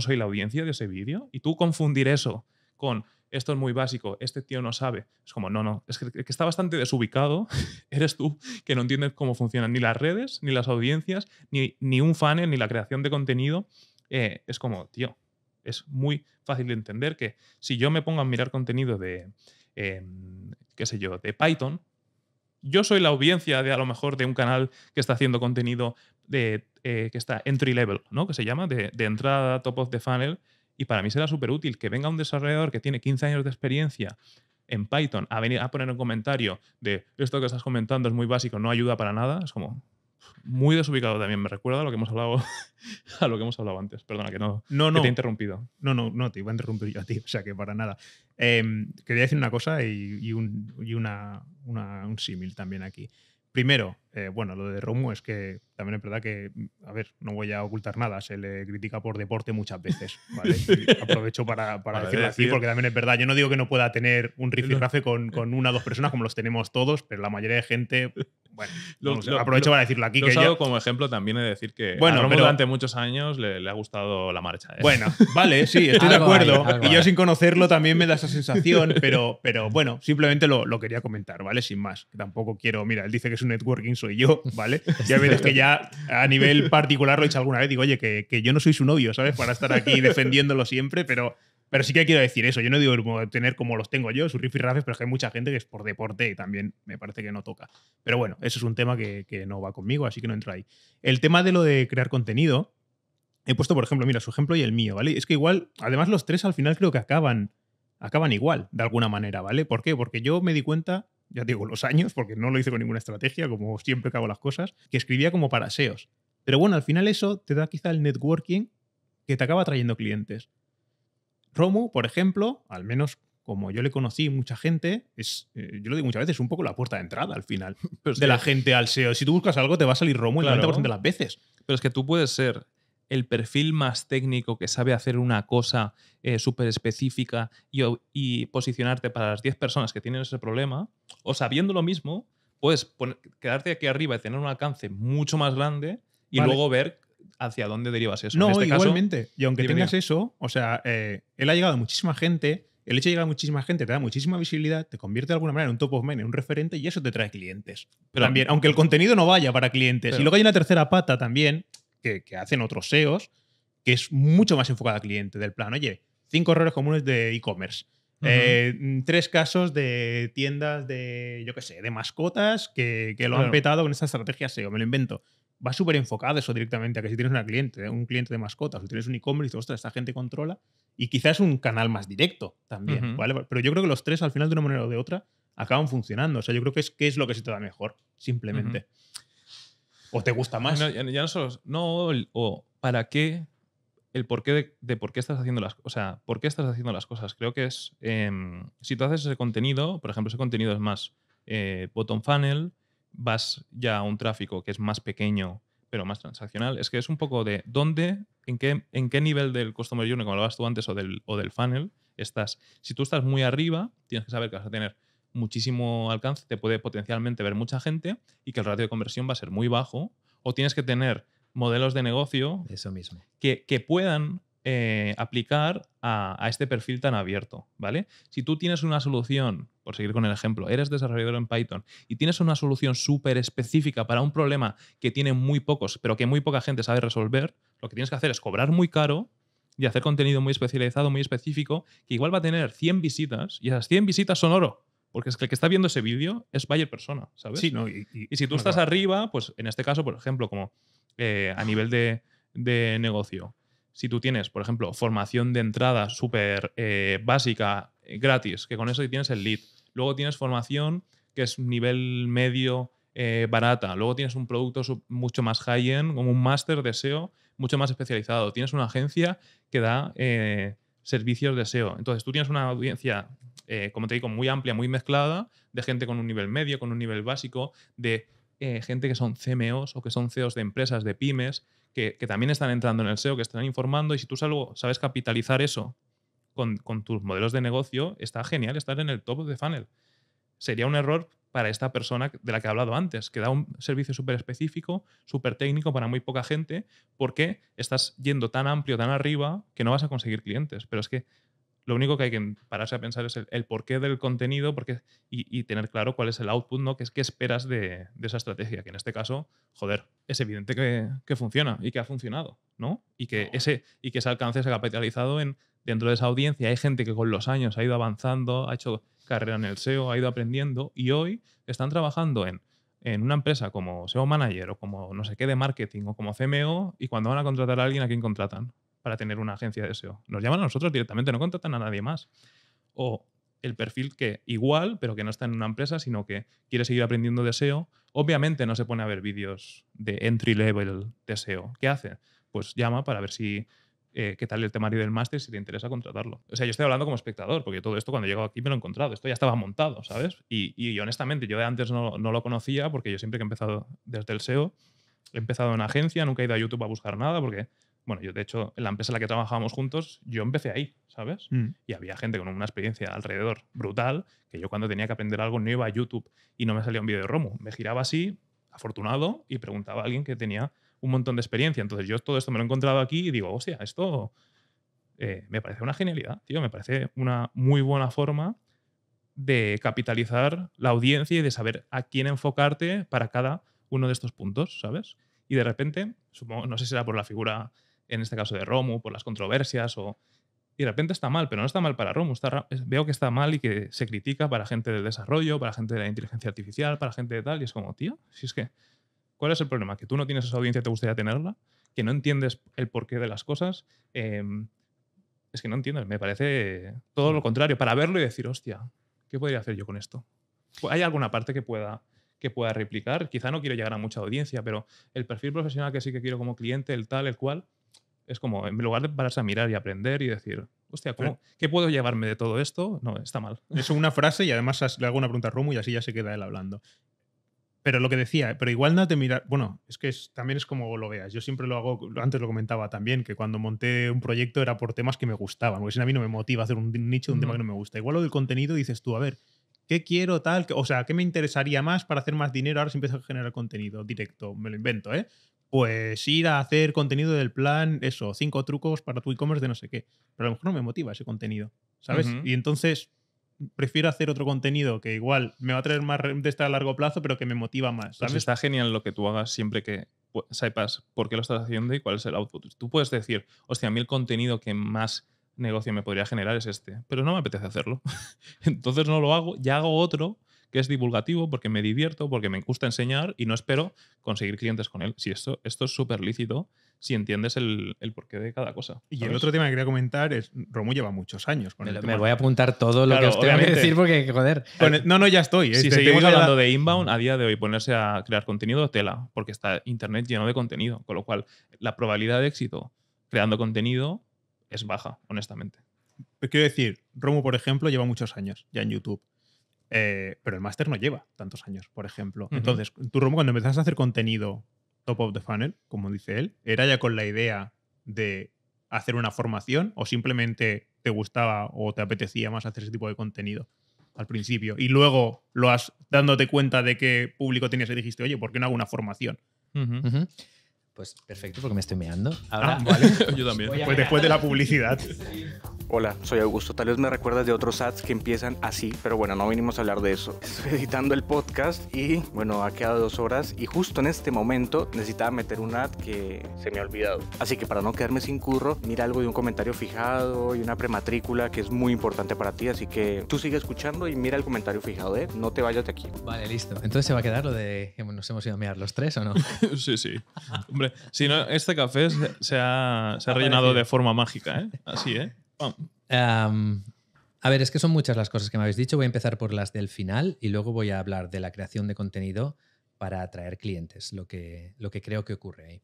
soy la audiencia de ese vídeo. Y tú confundir eso con esto es muy básico, este tío no sabe. Es como, no, no, es que, está bastante desubicado, eres tú, que no entiendes cómo funcionan ni las redes, ni las audiencias, ni, ni un funnel, ni la creación de contenido. Eh, es como, tío, es muy fácil de entender que si yo me pongo a mirar contenido de, em, qué sé yo, de Python, yo soy la audiencia de a lo mejor de un canal que está haciendo contenido de, eh, que está entry level, ¿no? Que se llama, de, de entrada, top of the funnel, y para mí será súper útil que venga un desarrollador que tiene 15 años de experiencia en Python a venir a poner un comentario de esto que estás comentando es muy básico, no ayuda para nada. Es como muy desubicado también. Me recuerda a lo que hemos hablado, a lo que hemos hablado antes. Perdona que no, no, no. te he interrumpido. No, no, no, te iba a interrumpir yo a ti, o sea que para nada. Em, quería decir una cosa y, un símil también aquí. Primero, eh, bueno, lo de Romu es que también es verdad que, mm, a ver, no voy a ocultar nada, se le critica por deporte muchas veces, aprovecho para, decirlo así, porque también es verdad, yo no digo que no pueda tener un rifirrafe con, con una o dos personas como los tenemos todos, pero la mayoría de gente, bueno, aprovecho para decirlo aquí. que yo, como ejemplo también he de decir que a durante muchos años le, ha gustado la marcha. ¿eh? Bueno, vale, sí, estoy de acuerdo. y yo sin conocerlo también me da esa sensación, pero, pero bueno, simplemente lo, quería comentar, ¿vale? Sin más, tampoco quiero, mira, él dice que es un networking soy yo, ¿vale? Ya ves que ya a nivel particular lo he dicho alguna vez, digo, oye, que, yo no soy su novio, ¿sabes? Para estar aquí defendiéndolo siempre, pero pero sí que quiero decir eso. Yo no digo tener como los tengo yo, sus riff y rafes, pero es que hay mucha gente que es por deporte y también me parece que no toca. Pero bueno, eso es un tema que, que, no va conmigo, así que no entro ahí. El tema de lo de crear contenido, he puesto, por ejemplo, mira, su ejemplo y el mío, ¿vale? Es que igual, además los tres al final creo que acaban, acaban igual, de alguna manera, ¿vale? ¿Por qué? Porque yo me di cuenta ya digo, los años, porque no lo hice con ninguna estrategia, como siempre cago hago las cosas, que escribía como para SEOs. Pero bueno, al final eso te da quizá el networking que te acaba trayendo clientes. Romu, por ejemplo, al menos como yo le conocí mucha gente, es, eh, yo lo digo muchas veces, un poco la puerta de entrada al final de la gente al SEO. Si tú buscas algo, te va a salir Romo el 90% de las veces. Pero es que tú puedes ser el perfil más técnico que sabe hacer una cosa eh, súper específica y, posicionarte para las 10 personas que tienen ese problema, o sabiendo lo mismo, puedes quedarte aquí arriba y tener un alcance mucho más grande y luego ver hacia dónde derivas eso. No, este igualmente. y aunque tengas eso, o sea, eh, él ha llegado a muchísima gente, el hecho de llegar a muchísima gente te da muchísima visibilidad, te convierte de alguna manera en un top of mind, en un referente y eso te trae clientes. Pero, también, aunque el contenido no vaya para clientes. y luego hay una tercera pata también, que, hacen otros SEOs, que es mucho más enfocada al cliente, del plan, oye, cinco errores comunes de e-commerce. Eh, tres casos de tiendas de, yo qué sé, de mascotas que, que lo han petado con esta estrategia SEO, me lo invento. Va súper enfocado eso directamente a que si tienes una cliente, eh, un cliente de mascotas si tienes un e-commerce, dices, esta gente controla. Y quizás un canal más directo también, ¿vale? Pero yo creo que los tres, al final, de una manera o de otra, acaban funcionando. O sea, yo creo que es, que es lo que se te da mejor, simplemente. ¿O te gusta más? No, ya, no No, o para qué, el porqué de, por qué estás haciendo las cosas. O sea, por qué estás haciendo las cosas. Creo que es. Em, si tú haces ese contenido, por ejemplo, ese contenido es más eh, bottom funnel, vas ya a un tráfico que es más pequeño, pero más transaccional. Es que es un poco de dónde, en qué, en qué nivel del customer journey, como hablabas tú antes, o del, o del funnel, estás. Si tú estás muy arriba, tienes que saber que vas a tener muchísimo alcance, te puede potencialmente ver mucha gente y que el ratio de conversión va a ser muy bajo. O tienes que tener modelos de negocio Eso mismo. Que, que puedan eh, aplicar a, este perfil tan abierto, ¿vale? Si tú tienes una solución, por seguir con el ejemplo, eres desarrollador en Python y tienes una solución súper específica para un problema que tiene muy pocos, pero que muy poca gente sabe resolver, lo que tienes que hacer es cobrar muy caro y hacer contenido muy especializado, muy específico, que igual va a tener 100 visitas y esas 100 visitas son oro. Porque es que el que está viendo ese vídeo es Bayer persona, ¿sabes? Sí, y, si tú estás arriba, pues en este caso, por ejemplo, como eh, a nivel de, negocio, si tú tienes, por ejemplo, formación de entrada súper eh, básica, eh, gratis, que con eso tienes el lead. Luego tienes formación que es nivel medio, barata. Luego tienes un producto mucho más high-end, como un máster de SEO, mucho más especializado. Tienes una agencia que da servicios de SEO. Entonces tú tienes una audiencia eh, como te digo, muy amplia, muy mezclada, de gente con un nivel medio, con un nivel básico, de eh, gente que son CMOs o que son CEOs de empresas, de pymes, que, también están entrando en el SEO, que están informando, y si tú sabes capitalizar eso con, con tus modelos de negocio, está genial estar en el top de funnel. Sería un error para esta persona de la que he hablado antes, que da un servicio súper específico, súper técnico para muy poca gente, porque estás yendo tan amplio, tan arriba, que no vas a conseguir clientes. Pero es que lo único que hay que pararse a pensar es el, porqué del contenido porque, y, tener claro cuál es el output, ¿no? Que es qué esperas de, esa estrategia, que en este caso, joder, es evidente que, funciona y que ha funcionado, ¿no? Y que ese, y que ese alcance se ha capitalizado en dentro de esa audiencia. Hay gente que con los años ha ido avanzando, ha hecho carrera en el SEO, ha ido aprendiendo y hoy están trabajando en, en una empresa como SEO Manager o como no sé qué de marketing o como CMO y cuando van a contratar a alguien, ¿a quién contratan? para tener una agencia de SEO. Nos llaman a nosotros directamente, no contratan a nadie más. O el perfil que igual, pero que no está en una empresa, sino que quiere seguir aprendiendo de SEO, obviamente no se pone a ver vídeos de entry level de SEO. ¿Qué hace? Pues llama para ver si eh, qué tal el temario del máster, si te interesa contratarlo. O sea, yo estoy hablando como espectador, porque todo esto cuando llego aquí me lo he encontrado, esto ya estaba montado, ¿sabes? Y, honestamente, yo antes no, no, lo conocía, porque yo siempre que he empezado desde el SEO, he empezado en agencia, nunca he ido a YouTube a buscar nada, porque bueno, yo de hecho, en la empresa en la que trabajábamos juntos, yo empecé ahí, ¿sabes? Mm. Y había gente con una experiencia alrededor brutal, que yo cuando tenía que aprender algo no iba a YouTube y no me salía un vídeo de Romo. Me giraba así, afortunado, y preguntaba a alguien que tenía un montón de experiencia. Entonces yo todo esto me lo he encontrado aquí y digo, hostia, esto eh, me parece una genialidad, tío, me parece una muy buena forma de capitalizar la audiencia y de saber a quién enfocarte para cada uno de estos puntos, ¿sabes? Y de repente, no sé si era por la figura en este caso de Romu, por las controversias o... Y de repente está mal, pero no está mal para Romu. Veo que está mal y que se critica para gente del desarrollo, para gente de la inteligencia artificial, para gente de tal. Y es como, tío, si es que, ¿cuál es el problema? ¿Que tú no tienes esa audiencia y te gustaría tenerla? ¿Que no entiendes el porqué de las cosas? Em, es que no entiendo, me parece todo lo contrario, para verlo y decir, hostia, ¿qué podría hacer yo con esto? Pues, ¿Hay alguna parte que pueda, que pueda replicar? Quizá no quiero llegar a mucha audiencia, pero el perfil profesional que sí que quiero como cliente, el tal, el cual, es como, en lugar de pararse a mirar y aprender y decir, hostia, ¿qué puedo llevarme de todo esto? No, está mal. Es una frase y además le hago una pregunta a Rumo y así ya se queda él hablando. Pero lo que decía, pero igual no te mirar. Bueno, es que también es como lo veas. Yo siempre lo hago, antes lo comentaba también, que cuando monté un proyecto era por temas que me gustaban, porque si a mí no me motiva hacer un nicho de un tema mm. que no me gusta. Igual lo del contenido dices tú, a ver, ¿qué quiero tal? O sea, ¿qué me interesaría más para hacer más dinero? Ahora si empiezo a generar contenido directo, me lo invento, ¿eh? pues ir a hacer contenido del plan, eso, cinco trucos para tu e-commerce de no sé qué. Pero a lo mejor no me motiva ese contenido, ¿sabes? Y entonces prefiero hacer otro contenido que igual me va a traer más renta este a largo plazo, pero que me motiva más. Pues ¿sabes? está genial lo que tú hagas siempre que sepas por qué lo estás haciendo y cuál es el output. Tú puedes decir, hostia, a mí el contenido que más negocio me podría generar es este, pero no me apetece hacerlo. Entonces no lo hago, ya hago otro que es divulgativo, porque me divierto, porque me gusta enseñar y no espero conseguir clientes con él. Si esto, esto es súper lícito si entiendes el, porqué de cada cosa. Y el otro tema que quería comentar es, Romo lleva muchos años. Con me, el me voy a apuntar todo lo que os tengo que decir porque, joder. no, no, ya estoy. Si seguimos hablando de inbound, a día de hoy ponerse a crear contenido, tela, porque está Internet lleno de contenido, con lo cual la probabilidad de éxito creando contenido es baja, honestamente. Pues quiero decir, Romo, por ejemplo, lleva muchos años ya en YouTube. Eh, pero el máster no lleva tantos años, por ejemplo. Entonces, tú, Rumbo, cuando empezaste a hacer contenido top of the funnel, como dice él, ¿era ya con la idea de hacer una formación o simplemente te gustaba o te apetecía más hacer ese tipo de contenido al principio? Y luego lo has dándote cuenta de qué público tenías y dijiste, oye, ¿por qué no hago una formación? Pues perfecto, porque me estoy meando. Ah, vale. Yo también. Pues después de la publicidad. Hola, soy Augusto. Tal vez me recuerdas de otros ads que empiezan así, pero bueno, no vinimos a hablar de eso. Estoy editando el podcast y bueno, ha quedado dos horas y justo en este momento necesitaba meter un ad que se me ha olvidado. Así que para no quedarme sin curro, mira algo de un comentario fijado y una prematrícula que es muy importante para ti, así que tú sigue escuchando y mira el comentario fijado, ¿eh? No te vayas de aquí. Vale, listo. Entonces se va a quedar lo de que nos hemos ido a mirar los tres o no? sí, sí. Hombre, si no, este café se ha rellenado de forma mágica, ¿eh? Así, ¿eh? a ver, es que son muchas las cosas que me habéis dicho. Voy a empezar por las del final y luego voy a hablar de la creación de contenido para atraer clientes, lo que, lo que creo que ocurre ahí.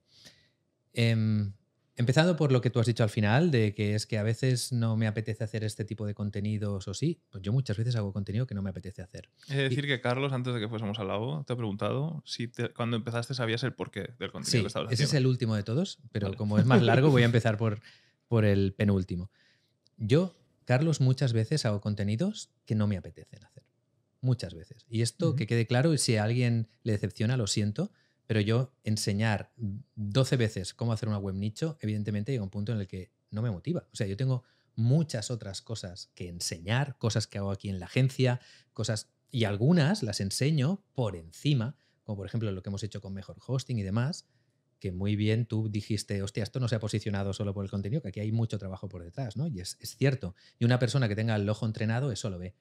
Em, empezando por lo que tú has dicho al final, de que es que a veces no me apetece hacer este tipo de contenidos o sí, pues yo muchas veces hago contenido que no me apetece hacer. Es decir, que Carlos, antes de que fuésemos al lado, te he preguntado si cuando empezaste sabías el porqué del contenido que estabas haciendo. Ese es el último de todos, pero como es más largo, voy a empezar por, por el penúltimo. Yo, Carlos, muchas veces hago contenidos que no me apetecen hacer. Muchas veces. Y esto, que quede claro, si a alguien le decepciona, lo siento, pero yo enseñar 12 veces cómo hacer una web nicho, evidentemente llega un punto en el que no me motiva. O sea, yo tengo muchas otras cosas que enseñar, cosas que hago aquí en la agencia, cosas, y algunas las enseño por encima, como por ejemplo lo que hemos hecho con Mejor Hosting y demás, que muy bien tú dijiste, hostia, esto no se ha posicionado solo por el contenido, que aquí hay mucho trabajo por detrás, ¿no? Y es, cierto. Y una persona que tenga el ojo entrenado, eso lo ve.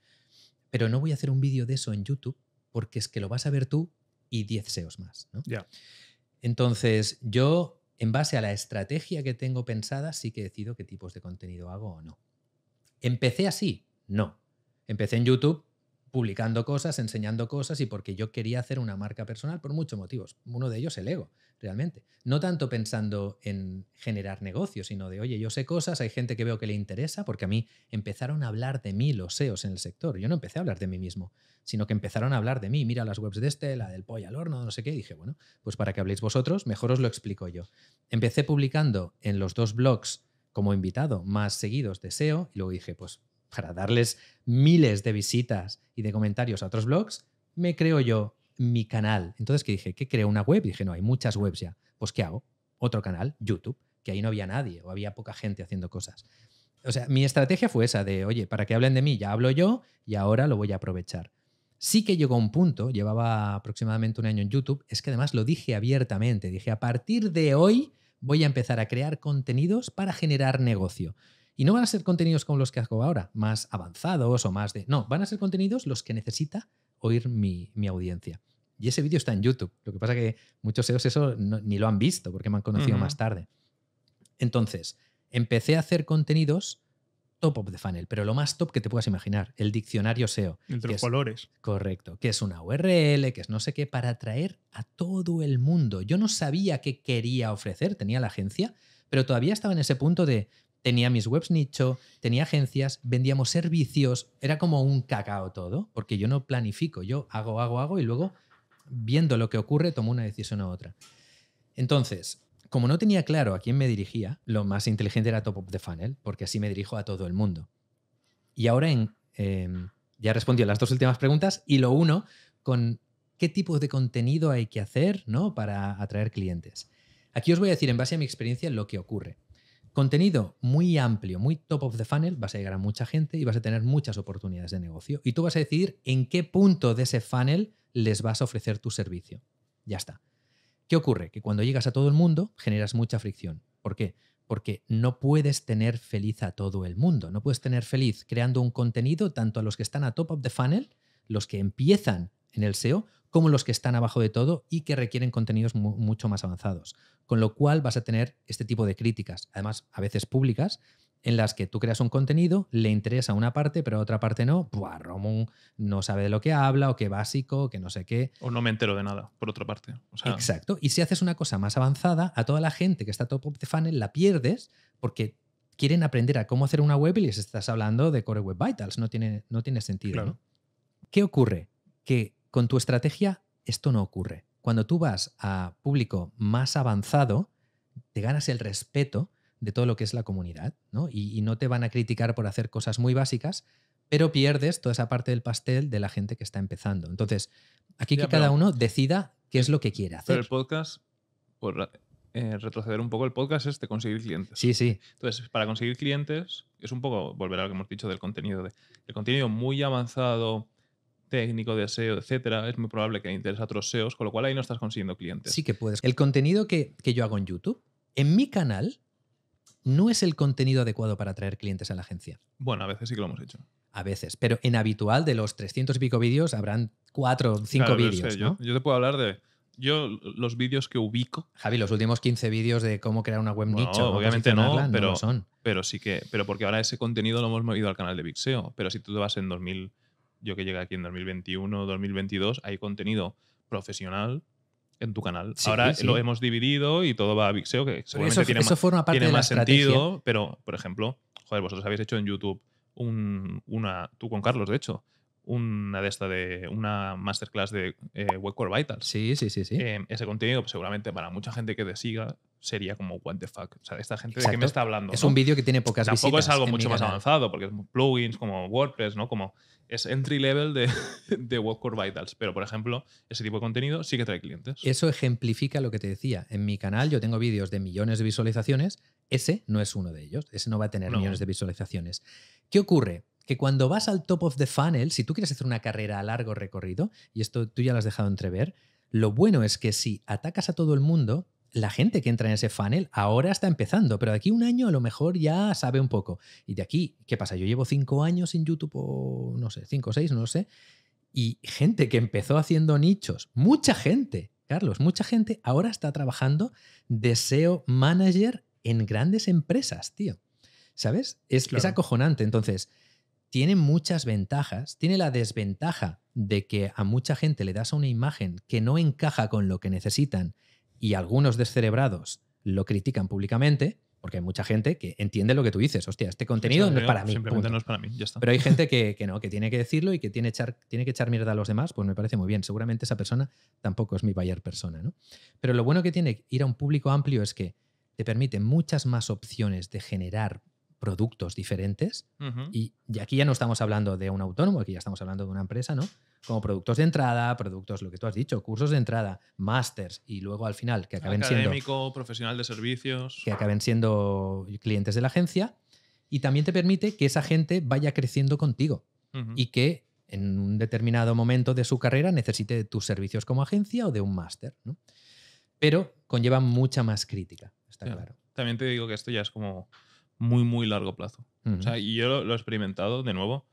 Pero no voy a hacer un vídeo de eso en YouTube porque es que lo vas a ver tú y 10 SEOs más, ¿no? Ya. Entonces, yo, en base a la estrategia que tengo pensada, sí que decido qué tipos de contenido hago o no. ¿Empecé así? No. Empecé en YouTube publicando cosas, enseñando cosas y porque yo quería hacer una marca personal por muchos motivos. Uno de ellos el ego, realmente. No tanto pensando en generar negocios, sino de, oye, yo sé cosas, hay gente que veo que le interesa, porque a mí empezaron a hablar de mí los SEOs en el sector. Yo no empecé a hablar de mí mismo, sino que empezaron a hablar de mí. Mira las webs de este, la del pollo al horno, no sé qué. Y dije, bueno, pues para que habléis vosotros, mejor os lo explico yo. Empecé publicando en los dos blogs como invitado más seguidos de SEO y luego dije, pues para darles miles de visitas y de comentarios a otros blogs, me creo yo mi canal. Entonces, ¿qué dije? ¿Qué creo una web? Y dije, no, hay muchas webs ya. Pues, ¿qué hago? Otro canal, YouTube, que ahí no había nadie o había poca gente haciendo cosas. O sea, mi estrategia fue esa de, oye, para que hablen de mí, ya hablo yo y ahora lo voy a aprovechar. Sí que llegó un punto, llevaba aproximadamente un año en YouTube, es que además lo dije abiertamente, dije, a partir de hoy voy a empezar a crear contenidos para generar negocio. Y no van a ser contenidos como los que hago ahora, más avanzados o más de... No, van a ser contenidos los que necesita oír mi, audiencia. Y ese vídeo está en YouTube. Lo que pasa es que muchos SEOs eso ni lo han visto porque me han conocido más tarde. Entonces, empecé a hacer contenidos top of the funnel, pero lo más top que te puedas imaginar, el diccionario SEO. Entre colores. Correcto, que es una URL, que es no sé qué, para atraer a todo el mundo. Yo no sabía qué quería ofrecer, tenía la agencia, pero todavía estaba en ese punto de, tenía mis webs nicho, tenía agencias, vendíamos servicios, era como un cacao todo, porque yo no planifico, yo hago, hago, hago y luego, viendo lo que ocurre, tomo una decisión u otra. Entonces, como no tenía claro a quién me dirigía, lo más inteligente era top of the funnel, porque así me dirijo a todo el mundo. Y ahora en, em, ya respondió las dos últimas preguntas y lo uno con qué tipo de contenido hay que hacer ¿no? para atraer clientes. Aquí os voy a decir, en base a mi experiencia, lo que ocurre. Contenido muy amplio, muy top of the funnel, vas a llegar a mucha gente y vas a tener muchas oportunidades de negocio. Y tú vas a decidir en qué punto de ese funnel les vas a ofrecer tu servicio. Ya está. ¿Qué ocurre? Que cuando llegas a todo el mundo generas mucha fricción. ¿Por qué? Porque no puedes tener feliz a todo el mundo. No puedes tener feliz creando un contenido tanto a los que están a top of the funnel, los que empiezan en el SEO, como los que están abajo de todo y que requieren contenidos mucho más avanzados. Con lo cual vas a tener este tipo de críticas, además a veces públicas, en las que tú creas un contenido, le interesa una parte, pero a otra parte no. Buah, Romón no sabe de lo que habla, o qué básico, que no sé qué. O no me entero de nada, por otra parte. Exacto. Y si haces una cosa más avanzada, a toda la gente que está top of the la pierdes porque quieren aprender a cómo hacer una web y les estás hablando de Core Web Vitals. No tiene, no tiene sentido. ¿Qué ocurre? Que con tu estrategia esto no ocurre. Cuando tú vas a público más avanzado, te ganas el respeto de todo lo que es la comunidad, ¿no? Y, no te van a criticar por hacer cosas muy básicas, pero pierdes toda esa parte del pastel de la gente que está empezando. Entonces, aquí que cada uno decida qué es lo que quiere hacer. el podcast, por eh, retroceder un poco, el podcast es de conseguir clientes. Sí, sí. Entonces, para conseguir clientes, es un poco volver a lo que hemos dicho del contenido. De, el contenido muy avanzado, técnico de SEO, etcétera, es muy probable que le interese a otros SEOs, con lo cual ahí no estás consiguiendo clientes. Sí que puedes. El contenido que, yo hago en YouTube, en mi canal, no es el contenido adecuado para atraer clientes a la agencia. Bueno, a veces sí que lo hemos hecho. A veces, pero en habitual de los 300 y pico vídeos habrán 4 o 5 vídeos. yo, te puedo hablar de yo los vídeos que ubico. Javi, los últimos 15 vídeos de cómo crear una web nicho. nicho. Obviamente no, pero, son. pero sí que, pero porque ahora ese contenido lo hemos movido al canal de Big SEO. Pero si tú te vas en 2000 yo que llegué aquí en 2021, 2022, hay contenido profesional en tu canal. Ahora lo hemos dividido y todo va a Vixeo, que seguramente eso, tiene, eso forma parte más sentido, pero por ejemplo, joder, vosotros habéis hecho en YouTube un, una, tú con Carlos, de hecho, una de esta de una masterclass de eh, Webcore Vitals. Sí, sí, sí, sí. Eh, ese contenido pues, seguramente para mucha gente que te siga sería como what the fuck, o sea, esta gente de qué me está hablando. Es un vídeo que tiene pocas Tampoco es algo mucho más avanzado porque es plugins como WordPress, ¿no? Como es entry level de, de Webcore Vitals, pero por ejemplo, ese tipo de contenido sí que trae clientes. Eso ejemplifica lo que te decía. En mi canal yo tengo vídeos de millones de visualizaciones, ese no es uno de ellos, ese no va a tener millones de visualizaciones. ¿Qué ocurre? que cuando vas al top of the funnel, si tú quieres hacer una carrera a largo recorrido, y esto tú ya lo has dejado entrever, lo bueno es que si atacas a todo el mundo, la gente que entra en ese funnel ahora está empezando, pero de aquí un año a lo mejor ya sabe un poco. Y de aquí, ¿qué pasa? Yo llevo cinco años en YouTube, o no sé, cinco o seis, no lo sé. Y gente que empezó haciendo nichos, mucha gente, Carlos, mucha gente ahora está trabajando de SEO manager en grandes empresas, tío. ¿Sabes? Es, es acojonante. Entonces, tiene muchas ventajas, tiene la desventaja de que a mucha gente le das una imagen que no encaja con lo que necesitan y algunos descerebrados lo critican públicamente, porque hay mucha gente que entiende lo que tú dices, hostia, este contenido no es para mí. para mí, Pero hay gente que, no, que tiene que decirlo y que tiene, que echar mierda a los demás, pues me parece muy bien. Seguramente esa persona tampoco es mi buyer persona, ¿no? Pero lo bueno que tiene ir a un público amplio es que te permite muchas más opciones de generar productos diferentes. y, aquí ya no estamos hablando de un autónomo, aquí ya estamos hablando de una empresa, ¿no? Como productos de entrada, productos, lo que tú has dicho, cursos de entrada, másters y luego al final que acaben siendo. Académico, profesional de servicios. Que acaben siendo clientes de la agencia. Y también te permite que esa gente vaya creciendo contigo y que en un determinado momento de su carrera necesite tus servicios como agencia o de un máster. ¿no? Pero conlleva mucha más crítica, está claro. También te digo que esto ya es como muy, muy largo plazo. O sea, y yo lo, he experimentado de nuevo,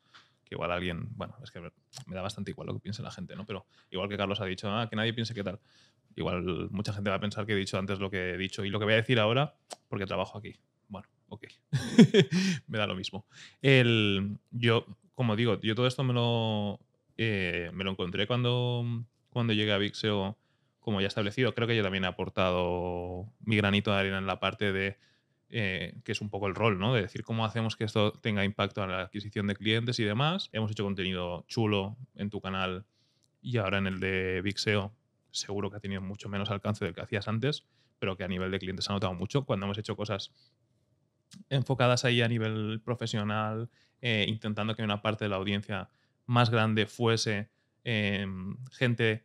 que igual alguien, bueno, es que me da bastante igual lo que piense la gente, ¿no? Pero igual que Carlos ha dicho, ah, que nadie piense qué tal. Igual mucha gente va a pensar que he dicho antes lo que he dicho y lo que voy a decir ahora porque trabajo aquí. Bueno, ok. me da lo mismo. El, yo, como digo, yo todo esto me lo, eh, me lo encontré cuando, cuando llegué a Vixeo como ya establecido. Creo que yo también he aportado mi granito de arena en la parte de eh, que es un poco el rol, ¿no? De decir cómo hacemos que esto tenga impacto en la adquisición de clientes y demás. Hemos hecho contenido chulo en tu canal y ahora en el de Big SEO seguro que ha tenido mucho menos alcance del que hacías antes, pero que a nivel de clientes ha notado mucho. Cuando hemos hecho cosas enfocadas ahí a nivel profesional, eh, intentando que una parte de la audiencia más grande fuese eh, gente,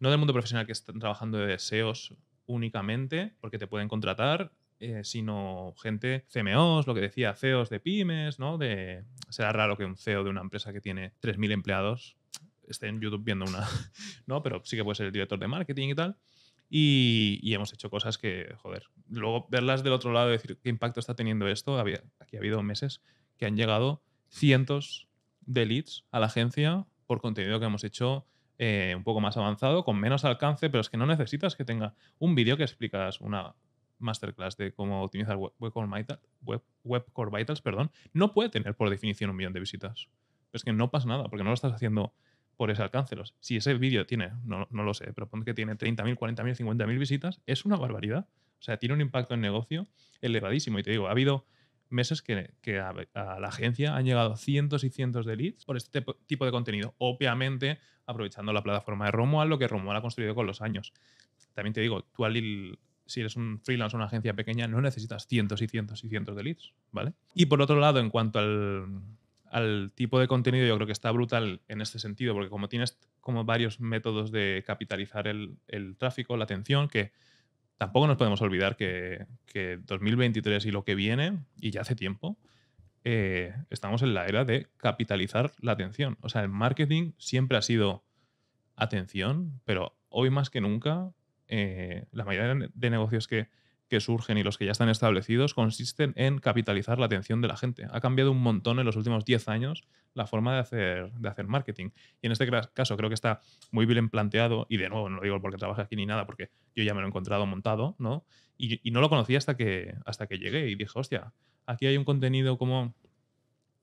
no del mundo profesional que están trabajando de deseos únicamente, porque te pueden contratar eh, sino gente CMOs, lo que decía, CEOs de pymes, ¿no? será raro que un CEO de una empresa que tiene 3.000 empleados esté en YouTube viendo una, ¿no? Pero sí que puede ser el director de marketing y tal. Y, hemos hecho cosas que, joder, luego verlas del otro lado y decir qué impacto está teniendo esto. aquí ha habido meses que han llegado cientos de leads a la agencia por contenido que hemos hecho eh, un poco más avanzado, con menos alcance, pero es que no necesitas que tenga un vídeo que explicas una masterclass de cómo optimizar web, Core Vitals, perdón, no puede tener por definición un millón de visitas. Es que no pasa nada, porque no lo estás haciendo por ese alcance. Si ese vídeo tiene, no, lo sé, pero pon que tiene 30.000, 40.000, 50.000 visitas, es una barbaridad. O sea, tiene un impacto en negocio elevadísimo. Y te digo, ha habido meses que, a, la agencia han llegado cientos y cientos de leads por este tipo de contenido. Obviamente, aprovechando la plataforma de Romuald, lo que Romuald ha construido con los años. También te digo, tú al, si eres un freelance o una agencia pequeña, no necesitas cientos y cientos y cientos de leads, ¿vale? Y por otro lado, en cuanto al, tipo de contenido, yo creo que está brutal en este sentido, porque como tienes como varios métodos de capitalizar el, tráfico, la atención, que tampoco nos podemos olvidar que, 2023 y lo que viene, y ya hace tiempo, eh, estamos en la era de capitalizar la atención. O sea, el marketing siempre ha sido atención, pero hoy más que nunca eh, la mayoría de negocios que, surgen y los que ya están establecidos consisten en capitalizar la atención de la gente. Ha cambiado un montón en los últimos 10 años la forma de hacer, de hacer marketing. Y en este caso creo que está muy bien planteado, y de nuevo no lo digo porque trabaja aquí ni nada, porque yo ya me lo he encontrado montado, ¿no? Y, no lo conocía hasta que, hasta que llegué y dije, hostia, aquí hay un contenido como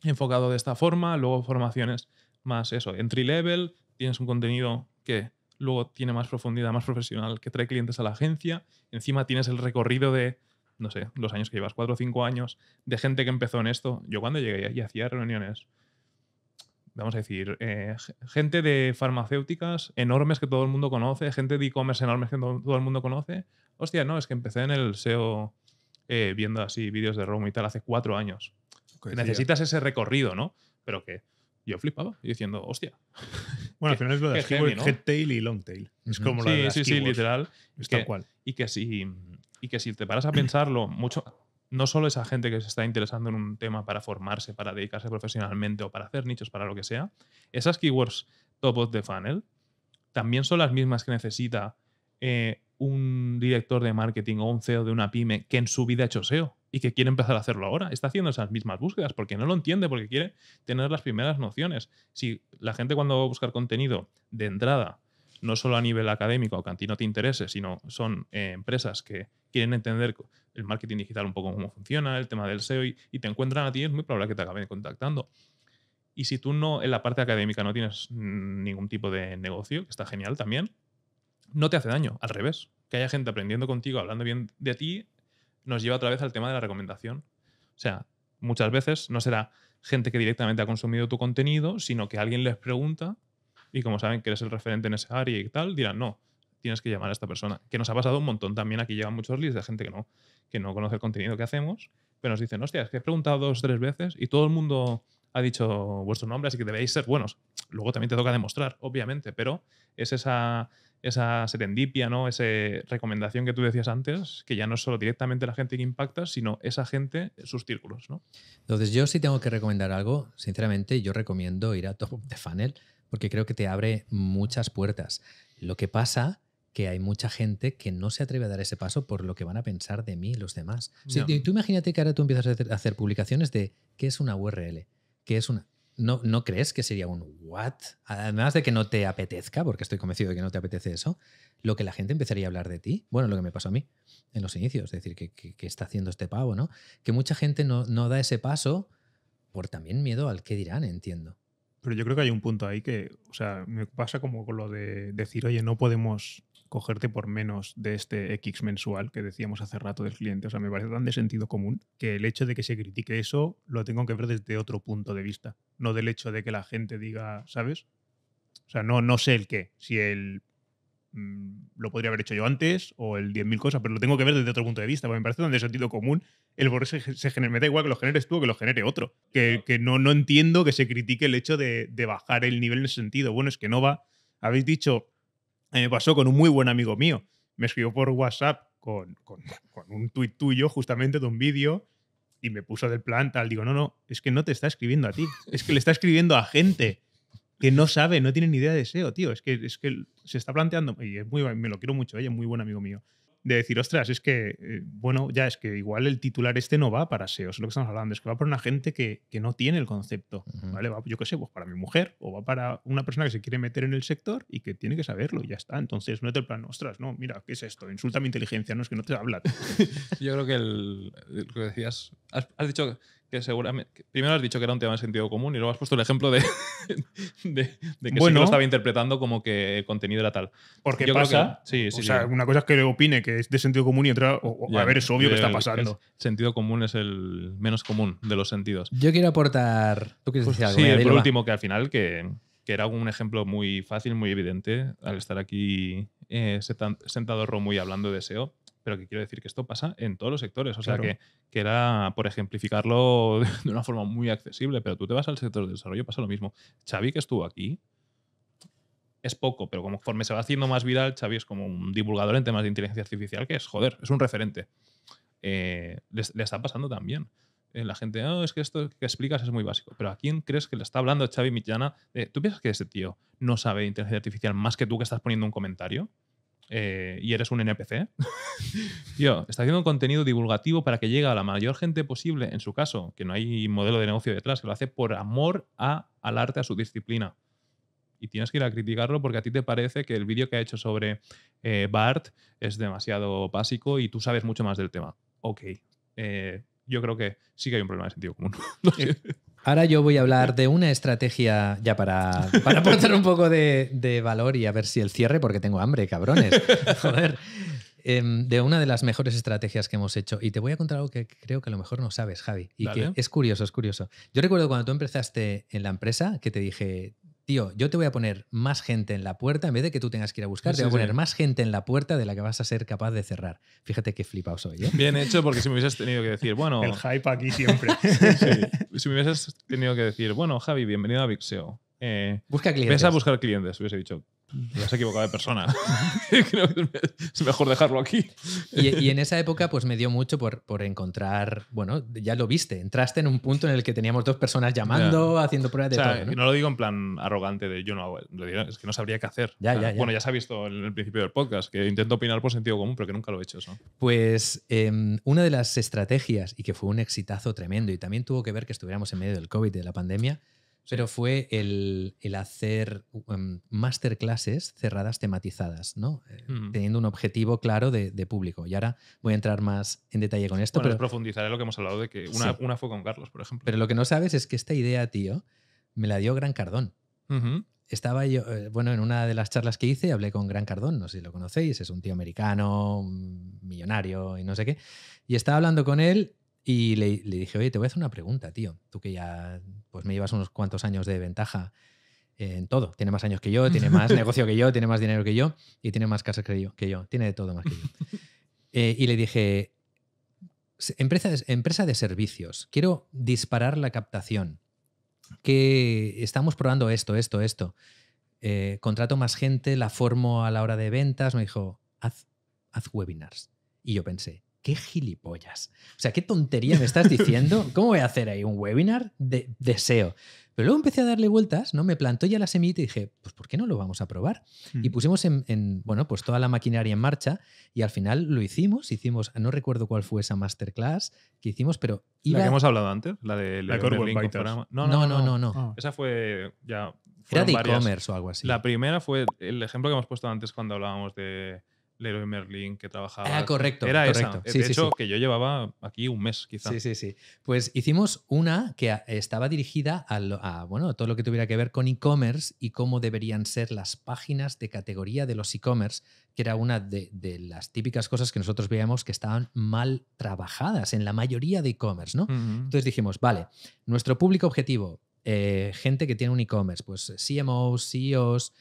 enfocado de esta forma, luego formaciones más eso, entry level, tienes un contenido que luego tiene más profundidad, más profesional, que trae clientes a la agencia. Encima tienes el recorrido de, no sé, los años que llevas, cuatro o cinco años, de gente que empezó en esto. Yo cuando llegué y hacía reuniones, vamos a decir, eh, gente de farmacéuticas enormes que todo el mundo conoce, gente de e-commerce enormes que todo, el mundo conoce. Hostia, no, es que empecé en el SEO eh, viendo así vídeos de Rome y tal hace cuatro años. Necesitas ese recorrido, ¿no? Pero que yo flipaba y diciendo, hostia, bueno, al final es lo de heavy, head tail y long tail. Es como sí, Sí, sí, literal. Es cual. Y que, si, y que si te paras a pensarlo, mucho, no solo esa gente que se está interesando en un tema para formarse, para dedicarse profesionalmente o para hacer nichos, para lo que sea, esas keywords top of the funnel también son las mismas que necesita eh, un director de marketing o un CEO de una pyme que en su vida ha hecho SEO y que quiere empezar a hacerlo ahora. Está haciendo esas mismas búsquedas porque no lo entiende, porque quiere tener las primeras nociones. Si la gente cuando va a buscar contenido de entrada, no solo a nivel académico o que a ti no te interese, sino son eh, empresas que quieren entender el marketing digital un poco cómo funciona, el tema del SEO y, te encuentran a ti, es muy probable que te acaben contactando. Y si tú no, en la parte académica no tienes ningún tipo de negocio, que está genial también, no te hace daño, al revés. Que haya gente aprendiendo contigo, hablando bien de ti, nos lleva otra vez al tema de la recomendación. O sea, muchas veces no será gente que directamente ha consumido tu contenido, sino que alguien les pregunta y como saben que eres el referente en esa área y tal, dirán, no, tienes que llamar a esta persona. Que nos ha pasado un montón también, aquí llegan muchos leads de gente que no, que no conoce el contenido que hacemos, pero nos dicen, hostia, es que he preguntado dos, tres veces y todo el mundo ha dicho vuestro nombre, así que debéis ser buenos. Luego también te toca demostrar, obviamente, pero es esa esa serendipia, ¿no? Esa recomendación que tú decías antes, que ya no es solo directamente la gente que impacta, sino esa gente, sus círculos, ¿no? Entonces, yo sí tengo que recomendar algo, sinceramente, yo recomiendo ir a Top of the Funnel porque creo que te abre muchas puertas. Lo que pasa que hay mucha gente que no se atreve a dar ese paso por lo que van a pensar de mí y los demás. Si, tú imagínate que ahora tú empiezas a hacer publicaciones de qué es una URL, qué es una ¿no, crees que sería un what? Además de que no te apetezca, porque estoy convencido de que no te apetece eso, lo que la gente empezaría a hablar de ti. Bueno, lo que me pasó a mí en los inicios, es decir, que, está haciendo este pavo, ¿no? Que mucha gente no, no da ese paso por también miedo al qué dirán, entiendo. Pero yo creo que hay un punto ahí que, o sea, me pasa como con lo de decir, oye, no podemos cogerte por menos de este X mensual que decíamos hace rato del cliente. O sea, me parece tan de sentido común que el hecho de que se critique eso lo tengo que ver desde otro punto de vista, no del hecho de que la gente diga, ¿sabes? O sea, no, no sé el qué, si el mm, lo podría haber hecho yo antes o el 10.000 cosas, pero lo tengo que ver desde otro punto de vista, porque me parece tan de sentido común el por se, se genera, me da igual que lo generes tú o que lo genere otro, que, no, no entiendo que se critique el hecho de, de bajar el nivel en ese sentido. Bueno, es que no va, habéis dicho me pasó con un muy buen amigo mío. Me escribió por WhatsApp con, un tuit tuyo, justamente de un vídeo, y me puso del plan tal. Digo, no, no, es que no te está escribiendo a ti, es que le está escribiendo a gente que no sabe, no tiene ni idea de SEO, tío. Es que, es que se está planteando, y es muy, me lo quiero mucho, ella es muy buen amigo mío de decir, ostras, es que, eh, bueno, ya es que igual el titular este no va para SEO, es lo que estamos hablando, es que va para una gente que, que no tiene el concepto, ¿vale? Va, yo qué sé, pues para mi mujer o va para una persona que se quiere meter en el sector y que tiene que saberlo, y ya está. Entonces, no te el plan, ostras, no, mira, ¿qué es esto? Insulta mi inteligencia, no es que no te habla. yo creo que el, lo que decías, has dicho que seguramente. Primero has dicho que era un tema de sentido común y luego has puesto el ejemplo de, que bueno, lo estaba interpretando como que el contenido era tal. Porque pasa. o sea, una cosa es que opine que es de sentido común y otra. a ver, es obvio que está pasando. sentido común es el menos común de los sentidos. Yo quiero aportar. ¿Tú quieres pues algo? Sí, último, que al final, que, era un ejemplo muy fácil, muy evidente, al estar aquí eh, sentado Romo y hablando de SEO pero que quiero decir que esto pasa en todos los sectores. O sea, que, que era, por ejemplificarlo de una forma muy accesible, pero tú te vas al sector del desarrollo, pasa lo mismo. Xavi, que estuvo aquí, es poco, pero conforme se va haciendo más viral, Xavi es como un divulgador en temas de inteligencia artificial, que es, joder, es un referente. Eh, le está pasando también eh, la gente, no, ah, es que esto que explicas es muy básico. Pero ¿a quién crees que le está hablando Xavi Mijana, ¿Tú piensas que ese tío no sabe de inteligencia artificial más que tú que estás poniendo un comentario? Eh, y eres un NPC, tío, está haciendo un contenido divulgativo para que llegue a la mayor gente posible, en su caso, que no hay modelo de negocio detrás, que lo hace por amor a, al arte, a su disciplina. Y tienes que ir a criticarlo porque a ti te parece que el vídeo que ha hecho sobre eh, Bart es demasiado básico y tú sabes mucho más del tema. Ok, eh, yo creo que sí que hay un problema de sentido común. Eh, ahora yo voy a hablar de una estrategia ya para, para aportar un poco de, valor y a ver si el cierre, porque tengo hambre, cabrones. Joder. Em, de una de las mejores estrategias que hemos hecho. Y te voy a contar algo que creo que a lo mejor no sabes, Javi. Y que es curioso, es curioso. Yo recuerdo cuando tú empezaste en la empresa que te dije, tío, yo te voy a poner más gente en la puerta, en vez de que tú tengas que ir a buscar, te voy a poner más gente en la puerta de la que vas a ser capaz de cerrar. Fíjate qué flipado soy. ¿eh? Bien hecho, porque si me hubieses tenido que decir, bueno. El hype aquí siempre. si me hubieses tenido que decir, bueno, Javi, bienvenido a Vixeo. Eh, Busca clientes. Ves a buscar clientes, hubiese dicho has equivocado de persona. es mejor dejarlo aquí. Y, en esa época, pues me dio mucho por, encontrar. Bueno, ya lo viste. Entraste en un punto en el que teníamos dos personas llamando, haciendo pruebas de todo. ¿no? lo digo en plan arrogante de yo no es que no sabría qué hacer. Ya, ya, ya. Bueno, ya se ha visto en el principio del podcast que intento opinar por sentido común, pero que nunca lo he hecho eso. Pues em, una de las estrategias, y que fue un exitazo tremendo, y también tuvo que ver que estuviéramos en medio del COVID, de la pandemia, pero fue el, hacer master em, masterclasses cerradas tematizadas, ¿no? Eh, mm. Teniendo un objetivo claro de, público. Y ahora voy a entrar más en detalle con esto. pero profundizaré lo que hemos hablado de que una, una, fue con Carlos, por ejemplo. Pero lo que no sabes es que esta idea, tío, me la dio Gran Cardón. Estaba yo, eh, bueno, en una de las charlas que hice hablé con Gran Cardón, no sé si lo conocéis, es un tío americano, mm, millonario y no sé qué. Y estaba hablando con él y le, dije, oye, te voy a hacer una pregunta, tío. Tú que ya pues me llevas unos cuantos años de ventaja en todo. Tiene más años que yo, tiene más negocio que yo, tiene más dinero que yo y tiene más casa que yo. Que yo. Tiene de todo más que yo. Eh, y le dije, empresa de, empresa de servicios, quiero disparar la captación. Que estamos probando esto, esto, esto. Eh, contrato más gente, la formo a la hora de ventas. Me dijo, haz webinars. Y yo pensé, qué gilipollas. O sea, qué tontería me estás diciendo. ¿Cómo voy a hacer ahí un webinar de deseo? Pero luego empecé a darle vueltas, ¿no? Me plantó ya la semillita y dije, pues ¿por qué no lo vamos a probar? Y mm. pusimos en, bueno, pues toda la maquinaria en marcha y al final lo hicimos, hicimos, no recuerdo cuál fue esa masterclass que hicimos, pero ¿La que hemos hablado antes? La de la no, no, no, no. Esa fue ya... Era de e-commerce o algo así. La primera fue el ejemplo que hemos puesto antes cuando hablábamos de Leroy Merlin que trabajaba. Ah, correcto. Era correcto. Eh, de que yo llevaba aquí un mes, quizá. Sí, sí, sí. Pues hicimos una que estaba dirigida a, a bueno, todo lo que tuviera que ver con e-commerce y cómo deberían ser las páginas de categoría de los e-commerce, que era una de, las típicas cosas que nosotros veíamos que estaban mal trabajadas en la mayoría de e-commerce, ¿no? Entonces dijimos, vale, nuestro público objetivo, eh, gente que tiene un e-commerce, pues eh, CMOs, CEOs,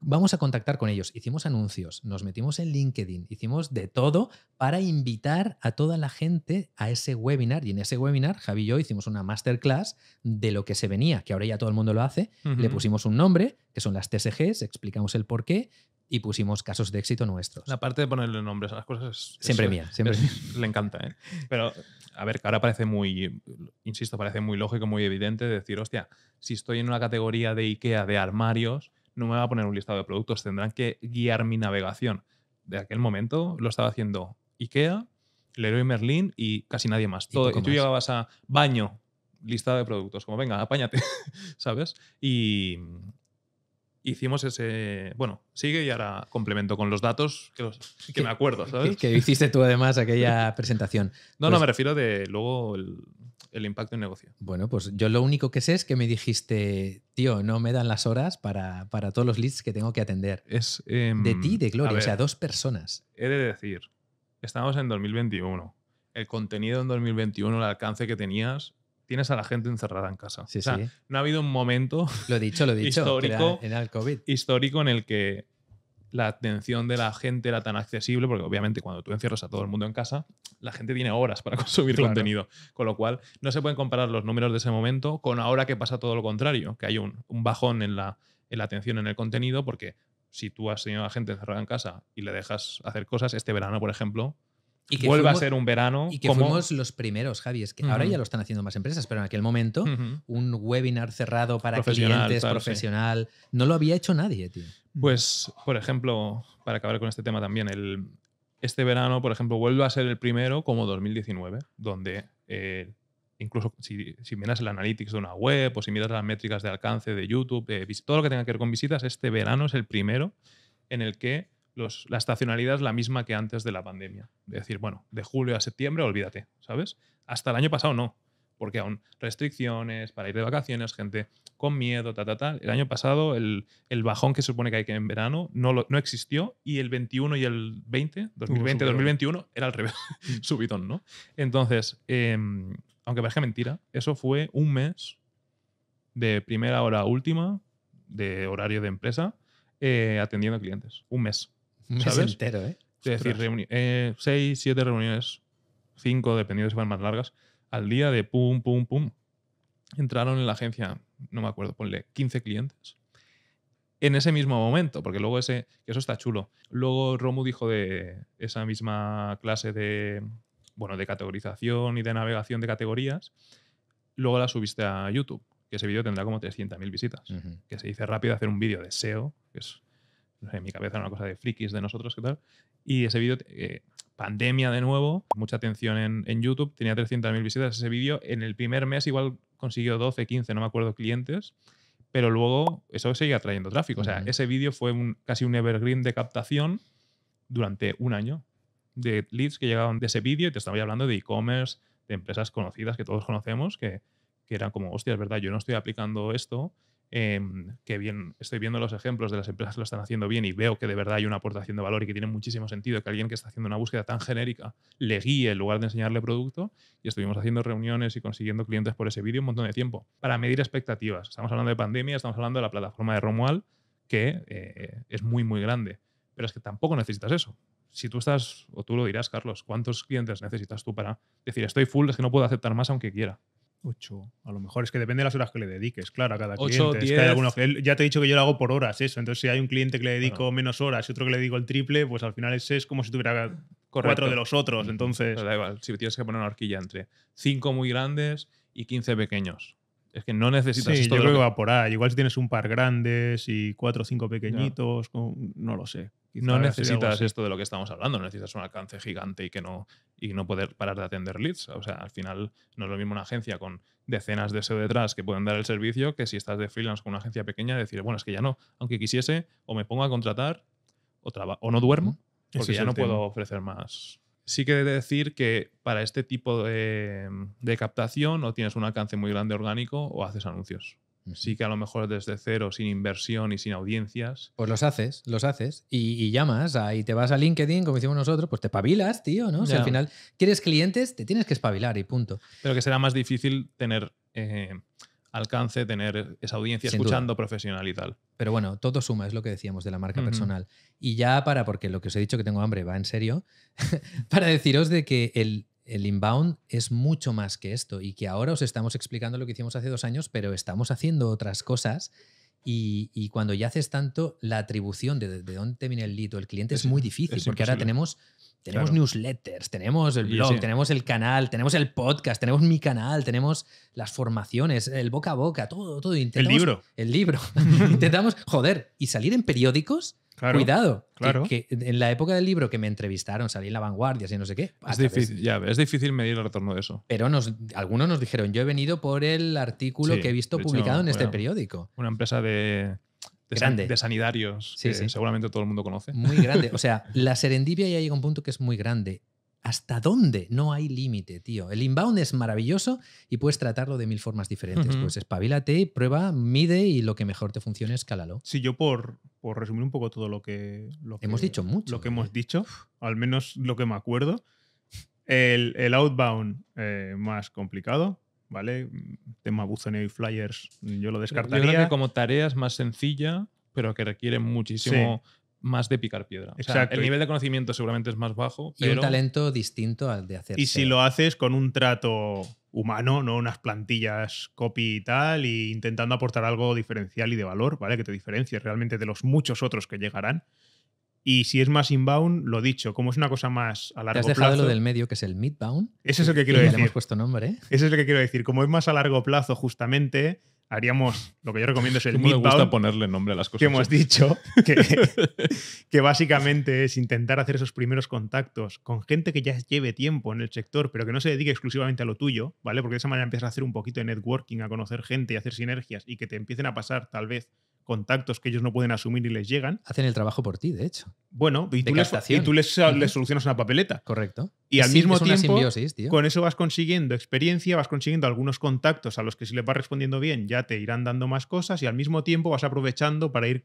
vamos a contactar con ellos. Hicimos anuncios, nos metimos en LinkedIn, hicimos de todo para invitar a toda la gente a ese webinar. Y en ese webinar, Javi y yo hicimos una masterclass de lo que se venía, que ahora ya todo el mundo lo hace. Le pusimos un nombre, que son las TSGs, explicamos el porqué. y pusimos casos de éxito nuestros. La parte de ponerle nombres a las cosas es, siempre mía, siempre le encanta, ¿eh? Pero a ver, ahora parece muy, insisto, parece muy lógico, muy evidente decir, hostia, si estoy en una categoría de IKEA de armarios, no me va a poner un listado de productos, tendrán que guiar mi navegación. De aquel momento lo estaba haciendo IKEA, Leroy Merlin y casi nadie más. Todo, tú llegabas a baño, listado de productos, como venga, apáñate, ¿sabes? Y, hicimos ese. Bueno, sigue y ahora complemento con los datos que, me acuerdo, ¿sabes? Que, hiciste tú además aquella presentación. No, no, pues me refiero de luego el, el impacto en negocio. Bueno, pues yo lo único que sé es que me dijiste, tío, no me dan las horas para, todos los leads que tengo que atender. Es, em, de ti de Gloria, o sea, dos personas. He de decir, estamos en 2021. El contenido en 2021, el alcance que tenías, tienes a la gente encerrada en casa. Sí, sí. No ha habido un momento lo dicho, lo dicho, histórico, histórico en el que la atención de la gente era tan accesible, porque obviamente cuando tú encierras a todo el mundo en casa, la gente tiene horas para consumir contenido. Con lo cual, no se pueden comparar los números de ese momento con ahora que pasa todo lo contrario, que hay un, bajón en la, en la atención en el contenido, porque si tú has tenido a gente encerrada en casa y le dejas hacer cosas, este verano, por ejemplo, y que vuelva a ser un verano. Y que como... fuimos los primeros, Javi. Es que ahora ya lo están haciendo más empresas, pero en aquel momento, un webinar cerrado para clientes, profesional, no lo había hecho nadie, tío. Mm. Pues, por ejemplo, para acabar con este tema también, el, este verano, por ejemplo, vuelve a ser el primero como 2019, donde eh, incluso si, miras el analytics de una web o si miras las métricas de alcance de YouTube, todo lo que tenga que ver con visitas, este verano es el primero en el que la estacionalidad es la misma que antes de la pandemia. Es decir, bueno, de julio a septiembre, olvídate, ¿sabes? Hasta el año pasado no, porque aún restricciones para ir de vacaciones, gente con miedo, ta, ta, ta. El año pasado el, bajón que se supone que hay que en verano no, no existió y el 21 y el 20, 2020, 2021, era al revés, mm. subidón, ¿no? Entonces, em, aunque parezca mentira, eso fue un mes de primera hora última de horario de empresa eh, atendiendo clientes. Un mes entero, ¿eh? Es decir, eh, seis, siete reuniones, cinco, dependiendo si van más largas, al día de pum, pum, pum. Entraron en la agencia, no me acuerdo, ponle 15 clientes. En ese mismo momento, porque luego ese, que eso está chulo. Luego Romu dijo de esa misma clase de, bueno, de categorización y de navegación de categorías, luego la subiste a YouTube, que ese vídeo tendrá como 300.000 visitas. Que se dice rápido hacer un vídeo de SEO, que es en mi cabeza era una cosa de frikis de nosotros, que tal? Y ese vídeo, eh, pandemia de nuevo, mucha atención en, en YouTube, tenía 300.000 visitas ese vídeo, en el primer mes igual consiguió 12, 15, no me acuerdo, clientes, pero luego eso seguía trayendo tráfico. O sea, ese vídeo fue un, casi un evergreen de captación durante un año de leads que llegaban de ese vídeo y te estaba hablando de e-commerce, de empresas conocidas que todos conocemos, que, que eran como, hostia, es verdad, yo no estoy aplicando esto, Em, que bien, estoy viendo los ejemplos de las empresas que lo están haciendo bien y veo que de verdad hay una aportación de valor y que tiene muchísimo sentido que alguien que está haciendo una búsqueda tan genérica le guíe en lugar de enseñarle producto. Y estuvimos haciendo reuniones y consiguiendo clientes por ese vídeo un montón de tiempo para medir expectativas. Estamos hablando de pandemia, estamos hablando de la plataforma de Romual, que eh, es muy, muy grande. Pero es que tampoco necesitas eso si tú estás, o tú lo dirás, Carlos, ¿cuántos clientes necesitas tú para decir, estoy full, es que no puedo aceptar más aunque quiera? ocho A lo mejor es que depende de las horas que le dediques, claro, a cada cliente. ya te he dicho que yo lo hago por horas, eso. Entonces, si hay un cliente que le dedico menos horas y otro que le digo el triple, pues al final es, es como si tuviera cuatro de los otros. Entonces. igual, si tienes que poner una horquilla entre cinco muy grandes y quince pequeños. Es que no necesitas. Sí, yo creo que va por ahí. Igual si tienes un par grandes y cuatro o cinco pequeñitos, no lo sé no necesitas esto de lo que estamos hablando, necesitas un alcance gigante y que no y no poder parar de atender leads. O sea, al final no es lo mismo una agencia con decenas de SEO detrás que pueden dar el servicio que si estás de freelance con una agencia pequeña decir, bueno, es que ya no, aunque quisiese, o me pongo a contratar o, o no duermo, porque ya no puedo ofrecer más. Sí que he decir que para este tipo de captación o tienes un alcance muy grande orgánico o haces anuncios sí que a lo mejor desde cero, sin inversión y sin audiencias. Pues los haces, los haces y, llamas ahí, te vas a LinkedIn, como hicimos nosotros, pues te pabilas, tío, ¿no? Si al final quieres clientes, te tienes que espabilar y punto. Pero que será más difícil tener eh, alcance, tener esa audiencia escuchando profesional y tal. Pero bueno, todo suma, es lo que decíamos de la marca personal. Y ya para, porque lo que os he dicho que tengo hambre va en serio, para deciros de que el, el inbound es mucho más que esto y que ahora os estamos explicando lo que hicimos hace dos años, pero estamos haciendo otras cosas. Y, cuando ya haces tanto, la atribución de, dónde viene el lead el cliente es, muy difícil, porque ahora tenemos tenemos newsletters, tenemos el blog, tenemos el canal, tenemos el podcast, tenemos mi canal, tenemos las formaciones, el boca a boca, todo, todo. Intentamos, el libro. El libro. Intentamos, joder, y salir en periódicos Cuidado. Claro. Que, en la época del libro que me entrevistaron, salí en la vanguardia, así no sé qué. Es difícil, ya, es difícil medir el retorno de eso. Pero nos, algunos nos dijeron, yo he venido por el artículo que he visto publicado en este periódico. Una empresa de, sanitarios, que seguramente todo el mundo conoce. Muy grande. O sea, la serendipia ya llega a un punto que es muy grande. ¿Hasta dónde? No hay límite, tío. El inbound es maravilloso y puedes tratarlo de mil formas diferentes. Pues espabilate, prueba, mide y lo que mejor te funcione, escálalo. Sí, yo por, por resumir un poco todo lo que, hemos dicho mucho. Lo que hemos ¿eh? dicho, al menos lo que me acuerdo. El, outbound eh, más complicado, ¿vale? Tema buzoneo y flyers, yo lo descartaría. Yo como tarea más sencilla, pero que requiere muchísimo más de picar piedra. Exacto. el nivel de conocimiento seguramente es más bajo. Y un talento distinto al de hacer. Y si lo haces con un trato humano, no unas plantillas copy y tal, y intentando aportar algo diferencial y de valor, ¿vale? Que te diferencies realmente de los muchos otros que llegarán. Y si es más inbound, lo dicho, como es una cosa más a largo plazo. ¿Te has dejado lo del medio que es el midbound? Eso es lo que quiero decir. Le hemos puesto nombre. ¿eh? es lo que quiero decir. Como es más a largo plazo, justamente, haríamos lo que yo recomiendo es el Me gusta ponerle nombre a las cosas. Que hemos ¿eh? dicho, que, que, básicamente es intentar hacer esos primeros contactos con gente que ya lleve tiempo en el sector, pero que no se dedique exclusivamente a lo tuyo, ¿vale? Porque de esa manera empiezas a hacer un poquito de networking, a conocer gente y a hacer sinergias y que te empiecen a pasar tal vez contactos que ellos no pueden asumir y les llegan. Hacen el trabajo por ti, de hecho. Bueno, y tú, les, solucionas una papeleta. Correcto. Y al mismo tiempo, con eso vas consiguiendo experiencia, vas consiguiendo algunos contactos a los que si les vas respondiendo bien ya te irán dando más cosas y al mismo tiempo vas aprovechando para ir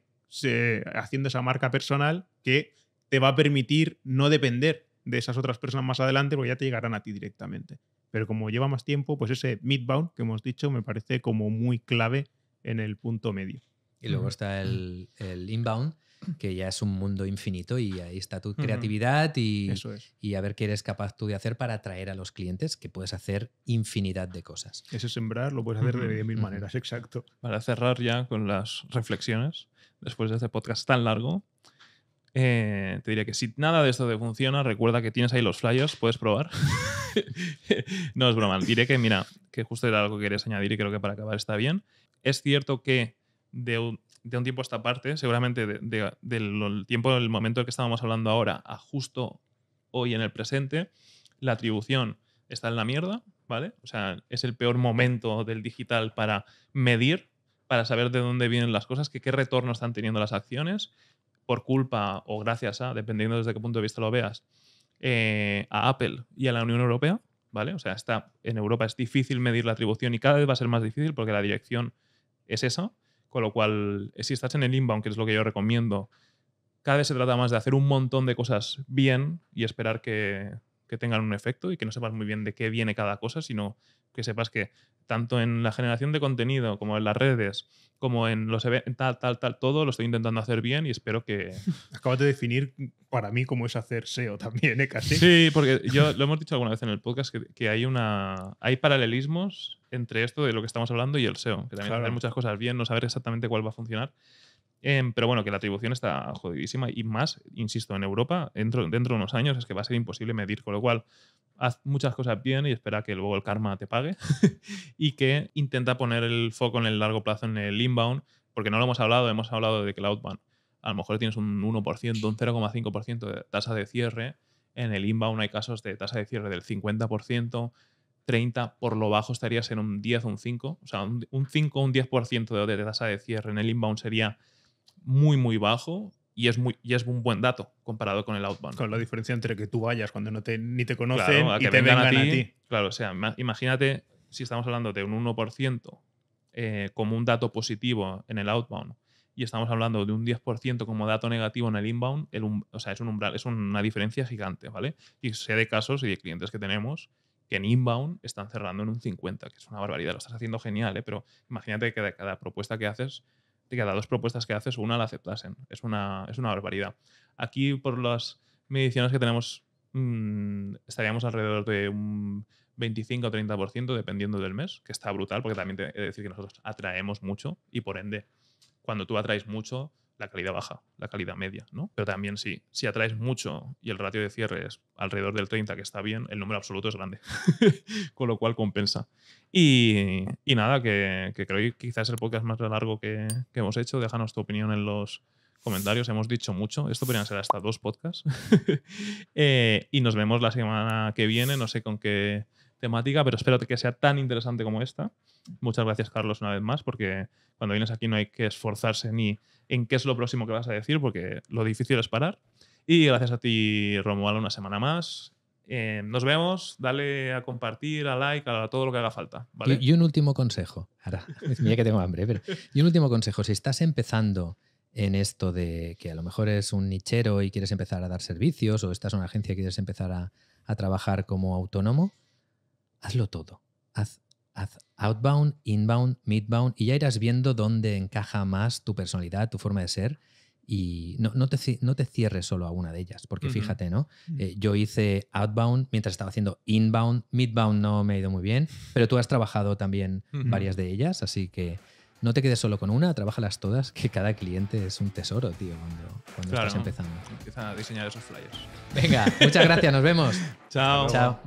haciendo esa marca personal que te va a permitir no depender de esas otras personas más adelante porque ya te llegarán a ti directamente. Pero como lleva más tiempo, pues ese midbound que hemos dicho me parece como muy clave en el punto medio. Y luego está el, inbound, que ya es un mundo infinito y ahí está tu creatividad y, y a ver qué eres capaz tú de hacer para atraer a los clientes, que puedes hacer infinidad de cosas. Ese sembrar lo puedes hacer de mil maneras, exacto. Para cerrar ya con las reflexiones, después de este podcast tan largo, eh, te diría que si nada de esto te funciona, recuerda que tienes ahí los flyers, puedes probar. no es broma, diré que mira, que justo era algo que querías añadir y creo que para acabar está bien. Es cierto que de un, tiempo a esta parte, seguramente del tiempo, del momento que estábamos hablando ahora, a justo hoy en el presente, la atribución está en la mierda, ¿vale? O sea, es el peor momento del digital para medir, para saber de dónde vienen las cosas, que qué retorno están teniendo las acciones, por culpa o gracias a, dependiendo desde qué punto de vista lo veas, eh, a Apple y a la Unión Europea, ¿vale? O sea, está, en Europa es difícil medir la atribución y cada vez va a ser más difícil porque la dirección es esa. Con lo cual, eh, si estás en el inbound, que es lo que yo recomiendo, cada vez se trata más de hacer un montón de cosas bien y esperar que que tengan un efecto y que no sepas muy bien de qué viene cada cosa, sino que sepas que tanto en la generación de contenido como en las redes, como en los eventos, tal, tal, tal, todo lo estoy intentando hacer bien y espero que... Acabas de definir para mí cómo es hacer SEO también, ¿eh? Casi. Sí, porque yo lo hemos dicho alguna vez en el podcast que, hay una hay paralelismos entre esto de lo que estamos hablando y el SEO, que también hacer muchas cosas bien, no saber exactamente cuál va a funcionar. Em, pero bueno, que la atribución está jodidísima y más, insisto, en Europa, dentro, dentro de unos años es que va a ser imposible medir, con lo cual haz muchas cosas bien y espera que luego el karma te pague y que intenta poner el foco en el largo plazo en el inbound, porque no lo hemos hablado, hemos hablado de que el outbound a lo mejor tienes un 1%, un 0,5% de tasa de cierre, en el inbound hay casos de tasa de cierre del 50%, 30% por lo bajo estarías en un 10, un 5, o sea, un 5, un 10% de tasa de cierre en el inbound sería muy, muy bajo y es, muy, y es un buen dato comparado con el outbound. Con la diferencia entre que tú vayas cuando no te, ni te conocen que y te vengan, a, ti, Claro, o sea, imagínate si estamos hablando de un 1% eh, como un dato positivo en el outbound y estamos hablando de un 10% como dato negativo en el inbound, el um, o sea, es un umbral, es una diferencia gigante, ¿vale? Y sé de casos y de clientes que tenemos que en inbound están cerrando en un 50, que es una barbaridad, lo estás haciendo genial, ¿eh? pero imagínate que cada propuesta que haces de cada dos propuestas que haces, una la aceptasen. Es una, es una barbaridad. Aquí, por las mediciones que tenemos, mm, estaríamos alrededor de un 25 o 30%, dependiendo del mes, que está brutal, porque también te, decir que nosotros atraemos mucho y por ende, cuando tú atraes mucho, la calidad baja, la calidad media, ¿no? Pero también sí, si atraes mucho y el ratio de cierre es alrededor del 30, que está bien, el número absoluto es grande, con lo cual compensa. Y, nada, que, creo que quizás el podcast más largo que, hemos hecho, déjanos tu opinión en los comentarios, hemos dicho mucho, esto podrían ser hasta dos podcasts. Eh, y nos vemos la semana que viene, no sé con qué temática, pero espero que sea tan interesante como esta. Muchas gracias, Carlos, una vez más, porque cuando vienes aquí no hay que esforzarse ni en qué es lo próximo que vas a decir, porque lo difícil es parar. Y gracias a ti, Romualdo, una semana más. Eh, nos vemos, dale a compartir, a like, a todo lo que haga falta. ¿vale? Y, un último consejo. Ahora, mira que tengo hambre, pero. Y un último consejo. Si estás empezando en esto de que a lo mejor es un nichero y quieres empezar a dar servicios, o estás en una agencia y quieres empezar a trabajar como autónomo, hazlo todo. Haz, outbound, inbound, midbound y ya irás viendo dónde encaja más tu personalidad, tu forma de ser y no, no, te, cierres solo a una de ellas, porque fíjate, ¿no? Mm. Eh, yo hice outbound mientras estaba haciendo inbound, midbound no me ha ido muy bien, pero tú has trabajado también varias de ellas, así que no te quedes solo con una, trabajalas todas, que cada cliente es un tesoro, tío, cuando, cuando estás empezando. Empieza a diseñar esos flyers. Venga, muchas gracias, nos vemos. Chao. Chao.